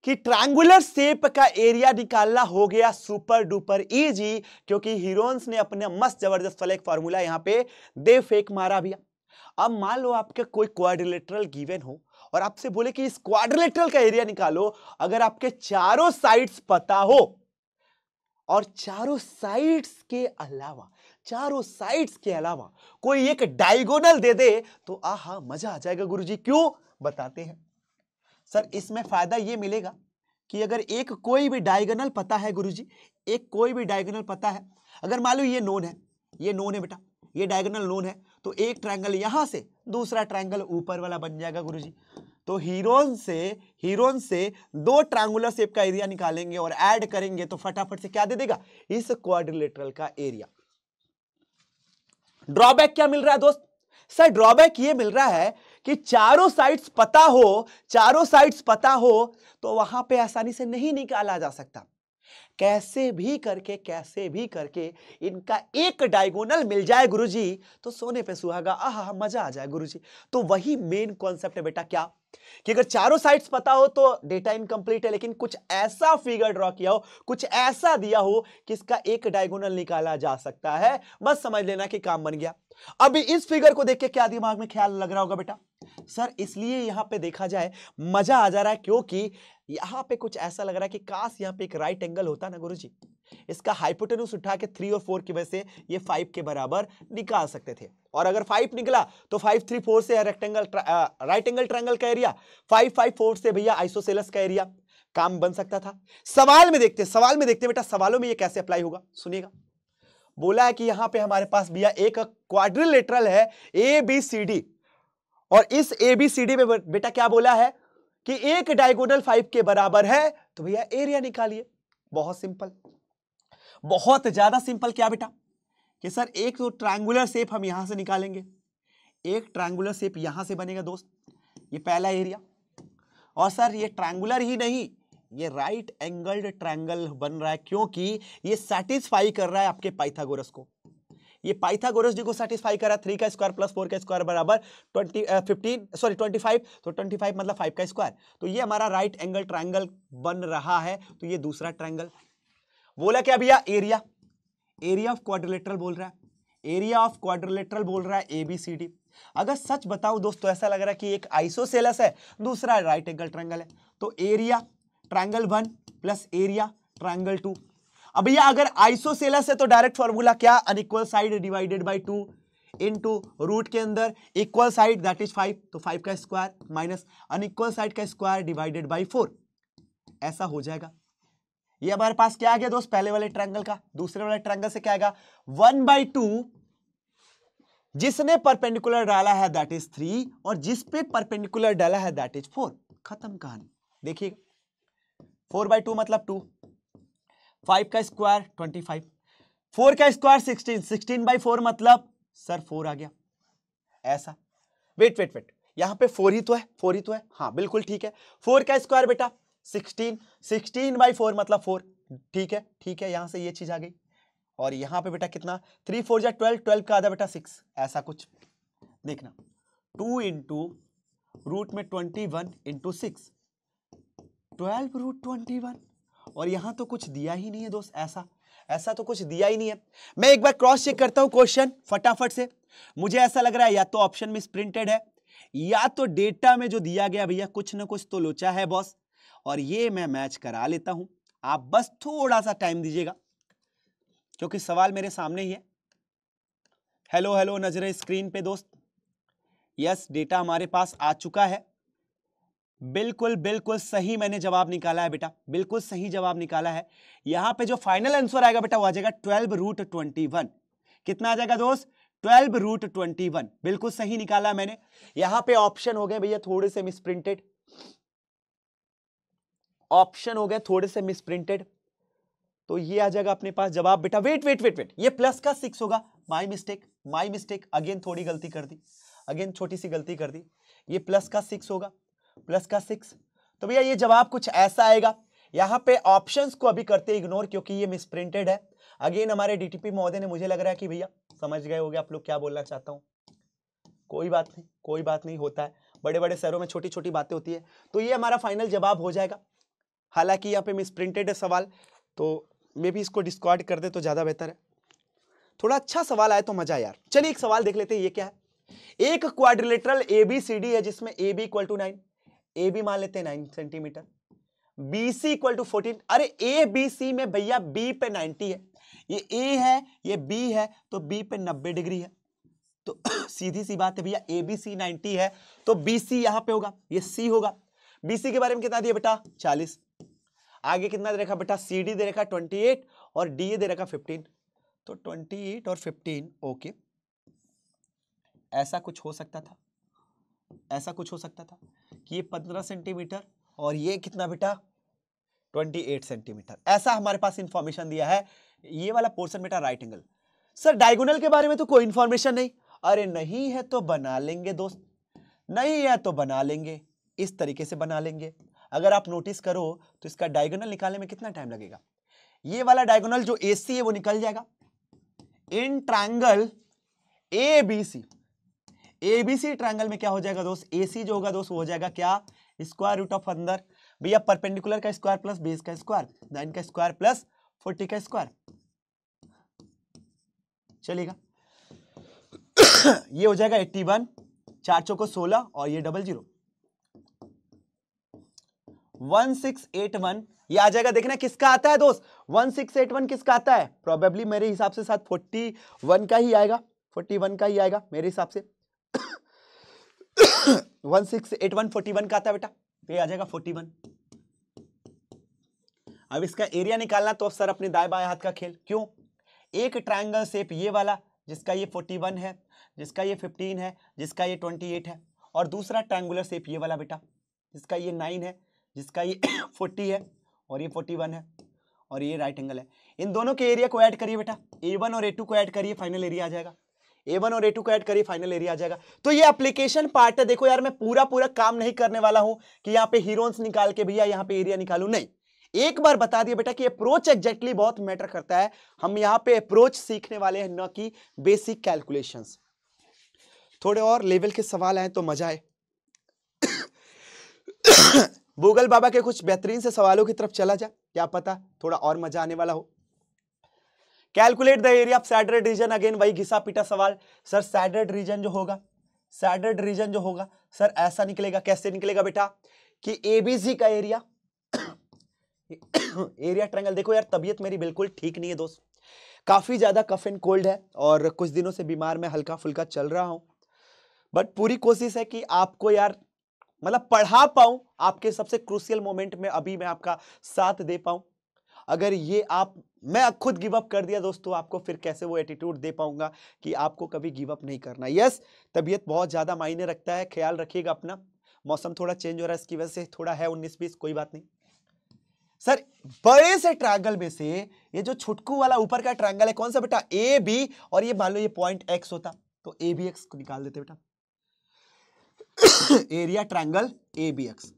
कि ट्रायंगुलर शेप का एरिया निकालना हो गया सुपर डुपर इजी क्योंकि हीरोन्स ने अपने मस्त जबरदस्त वाला एक फॉर्मूला यहां पे दे फेक मारा भैया अब मान लो आपके कोई क्वाड्रिलेटरल गिवन हो और आपसे बोले कि इस क्वाड्रिलेटरल का एरिया निकालो अगर आपके चारों साइड्स पता हो और चारों साइड्स के अलावा चारों साइड्स के अलावा कोई एक डायगोनल दे दे तो आहा मजा आ जाएगा गुरुजी क्यों बताते हैं सर इसमें फायदा यह मिलेगा कि अगर एक कोई भी डायगोनल पता है गुरुजी एक कोई भी डायगोनल पता है अगर मान लो ये नोन है ये नोन है बेटा ये डायगोनल नोन है तो एक ट्रायंगल यहां से दूसरा ट्रायंगल ऊपर वाला बन जाएगा गुरुजी तो हीरोन से हीरोन से दो ट्रायंगुलर शेप का एरिया निकालेंगे और ऐड करेंगे तो फटाफट से क्या दे देगा इस क्वाड्रिलेटरल का एरिया ड्रॉबैक क्या मिल रहा है दोस्त सर ड्रॉबैक ये मिल रहा है कि चारों साइड्स पता हो चारों साइड्स पता हो तो वहां पे आसानी से नहीं निकाला जा सकता कैसे भी करके कैसे भी करके इनका एक डायगोनल मिल जाए गुरुजी तो सोने पे सुहागा आह मजा आ जाए गुरुजी तो वही मेन कॉन्सेप्ट है बेटा क्या कि अगर चारों साइड्स पता हो तो डेटा इनकम्प्लीट है लेकिन कुछ ऐसा फिगर ड्रॉ किया हो कुछ ऐसा दिया हो कि इसका एक डायगोनल निकाला जा सकता है बस समझ लेना कि काम बन गया अभी इस फिगर को देख के क्या दिमाग में ख्याल लग रहा होगा बेटा सर इसलिए यहां पे देखा जाए मजा आ जा रहा है क्योंकि यहां पे कुछ ऐसा लग रहा है कि काश यहां पे एक राइट एंगल होता ना गुरुजी इसका हाइपोटेनस उठा के थ्री और फोर की वजह से ये फाइव के बराबर निकाल सकते थे और अगर फाइव निकला तो फाइव थ्री फोर से रेक्टेंगल राइट एंगल ट्रैंगल का एरिया फाइव फाइव फोर से भैया आइसोसेलस का एरिया काम बन सकता था सवाल में देखते सवाल में देखते बेटा सवालों में यह कैसे अप्लाई होगा सुनिएगा बोला है कि यहां पे हमारे पास भैया एक क्वाड्रिलेटरल है ए बी सी डी और इस ए बी सी डी में बेटा क्या बोला है कि एक डायगोनल फाइव के बराबर है तो भैया एरिया निकालिए बहुत सिंपल बहुत ज्यादा सिंपल क्या बेटा कि सर एक तो ट्रायंगुलर शेप हम यहां से निकालेंगे एक ट्रायंगुलर शेप यहां से बनेगा दोस्त ये पहला एरिया और सर ये ट्रायंगुलर ही नहीं ये राइट एंगल्ड ट्रायंगल बन रहा है क्योंकि ये सेटिस्फाई कर रहा है आपके पाइथागोरस को ये पाइथागोरस जी को सेटिस्फाई कर रहा है थ्री का स्क्वायर प्लस फोर का स्क्वायर बराबर twenty fifteen sorry twenty five तो ट्वेंटी फाइव मतलब फाइव का स्क्वायर तो ये हमारा राइट एंगल ट्राइंगल बन रहा है तो ये दूसरा ट्राइंगल बोला क्या भैया एरिया एरिया ऑफ क्वाड्रिलेटरल बोल रहा है एरिया ऑफ क्वाड्रिलेटरल बोल रहा है ए बी सी डी अगर सच बताऊं दोस्तों ऐसा लग रहा है कि एक आइसोसेलस है दूसरा राइट एंगल ट्रायंगल है तो area triangle one plus area triangle two अब भैया अगर आइसोसेलस है तो डायरेक्ट फॉर्मूला क्या unequal side divided by two into root के अंदर equal side that is five तो फाइव का स्क्वायर माइनस अनइक्वल साइड का स्क्वायर डिवाइडेड बाई फोर ऐसा हो जाएगा ये हमारे पास क्या आ गया दोस्त पहले वाले ट्रायंगल का दूसरे वाले ट्रायंगल से क्या आएगा वन बाई टू जिसने परपेंडिकुलर डाला है दैट इज थ्री और जिस पे परपेंडिकुलर डाला है दैट इज फोर खत्म कहानी देखिएगा फोर बाई टू मतलब टू फाइव का स्क्वायर ट्वेंटी फाइव फोर का square sixteen sixteen by four मतलब सर फोर आ गया ऐसा वेट वेट वेट यहाँ पे फोर ही तो है फोर ही तो है हाँ बिल्कुल ठीक है फोर का स्क्वायर बेटा सिक्सटीन सिक्सटीन बाई फोर मतलब फोर ठीक है ठीक है यहाँ से ये चीज़ आ गई और यहाँ पे बेटा कितना थ्री फोर या ट्वेल्व ट्वेल्व का आधा बेटा सिक्स ऐसा कुछ देखना टू इंटू रूट में twenty one into six twelve root twenty one और यहाँ तो कुछ दिया ही नहीं है दोस्त ऐसा ऐसा तो कुछ दिया ही नहीं है मैं एक बार क्रॉस चेक करता हूँ क्वेश्चन फटाफट से मुझे ऐसा लग रहा है या तो ऑप्शन मिस प्रिंटेड है या तो डेटा में जो दिया गया भैया कुछ ना कुछ तो लोचा है बॉस और ये मैं मैच करा लेता हूं आप बस थोड़ा सा टाइम दीजिएगा क्योंकि सवाल मेरे सामने ही है हेलो हेलो नजर स्क्रीन पे दोस्त यस डेटा हमारे पास आ चुका है बिल्कुल बिल्कुल सही मैंने जवाब निकाला है बेटा बिल्कुल सही जवाब निकाला है यहां पे जो फाइनल आंसर आएगा बेटा वो आ जाएगा ट्वेल्व रूट ट्वेंटी वन कितना आ जाएगा दोस्त ट्वेल्व रूट ट्वेंटी वन बिल्कुल सही निकाला मैंने यहां पे ऑप्शन हो गए भैया थोड़े से मिसप्रिंटेड ऑप्शन हो गए थोड़े से मिसप्रिंटेड तो ये आ जाएगा अपने पास जवाब बेटा वेट वेट वेट वेट ये प्लस का सिक्स होगा my mistake my mistake again थोड़ी गलती कर दी अगेन छोटी सी गलती कर दी ये प्लस का सिक्स होगा प्लस का सिक्स तो भैया ये जवाब कुछ ऐसा आएगा यहाँ पे ऑप्शंस को अभी करते इग्नोर क्योंकि ये मिसप्रिंटेड है अगेन हमारे डीटीपी महोदय ने मुझे लग रहा है कि भैया समझ गए हो गए आप लोग क्या बोलना चाहता हूँ कोई बात नहीं कोई बात नहीं होता है बड़े बड़े शहरों में छोटी छोटी बातें होती है तो ये हमारा फाइनल जवाब हो जाएगा हालांकि यहाँ पे मिसप्रिंटेड है सवाल तो मे भी इसको डिस्कॉर्ड कर दे तो ज़्यादा बेहतर है थोड़ा अच्छा सवाल आए तो मजा यार चलिए एक सवाल देख लेते हैं ये क्या है एक quadrilateral A B C D है जिसमें A B equal to nine A B मान लेते हैं nine centimetre B C equal to fourteen अरे ए बी सी में भैया बी पे नाइन्टी है ये ए है ये बी है तो बी पे नब्बे डिग्री है तो सीधी सी बात है भैया ए बी सी नाइन्टी है तो बी सी यहां पर होगा ये सी होगा बी सी के बारे में कितना दिया बेटा चालीस आगे कितना दे रखा बेटा सी डी दे रखा ट्वेंटी एट और डी ए दे रखा फिफ्टीन तो ट्वेंटी एट और फिफ्टीन ओके ऐसा कुछ हो सकता था ऐसा कुछ हो सकता था ये पंद्रह सेंटीमीटर और ये कितना बेटा ट्वेंटी एट सेंटीमीटर ऐसा हमारे पास इंफॉर्मेशन दिया है ये वाला पोर्सन बेटा राइट एंगल सर डायगोनल के बारे में तो कोई इंफॉर्मेशन नहीं अरे नहीं है तो बना लेंगे दोस्त नहीं है तो बना लेंगे इस तरीके से बना लेंगे अगर आप नोटिस करो तो इसका डायगोनल निकालने में कितना टाइम लगेगा ये वाला डायगोनल जो ए है वो निकल जाएगा in triangle A B C ABC triangle में क्या हो जाएगा दोस्त एसी जो होगा दोस्त हो जाएगा क्या स्क्वायर रूट ऑफ अंदर भैया परपेंडिकुलर का स्क्वायर प्लस बेस का स्क्वायर नाइन का स्क्वायर प्लस फोर्टी का स्क्वायर चलेगा ये हो जाएगा एट्टी वन चार चौको सोलह और ये double zero one six eight one ये आ जाएगा देखना किसका आता है दोस्त वन सिक्स एट वन किसका आता है प्रॉबेबली मेरे हिसाब से साथ फोर्टी वन का ही आएगा फोर्टी वन का ही आएगा मेरे हिसाब से one six eight one forty one का आता है बेटा तो ये आ जाएगा फोर्टी वन अब इसका एरिया निकालना तो अब सर अपने दाएं बाएं हाथ का खेल क्यों एक ट्रायंगल शेप ये वाला जिसका ये फोर्टी वन है जिसका ये फिफ्टीन है जिसका ये ट्वेंटी एट है और दूसरा ट्रायंगुलर शेप ये वाला बेटा जिसका ये नाइन है जिसका ये फोर्टी है और ये फोर्टी वन है और ये राइट एंगल है इन दोनों के एरिया को ऐड करिए बेटा ए वन और ए टू को ऐड करिए फाइनल एरिया आ जाएगा ए वन और ए टू को ऐड करिए फाइनल एरिया आ जाएगा तो ये एप्लीकेशन पार्ट है देखो यार मैं पूरा पूरा काम नहीं करने वाला हूं कि यहाँ पे हीरोन्स निकाल के भैया यहाँ पे एरिया निकालू नहीं एक बार बता दिया बेटा कि अप्रोच एग्जैक्टली बहुत मैटर करता है हम यहाँ पे अप्रोच सीखने वाले हैं न कि बेसिक कैलकुलेशन थोड़े और लेवल के सवाल आए तो मजा आए गूगल बाबा के कुछ बेहतरीन से सवालों की तरफ चला जाए क्या पता थोड़ा और मजा आने वाला हो calculate the area of shaded region again वही घिसा पीटा सवाल सर सैडरेड रीजन जो होगा सैडरेड रीजन जो होगा सर ऐसा निकलेगा कैसे निकलेगा बेटा कि एबीसी का एरिया एरिया ट्रायंगल देखो यार तबीयत मेरी बिल्कुल ठीक नहीं है दोस्त काफ़ी ज़्यादा कफ एंड कोल्ड है और कुछ दिनों से बीमार में हल्का फुल्का चल रहा हूं बट पूरी कोशिश है कि आपको यार मतलब पढ़ा पाऊं आपके सबसे क्रूसियल मोमेंट में अभी मैं आपका साथ दे पाऊं अगर ये आप मैं खुद गिव अप कर दिया दोस्तों आपको फिर कैसे वो एटीट्यूड दे पाऊंगा कि आपको कभी गिव अप नहीं करना यस तबीयत बहुत ज़्यादा मायने रखता है ख्याल रखिएगा अपना मौसम थोड़ा चेंज हो रहा है इसकी वजह से थोड़ा है उन्नीस बीस कोई बात नहीं सर बड़े से ट्रायंगल में से ये जो छुटकू वाला ऊपर का ट्रायंगल है कौन सा बेटा ए बी और ये मान लो ये पॉइंट एक्स होता तो ए बी एक्स को निकाल देते बेटा area triangle A B X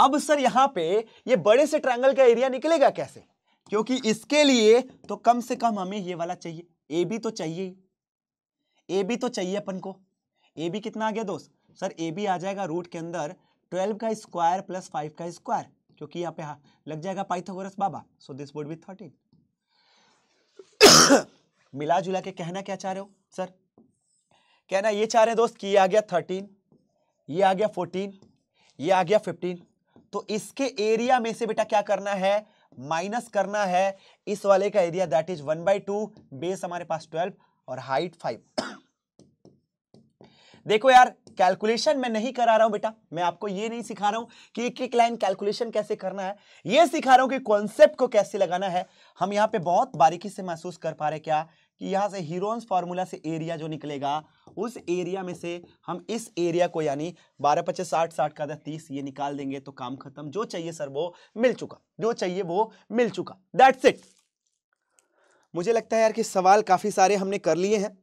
अब सर यहां पे ये बड़े से ट्रायंगल का एरिया निकलेगा कैसे क्योंकि इसके लिए तो कम से कम हमें ये वाला चाहिए ए बी तो चाहिए ही ए बी तो चाहिए अपन को ए बी कितना आ गया दोस्त सर ए बी आ जाएगा रूट के अंदर ट्वेल्व का स्क्वायर प्लस फाइव का स्क्वायर क्योंकि यहाँ पे हाँ, लग जाएगा पाइथागोरस बाबा so this would be thirteen मिला जुला के कहना क्या चाह रहे हो सर कहना ये चाह रहे हैं दोस्त कि ये आ गया थर्टीन ये आ गया फोर्टीन ये आ गया फिफ्टीन तो इसके एरिया में से बेटा क्या करना है माइनस करना है इस वाले का area that is one by two base हमारे पास ट्वेल्व और हाइट फाइव देखो यार कैलकुलेशन मैं नहीं करा रहा हूं बेटा मैं आपको ये नहीं सिखा रहा हूं कि एक एक लाइन कैलकुलेशन कैसे करना है ये सिखा रहा हूं कि कॉन्सेप्ट को कैसे लगाना है हम यहां पे बहुत बारीकी से महसूस कर पा रहे क्या कि यहाँ से हीरोन्स फार्मूला से एरिया जो निकलेगा उस एरिया में से हम इस एरिया को यानी बारह पच्चीस साठ साठ का दस तीस ये निकाल देंगे तो काम खत्म जो चाहिए सर वो मिल चुका जो चाहिए वो मिल चुका दैट्स इट मुझे लगता है यार कि सवाल काफ़ी सारे हमने कर लिए हैं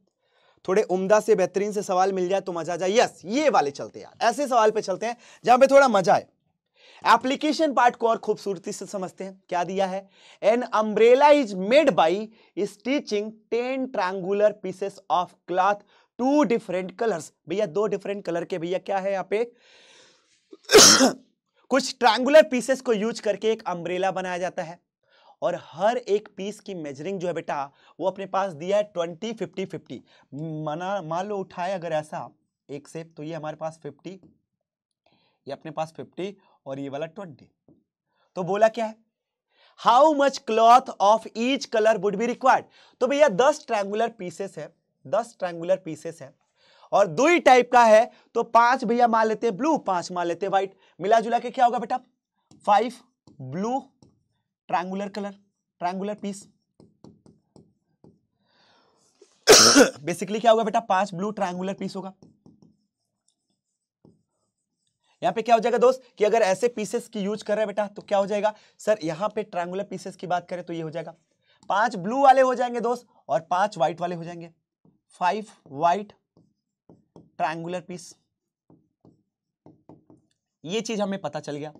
थोड़े उम्दा से बेहतरीन से सवाल मिल जाए तो मजा आ जाए यस ये वाले चलते यार ऐसे सवाल पे चलते हैं जहाँ पे थोड़ा मजा आए एप्लीकेशन पार्ट को और खूबसूरती से समझते हैं क्या दिया है an umbrella is made by stitching ten triangular pieces of cloth two different colours भैया दो डिफरेंट कलर के भैया क्या है यहाँ पे कुछ ट्रायंगुलर पीसेस को यूज करके एक अम्ब्रेला बनाया जाता है और हर एक पीस की मेजरिंग जो है बेटा वो अपने पास दिया है ट्वेंटी फिफ्टी फिफ्टी मना मान लो उठाए अगर ऐसा एक सेप तो ये हमारे पास फिफ्टी ये अपने पास फिफ्टी और ये वाला ट्वेंटी तो बोला क्या है how much cloth of each colour would be required तो भैया दस ट्रैंगुलर पीसेस है दस ट्रैंगुलर पीसेस है और दो ही टाइप का है तो पांच भैया मान लेते हैं ब्लू पांच मान लेते हैं व्हाइट मिला जुला के क्या होगा बेटा five blue triangular colour triangular piece basically क्या होगा बेटा पांच ब्लू ट्रैंगुलर पीस होगा यहाँ पे क्या हो जाएगा दोस्त कि अगर ऐसे पीसेस की यूज कर रहे हैं बेटा तो क्या हो जाएगा सर यहाँ पे ट्रायंगुलर पीसेस की बात करें तो ये हो जाएगा पांच ब्लू वाले हो जाएंगे दोस्त और पांच व्हाइट वाले हो जाएंगे फाइव व्हाइट ट्रायंगुलर पीस ये चीज हमें पता चल गया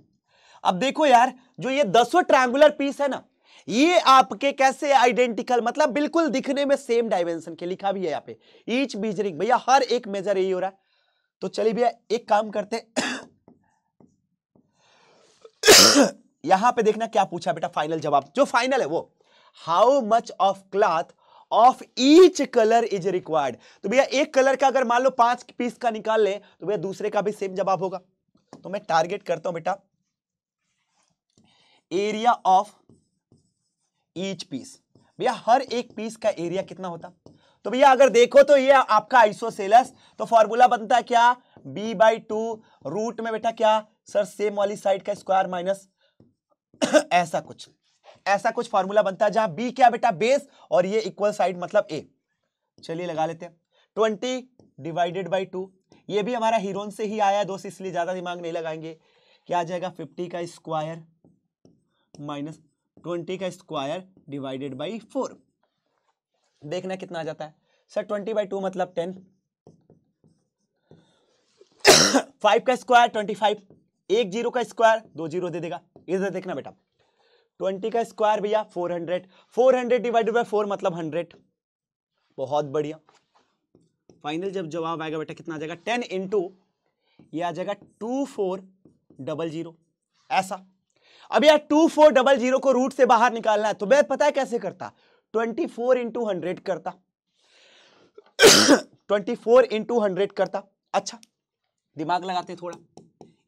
अब देखो यार जो ये दसों ट्रायंगुलर पीस है ना ये आपके कैसे आइडेंटिकल मतलब बिल्कुल दिखने में सेम डायमेंशन के लिखा भी है यहाँ पे ईच बीजरिंग भैया हर एक मेजर यही हो रहा है तो चलिए भैया एक काम करते हैं यहां पे देखना क्या पूछा बेटा फाइनल जवाब जो फाइनल है वो how much of cloth of each colour is required तो भैया एक कलर का अगर मान लो पांच पीस का निकाल ले तो भैया दूसरे का भी सेम जवाब होगा तो मैं टारगेट करता हूं बेटा एरिया ऑफ ईच पीस भैया हर एक पीस का एरिया कितना होता तो भैया अगर देखो तो ये आपका आइसोसेलस तो फॉर्मूला बनता है क्या बी बाई टू रूट में बेटा क्या सर सेम वाली साइड का स्क्वायर माइनस ऐसा कुछ ऐसा कुछ फॉर्मूला बनता है जहां बी क्या बेटा बेस और ये इक्वल साइड मतलब ए चलिए लगा लेते हैं ट्वेंटी डिवाइडेड बाई टू ये भी हमारा हीरोन से ही आया दोस्त इसलिए ज्यादा दिमाग नहीं लगाएंगे क्या आ जाएगा फिफ्टी का स्क्वायर माइनस ट्वेंटी का स्क्वायर डिवाइडेड बाई फोर देखना कितना आ जाता है सर ट्वेंटी बाई टू मतलब टेन फाइव का स्क्वायर ट्वेंटी फाइव एक जीरो का स्क्वायर दो जीरो दे देगा इधर देखना बेटा ट्वेंटी का स्क्वायर भैया four hundred four hundred divided by four मतलब हंड्रेड बहुत बढ़िया फाइनल जब जवाब आएगा बेटा कितना आ जाएगा टेन इंटू ये आ जाएगा टू फोर डबल जीरो ऐसा अब यार टू फोर डबल जीरो को रूट से बाहर निकालना है तो मैं पता है कैसे करता ट्वेंटी फोर इंटू हंड्रेड करता ट्वेंटी फोर इंटू हंड्रेड करता अच्छा दिमाग लगाते थोड़ा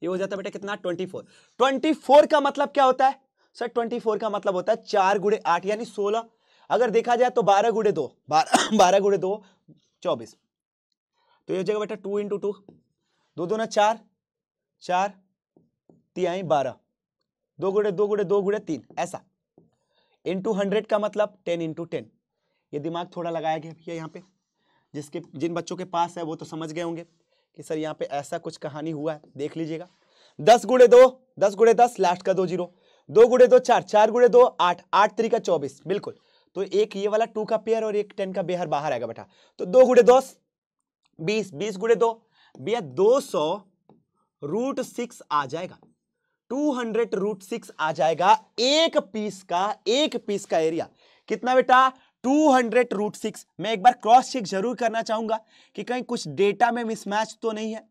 ये हो जाता है बेटा कितना ट्वेंटी फोर ट्वेंटी फोर का मतलब क्या होता है सर ट्वेंटी फोर का मतलब होता है चार गुड़े आठ यानी सोलह अगर देखा जाए तो बारह गुड़े दो बारह गुड़े दो चौबीस तो ये हो जाएगा बेटा टू इंटू टू दो दो ना चार चार तिहाई बारह दो गुड़े दो गुड़े दो गुड़े तीन ऐसा इंटू हंड्रेड का मतलब टेन इंटू टेन ये दिमाग थोड़ा लगाया गया भैया यहाँ पे जिसके जिन बच्चों के पास है वो तो समझ गए होंगे कि सर यहाँ पे ऐसा कुछ कहानी हुआ है देख लीजिएगा दस गुड़े दो दस गुड़े दस लास्ट का दो जीरो दो गुड़े दो चार चार गुड़े दो आठ आठ तरीका चौबीस बिल्कुल तो एक ये वाला टू का पेयर और एक टेन का बेहर बाहर आएगा बेटा तो दो गुड़े दस बीस बीस गुड़े दो भैया दो सौ रूट सिक्स आ जाएगा टू हंड्रेड रूट सिक्स आ जाएगा एक पीस का एक पीस का एरिया कितना बेटा टू हंड्रेड रूट सिक्स मैं एक बार क्रॉस चेक जरूर करना चाहूंगा कि कहीं कुछ डेटा में मिसमैच तो नहीं है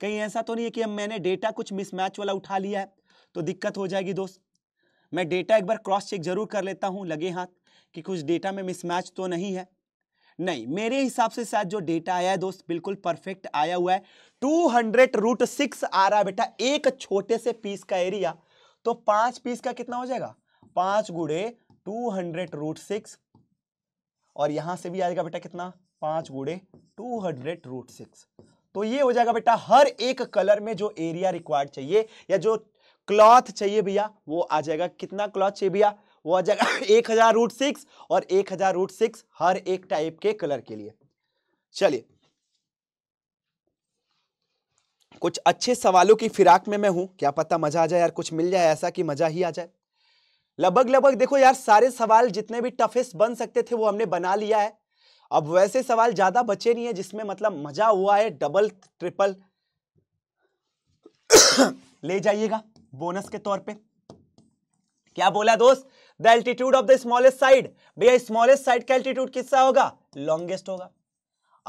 कहीं ऐसा तो नहीं है कि मैंने डेटा कुछ मिसमैच वाला उठा लिया है तो दिक्कत हो जाएगी दोस्त मैं डेटा एक बार क्रॉस चेक जरूर कर लेता हूँ लगे हाथ कि कुछ डेटा में मिसमैच तो नहीं है नहीं मेरे हिसाब से शायद जो डेटा आया है दोस्त बिल्कुल परफेक्ट आया हुआ है टू हंड्रेड रूट सिक्स आ रहा है बेटा एक छोटे से पीस का एरिया तो पांच पीस का कितना हो जाएगा पांच गुड़े टू हंड्रेड रूट सिक्स और यहाँ से भी आएगा बेटा कितना पाँच गुड़े टू हंड्रेड रूट सिक्स तो ये हो जाएगा बेटा हर एक कलर में जो एरिया रिक्वायर्ड चाहिए या जो क्लॉथ चाहिए भैया वो आ जाएगा कितना क्लॉथ चाहिए भैया वो आ जाएगा एक हज़ार रूट सिक्स और एक हज़ार रूट सिक्स हर एक टाइप के कलर के लिए चलिए कुछ अच्छे सवालों की फिराक में मैं हूं क्या पता मजा आ जाए यार कुछ मिल जाए ऐसा कि मजा ही आ जाए लगभग लगभग देखो यार सारे सवाल जितने भी टफेस्ट बन सकते थे वो हमने बना लिया है अब वैसे सवाल ज्यादा बचे नहीं है जिसमें मतलब मजा हुआ है डबल ट्रिपल ले जाइएगा बोनस के तौर पे क्या बोला दोस्त the altitude of the smallest side भैया स्मॉलेस्ट साइड का एल्टीट्यूड किसा होगा लॉन्गेस्ट होगा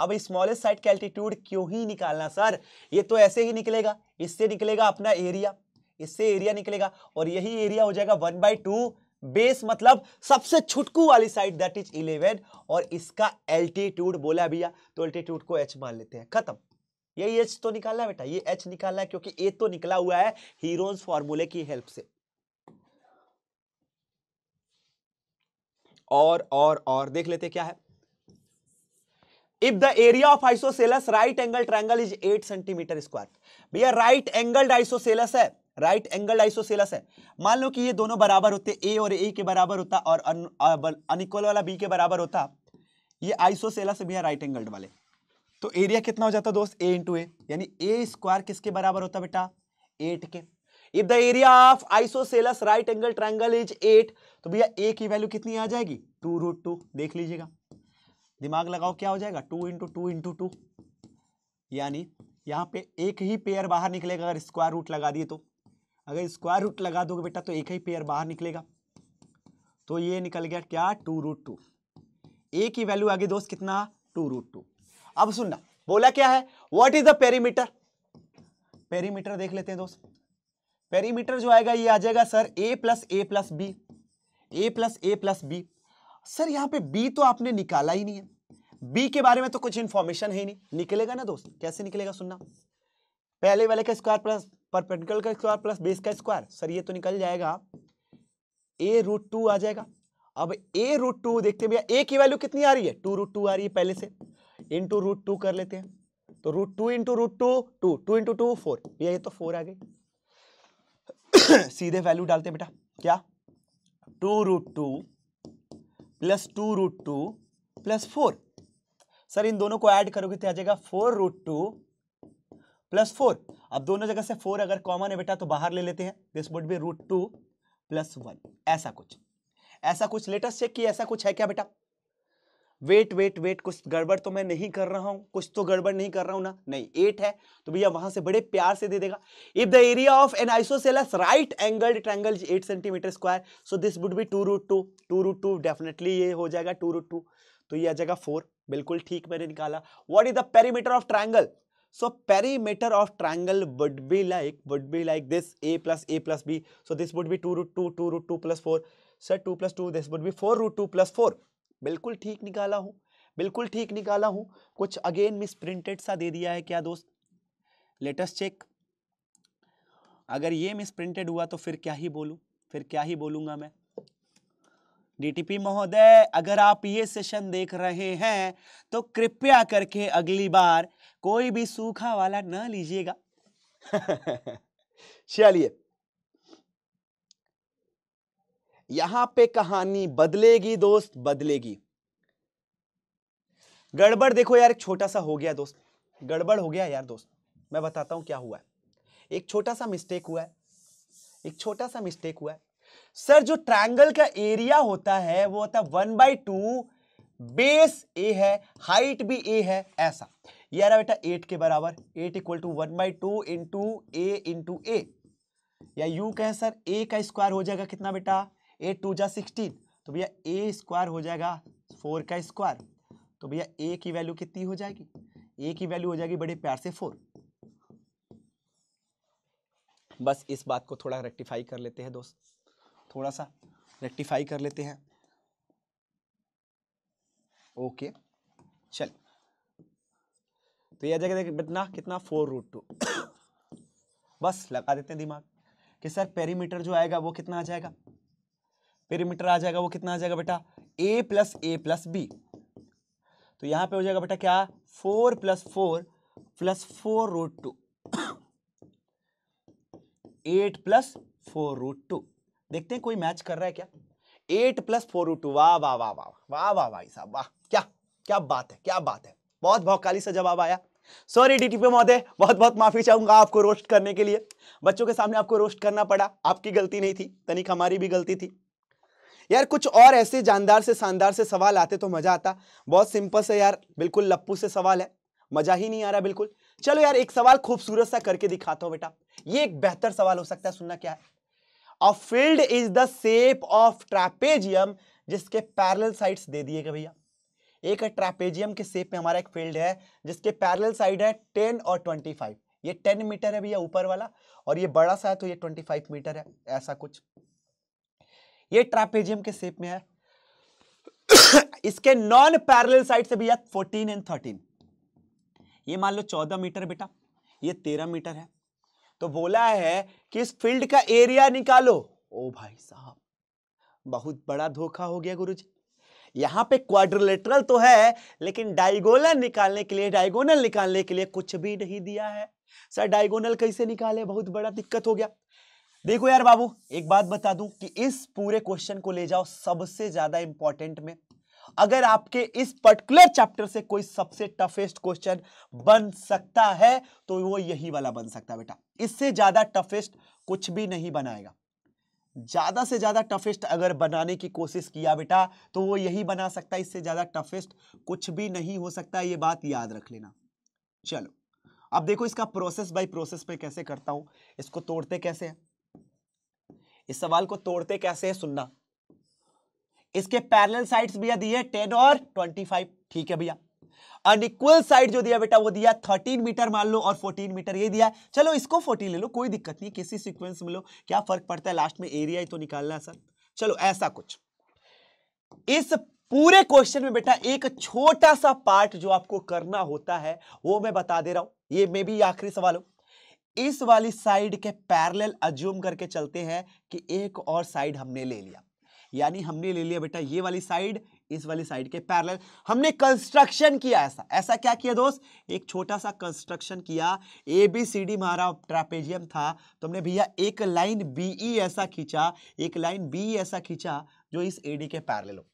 अब स्मॉलेस्ट साइड का एल्टीट्यूड क्यों ही निकालना सर ये तो ऐसे ही निकलेगा इससे निकलेगा अपना एरिया इससे एरिया निकलेगा और यही एरिया हो जाएगा वन बाई टू बेस मतलब सबसे छुटकू वाली साइड दैट इज इलेवन और इसका एल्टीट्यूड बोला भैया तो एल्टीट्यूड को एच मान लेते हैं खत्म यही एच तो निकालना है बेटा ये एच निकालना है क्योंकि ए तो निकला हुआ है हीरोज फॉर्मूले की हेल्प से और और और देख लेते क्या है if the area of isosceles right angle triangle is eight centimetre square भैया राइट एंगल्ड आइसोसेलस है राइट एंगल आइसोसेलस है मान लो कि ये दोनों बराबर होते ए और ए के बराबर होता और अनिक्वल वाला बी के बराबर होता ये आइसोसेलस भी है राइट एंगल्ड वाले तो एरिया कितना हो जाता दोस्त ए इंटू ए यानी ए स्क्वायर किसके बराबर होता बेटा एट के if the area of isosceles right angle triangle is eight तो भैया ए की वैल्यू कितनी आ जाएगी टू रूट टू देख लीजिएगा दिमाग लगाओ क्या हो जाएगा two into two into two यानी यहां पे एक ही पेयर बाहर निकलेगा अगर स्क्वायर रूट लगा दिए तो अगर स्क्वायर रूट लगा दोगे बेटा तो एक ही पेयर बाहर निकलेगा तो ये निकल गया क्या टू रूट टू ए की वैल्यू आगे दोस्त कितना टू रूट टू अब सुनना बोला क्या है what is the perimeter perimeter देख लेते हैं दोस्त पेरीमीटर जो आएगा ये आ जाएगा sir A plus A plus B A plus A plus B sir यहाँ पे बी तो आपने निकाला ही नहीं है बी के बारे में तो कुछ इंफॉर्मेशन है ही नहीं निकलेगा ना दोस्त कैसे निकलेगा सुनना पहले वाले का स्क्वायर प्लस परपेंडिकुलर का स्क्वायर प्लस बेस का स्क्वायर सर ये तो निकल जाएगा ए रूट टू आ जाएगा अब ए रूट टू देखते भैया ए की वैल्यू कितनी आ रही है टू रूट टू आ रही है पहले से इन टू रूट टू कर लेते हैं तो root two into root two two two into two four भैया ये तो फोर आ गई सीधे वैल्यू डालते बेटा क्या two root two plus two root two plus four sir इन दोनों को ऐड करोगे तो आ जाएगा four root two plus four अब दोनों जगह से फोर अगर कॉमन है बेटा तो बाहर ले लेते हैं this would be root two plus one ऐसा कुछ ऐसा कुछ लेटेस्ट चेक किया ऐसा कुछ है क्या बेटा वेट वेट वेट कुछ गड़बड़ तो मैं नहीं कर रहा हूँ कुछ तो गड़बड़ नहीं कर रहा हूँ ना नहीं एट है तो भैया वहां से बड़े प्यार से दे देगा if the area of an isosceles right angled triangle eight centimetre square so this would be two root two two root two definitely ये हो जाएगा टू रूट टू तो ये आ जाएगा फोर बिल्कुल ठीक मैंने निकाला what is the perimeter of triangle so perimeter of triangle would be like would be like this a plus a plus b so this would be 2 root 2 2 root 2 plus 4 sir two plus two this would be four root two plus four बिल्कुल ठीक निकाला हूँ बिल्कुल ठीक निकाला हूँ कुछ again miss printed सा दे दिया है क्या दोस्त लेटेस्ट चेक अगर ये मिस प्रिंटेड हुआ तो फिर क्या ही बोलूँ फिर क्या ही बोलूँगा मैं डीटीपी महोदय अगर आप ये सेशन देख रहे हैं तो कृपया करके अगली बार कोई भी सूखा वाला न लीजिएगा चलिए यहां पे कहानी बदलेगी दोस्त बदलेगी गड़बड़ देखो यार एक छोटा सा हो गया दोस्त गड़बड़ हो गया यार दोस्त मैं बताता हूं क्या हुआ है एक छोटा सा मिस्टेक हुआ है एक छोटा सा मिस्टेक हुआ है सर जो ट्रायंगल का एरिया होता है वो होता है one by two base A है हाइट भी ए है ऐसा ये रहा बेटा एट के बराबर eight equal to one by two into A into A या यू कहे सर ए का स्क्वायर हो जाएगा कितना बेटा एट टू जा सिक्सटीन तो भैया ए स्क्वायर हो जाएगा फोर का स्क्वायर तो भैया ए की वैल्यू कितनी हो जाएगी ए की वैल्यू हो जाएगी बड़े प्यार से फोर बस इस बात को थोड़ा रेक्टिफाई कर लेते हैं दोस्त थोड़ा सा रेक्टिफाई कर लेते हैं ओके चल तो यह जगह कितना कितना फोर रूट टू बस लगा देते हैं दिमाग कि सर पेरीमीटर जो आएगा वो कितना आ जाएगा पेरीमीटर आ जाएगा वो कितना आ जाएगा बेटा ए प्लस ए प्लस बी तो यहां पे हो जाएगा बेटा क्या four plus four plus four root two eight plus four root two देखते हैं कोई मैच कर रहा है क्या eight plus four root two वाह वाह वाह वाह वाह वाह भाई साहब वाह क्या क्या बात है क्या बात है बहुत भौकाली सा जवाब आया सॉरी डीटीपी महोदय बहुत बहुत माफी चाहूंगा आपको रोस्ट करने के लिए बच्चों के सामने आपको रोस्ट करना पड़ा आपकी गलती नहीं थी तनिक हमारी भी गलती थी यार कुछ और ऐसे जानदार से शानदार से सवाल आते तो मजा आता बहुत सिंपल से यार बिल्कुल लप्पू से सवाल है मजा ही नहीं आ रहा बिल्कुल चलो यार एक सवाल खूबसूरत सा करके दिखाता हूं बेटा ये एक बेहतर सवाल हो सकता है सुनना क्या है और field is the shape of trapezium जिसके पैरेलल साइड्स दे दिए भैया एक ट्रापेजियम के सेप में हमारा एक फील्ड है जिसके पैरेलल साइड है टेन और ट्वेंटी फाइव ये टेन मीटर है भैया ऊपर वाला और ये बड़ा सा है तो ये ट्वेंटी फाइव मीटर है ऐसा कुछ ये ट्रापेजियम के सेप में है इसके नॉन पैरेलल साइड से भैया फोर्टीन एंड थर्टीन ये मान लो चौदह मीटर बेटा ये तेरह मीटर है तो बोला है कि इस फील्ड का एरिया निकालो ओ भाई साहब बहुत बड़ा धोखा हो गया गुरुजी यहाँ पे क्वाड्रिलेटरल तो है लेकिन डायगोनल निकालने के लिए डायगोनल निकालने के लिए कुछ भी नहीं दिया है सर डायगोनल कैसे निकाले बहुत बड़ा दिक्कत हो गया देखो यार बाबू एक बात बता दूं कि इस पूरे क्वेश्चन को ले जाओ सबसे ज्यादा इंपॉर्टेंट में अगर आपके इस पर्टिकुलर चैप्टर से कोई सबसे टफेस्ट क्वेश्चन बन सकता है तो वो यही वाला बन सकता है बेटा इससे ज्यादा टफेस्ट कुछ भी नहीं बनाएगा ज्यादा से ज्यादा टफेस्ट अगर बनाने की कोशिश किया बेटा तो वो यही बना सकता है इससे ज्यादा टफेस्ट कुछ भी नहीं हो सकता ये बात याद रख लेना चलो अब देखो इसका प्रोसेस बाय प्रोसेस में कैसे करता हूं इसको तोड़ते कैसे है इस सवाल को तोड़ते कैसे है सुनना इसके पैरेलल साइड्स भैया दिए टेन और ट्वेंटी फाइव ठीक है भैया अनइक्वल साइड जो दिया बेटा वो दिया थर्टीन मीटर मान लो और फोर्टीन मीटर ये दिया चलो इसको फोर्टीन ले लो कोई दिक्कत नहीं किसी सिक्वेंस में लो क्या फर्क पड़ता है लास्ट में एरिया ही तो निकालना सर चलो ऐसा कुछ इस पूरे क्वेश्चन में बेटा एक छोटा सा पार्ट जो आपको करना होता है वो मैं बता दे रहा हूं ये मे भी आखिरी सवाल हो इस वाली साइड के पैरेलल अज्यूम करके चलते हैं कि एक और साइड हमने ले लिया यानी हमने ले लिया बेटा ये वाली साइड इस वाली साइड के पैरेलल हमने कंस्ट्रक्शन किया ऐसा ऐसा क्या किया दोस्त एक छोटा सा कंस्ट्रक्शन किया ए बी सी डी हमारा ट्रापेजियम था तो हमने भैया एक लाइन बी ई e ऐसा खींचा एक लाइन बी e ऐसा खींचा जो इस ए डी के पैरेलल हो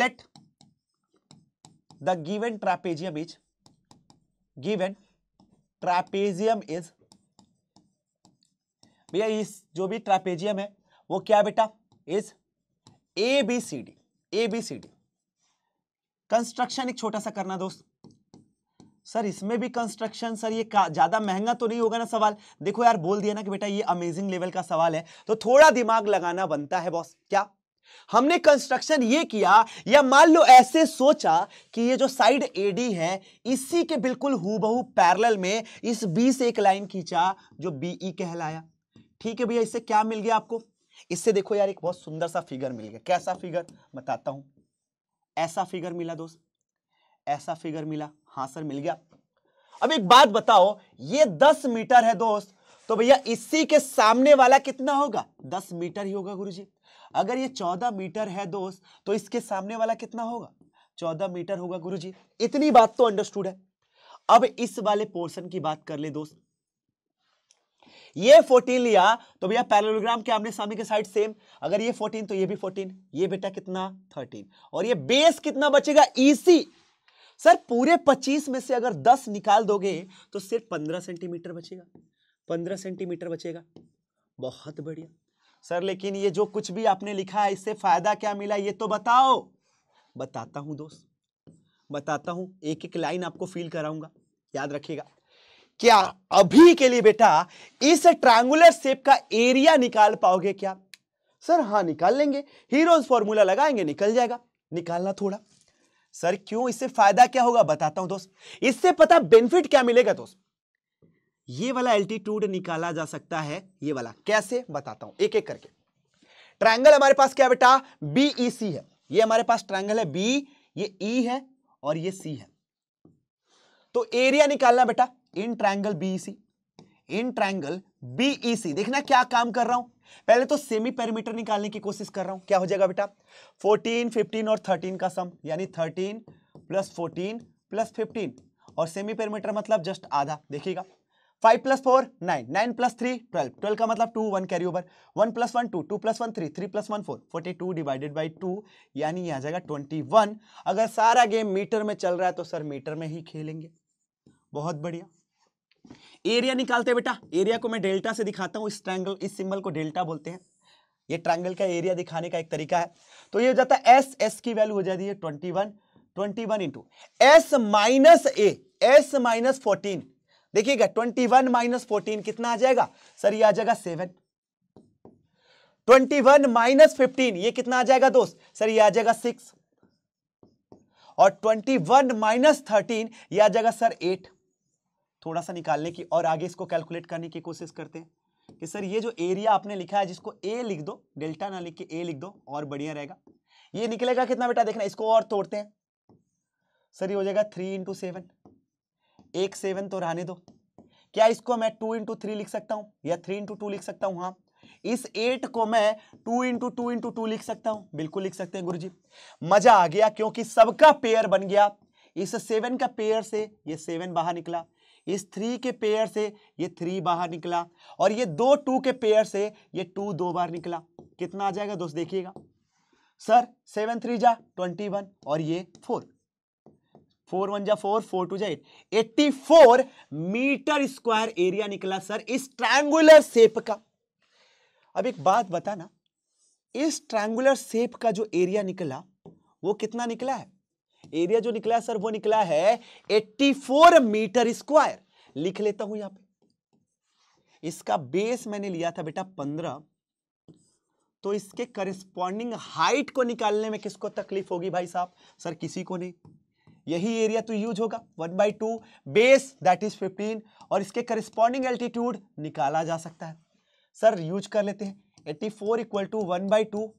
let the given trapezium is given trapezium is भैया इस जो भी ट्रापेजियम है वो क्या बेटा is A B C D A B C D construction एक छोटा सा करना दोस्त सर इसमें भी कंस्ट्रक्शन सर ये ज़्यादा महंगा तो नहीं होगा ना सवाल देखो यार बोल दिया ना कि बेटा ये अमेजिंग लेवल का सवाल है तो थोड़ा दिमाग लगाना बनता है बॉस क्या हमने कंस्ट्रक्शन ये किया या मान लो ऐसे सोचा कि ये जो साइड एडी है इसी के बिल्कुल हूबहू पैरेलल में इस बी से एक लाइन खींचा जो बीई e कहलाया ठीक है भैया इससे क्या मिल गया आपको इससे देखो यार एक बहुत सुंदर सा फिगर मिल गया कैसा फिगर बताता हूं ऐसा फिगर मिला दोस्त ऐसा फिगर मिला हाँ सर मिल गया अब एक बात बताओ ये दस मीटर है दोस्त तो भैया इसी के सामने वाला कितना होगा दस मीटर ही होगा गुरुजी अगर ये चौदह मीटर है दोस्त तो इसके सामने वाला कितना होगा चौदह मीटर होगा गुरुजी इतनी बात तो अंडरस्टूड है अब इस वाले पोर्शन की बात कर ले दोस्त ये 14 लिया तो भैया पैरलोग्राम के आमने सामने के साइड सेम अगर ये 14 तो ये भी 14 ये बेटा कितना 13 और ये बेस कितना बचेगा ईसी e सर पूरे 25 में से अगर 10 निकाल दोगे तो सिर्फ 15 सेंटीमीटर बचेगा 15 सेंटीमीटर बचेगा बहुत बढ़िया सर लेकिन ये जो कुछ भी आपने लिखा है इससे फायदा क्या मिला ये तो बताओ बताता हूं दोस्त बताता हूं एक एक लाइन आपको फील कराऊंगा याद रखिएगा क्या अभी के लिए बेटा इस ट्रायंगुलर शेप का एरिया निकाल पाओगे क्या सर हाँ निकाल लेंगे हीरोज फॉर्मूला लगाएंगे निकल जाएगा निकालना थोड़ा सर क्यों इससे फायदा क्या होगा बताता हूं दोस्त इससे पता बेनिफिट क्या मिलेगा दोस्त ये वाला एल्टीट्यूड निकाला जा सकता है ये वाला कैसे बताता हूं एक एक करके ट्रायंगल हमारे पास क्या बेटा ई सी e है ये हमारे पास ट्रायंगल है बी ये ई e है और ये सी है तो एरिया निकालना बेटा in triangle BEC e in triangle BEC e देखना क्या काम कर रहा हूं पहले तो सेमी पेरीमीटर निकालने की कोशिश कर रहा हूं क्या हो जाएगा बेटा 14, 15 और 13 का सम यानी 13 प्लस 14 प्लस 15 और सेमी पेरीमीटर मतलब जस्ट आधा देखिएगा 5 plus four nine nine plus three twelve twelve का मतलब two one carry over one plus one two two plus one three three plus one four forty two divided by two यानी आ जाएगा twenty one अगर सारा game metre में चल रहा है तो सर मीटर में ही खेलेंगे बहुत बढ़िया एरिया निकालते हैं बेटा एरिया को मैं डेल्टा से दिखाता हूँ इस ट्रैंगल इस सिंबल को डेल्टा बोलते हैं ये ट्रैंगल का एरिया दिखाने का एक तरीका है तो ये हो जाता है एस एस की वैल्यू हो जाती है twenty one twenty one into S minus A S minus fourteen देखिएगा ट्वेंटी वन माइनस फोर्टीन कितना आ जाएगा सर ये आ जाएगा seven twenty one minus fifteen ये कितना आ जाएगा दोस्त सर ये आ जाएगा सिक्स और ट्वेंटी वन माइनस थर्टीन ये आ जाएगा सर एट थोड़ा सा निकालने की और आगे इसको कैलकुलेट करने की कोशिश करते हैं कि सर ये जो एरिया आपने लिखा है जिसको ए लिख दो डेल्टा ना लिख के ए लिख दो और बढ़िया रहेगा ये निकलेगा कितना बेटा देखना इसको और तोड़ते हैं सर ये हो जाएगा थ्री इंटू सेवन एक सेवन तो रहने दो क्या इसको मैं टू इंटू थ्री लिख सकता हूँ या थ्री इंटू टू लिख सकता हूँ हाँ इस एट को मैं two into two into two लिख सकता हूँ बिल्कुल लिख सकते हैं गुरुजी मजा आ गया क्योंकि सबका पेयर बन गया इस सेवन का पेयर से ये सेवन बाहर निकला इस थ्री के पेयर से ये थ्री बाहर निकला और ये दो टू के पेयर से ये टू दो बार निकला कितना आ जाएगा दोस्त देखिएगा सर सेवन थ्री जा ट्वेंटी वन और ये फोर फोर वन जा फोर फोर टू जा eight eighty four metre square area निकला सर इस ट्रायंगुलर शेप का अब एक बात बताना इस ट्रायंगुलर शेप का जो एरिया निकला वो कितना निकला है एरिया जो निकला है सर वो निकला है 84 मीटर स्क्वायर लिख लेता हूं यहां पे इसका बेस मैंने लिया था बेटा 15 तो इसके करिस्पॉन्डिंग हाइट को निकालने में किसको तकलीफ होगी भाई साहब सर किसी को नहीं यही एरिया तो यूज होगा one by two base that is fifteen और इसके करिस्पॉन्डिंग एल्टीट्यूड निकाला जा सकता है सर यूज कर लेते हैं eighty four equal to one by two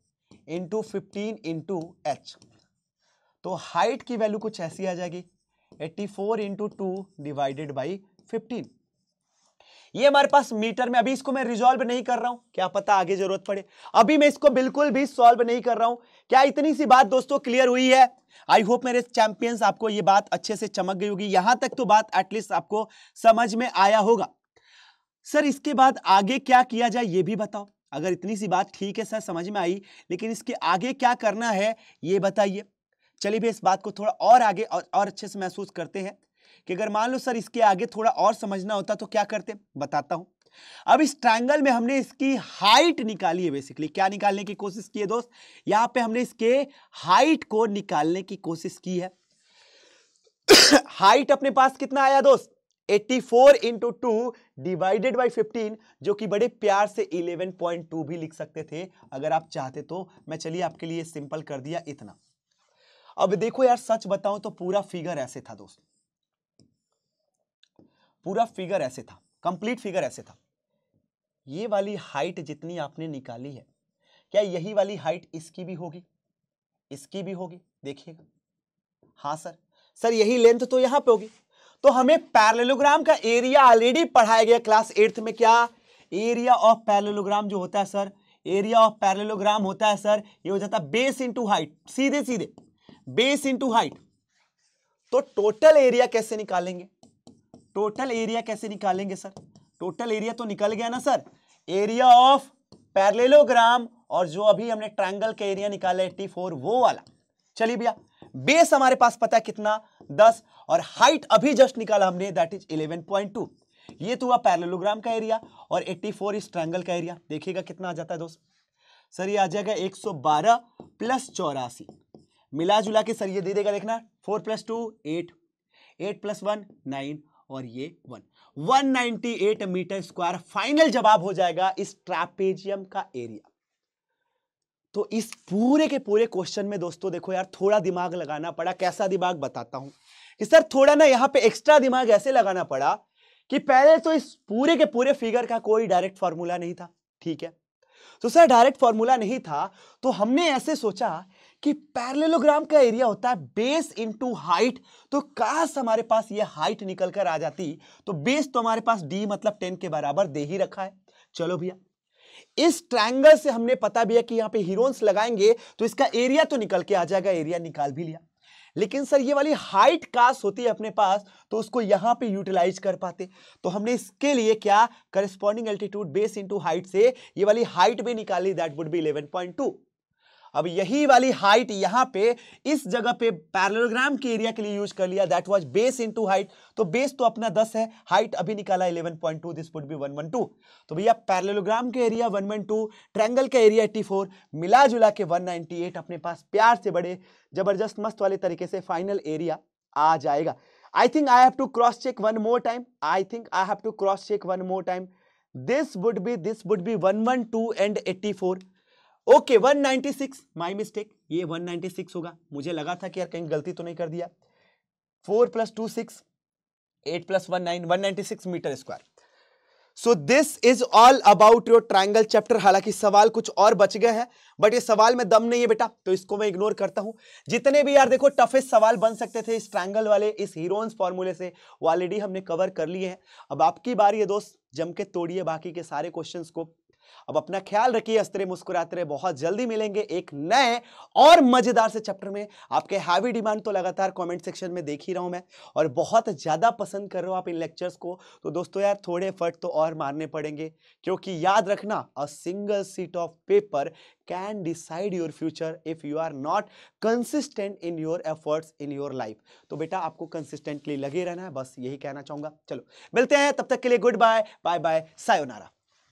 into fifteen into H तो हाइट की वैल्यू कुछ ऐसी आ जाएगी 84 four into two divided by fifteen ये हमारे पास मीटर में अभी इसको मैं रिजॉल्व नहीं कर रहा हूं क्या पता आगे जरूरत पड़े अभी मैं इसको बिल्कुल भी सॉल्व नहीं कर रहा हूं क्या इतनी सी बात दोस्तों क्लियर हुई है आई होप मेरे चैंपियंस आपको ये बात अच्छे से चमक गई होगी यहां तक तो बात एटलीस्ट आपको समझ में आया होगा सर इसके बाद आगे क्या किया जाए ये भी बताओ अगर इतनी सी बात ठीक है सर समझ में आई लेकिन इसके आगे क्या करना है ये बताइए चलिए भी इस बात को थोड़ा और आगे और, और अच्छे से महसूस करते हैं कि अगर मान लो सर इसके आगे थोड़ा और समझना होता तो क्या करते बताता हूं अब इस ट्रायंगल में हमने इसकी हाइट निकाली है बेसिकली क्या निकालने की कोशिश की है दोस्त यहां पे हमने इसके हाइट को निकालने की कोशिश की है हाइट अपने पास कितना आया दोस्त 84 four into two divided by fifteen जो कि बड़े प्यार से 11.2 भी लिख सकते थे अगर आप चाहते तो मैं चलिए आपके लिए सिंपल कर दिया इतना अब देखो यार सच बताऊं तो पूरा फिगर ऐसे था दोस्तों पूरा फिगर ऐसे था कंप्लीट फिगर ऐसे था ये वाली हाइट जितनी आपने निकाली है क्या यही वाली हाइट इसकी भी होगी इसकी भी होगी देखिएगा हाँ सर सर यही लेंथ तो यहां पे होगी तो हमें पैरेलोग्राम का एरिया ऑलरेडी पढ़ाया गया क्लास एट्थ में क्या एरिया ऑफ पैरेलोग्राम जो होता है सर एरिया ऑफ पैरेलोग्राम होता है सर ये हो जाता है बेस इंटू हाइट सीधे सीधे बेस इंटू हाइट तो टोटल एरिया कैसे निकालेंगे टोटल एरिया कैसे निकालेंगे सर टोटल एरिया तो निकल गया ना सर एरिया ऑफ पैरलेलोग्राम और जो अभी हमने ट्रायंगल का एरिया निकाला एट्टी फोर वो वाला चलिए भैया बेस हमारे पास पता है कितना दस और हाइट अभी जस्ट निकाला हमने that is eleven point two ये तो हुआ पैरलेलोग्राम का एरिया और एट्टी फोर इस ट्रायंगल का एरिया देखिएगा कितना आ जाता है दोस्त सर ये आ जाएगा एक सौ बारह प्लस चौरासी मिला जुला के सर ये दे देगा देखना four plus two eight eight plus one nine और ये one eight metre square final जवाब हो जाएगा इस ट्रापेजियम का एरिया तो इस पूरे के पूरे क्वेश्चन में दोस्तों देखो यार थोड़ा दिमाग लगाना पड़ा कैसा दिमाग बताता हूं कि सर थोड़ा ना यहां पे एक्स्ट्रा दिमाग ऐसे लगाना पड़ा कि पहले तो इस पूरे के पूरे फिगर का कोई डायरेक्ट फॉर्मूला नहीं था ठीक है तो सर डायरेक्ट फॉर्मूला नहीं था तो हमने ऐसे सोचा कि पैरलेलोग्राम का एरिया होता है बेस इनटू हाइट तो काश हमारे पास ये हाइट निकल कर आ जाती तो बेस तो हमारे पास डी मतलब टेन के बराबर दे ही रखा है चलो भैया इस ट्रायंगल से हमने पता भी है कि यहां पे हीरोन्स लगाएंगे तो इसका एरिया तो निकल के आ जाएगा एरिया निकाल भी लिया लेकिन सर ये वाली हाइट कास होती है अपने पास तो उसको यहां पे यूटिलाइज कर पाते तो हमने इसके लिए क्या corresponding altitude base into height से ये वाली हाइट भी निकाली दैट वुड बी 11.2 अब यही वाली हाइट यहां पे इस जगह पे पैरलोग्राम के एरिया के लिए यूज कर लिया that was base into height तो बेस तो अपना 10 है हाइट अभी निकाला 11.2 this would be one one two तो भैया पैरलोग्राम के area one one two triangle का एरिया एट्टी फोर मिला जुला के 198 अपने पास प्यार से बड़े जबरदस्त मस्त वाले तरीके से फाइनल एरिया आ जाएगा I think I have to cross check one more time I think I have to cross check one more time this would be this would be one one two and eighty four okay 196 my mistake ये 196 होगा मुझे लगा था कि यार कहीं गलती तो नहीं कर दिया four plus two six eight plus one nine one ninety six metre square so this is all about your triangle chapter हालांकि सवाल कुछ और बच गए हैं बट ये सवाल में दम नहीं है बेटा तो इसको मैं इग्नोर करता हूं जितने भी यार देखो टफेस्ट सवाल बन सकते थे इस ट्राइंगल वाले इस हीरोन्स फॉर्मूले से वो ऑलरेडी हमने कवर कर लिए हैं अब आपकी बारी है दोस्त जम के तोड़िए बाकी के सारे क्वेश्चन को अब अपना ख्याल रखिए अस्त्रे मुस्कुराते रहे बहुत जल्दी मिलेंगे एक नए और मजेदार से चैप्टर में आपके हैवी डिमांड तो लगातार कमेंट सेक्शन में देख ही रहा हूं मैं और बहुत ज़्यादा पसंद कर रहे हो आप इन लेक्चर्स को तो दोस्तों यार थोड़े फट तो और मारने पड़ेंगे क्योंकि याद रखना a single sheet of paper can decide your future if you are not consistent in your efforts in your life तो बेटा आपको कंसिस्टेंटली लगे रहना है बस यही कहना चाहूंगा चलो मिलते हैं तब तक के लिए good bye bye bye sayonara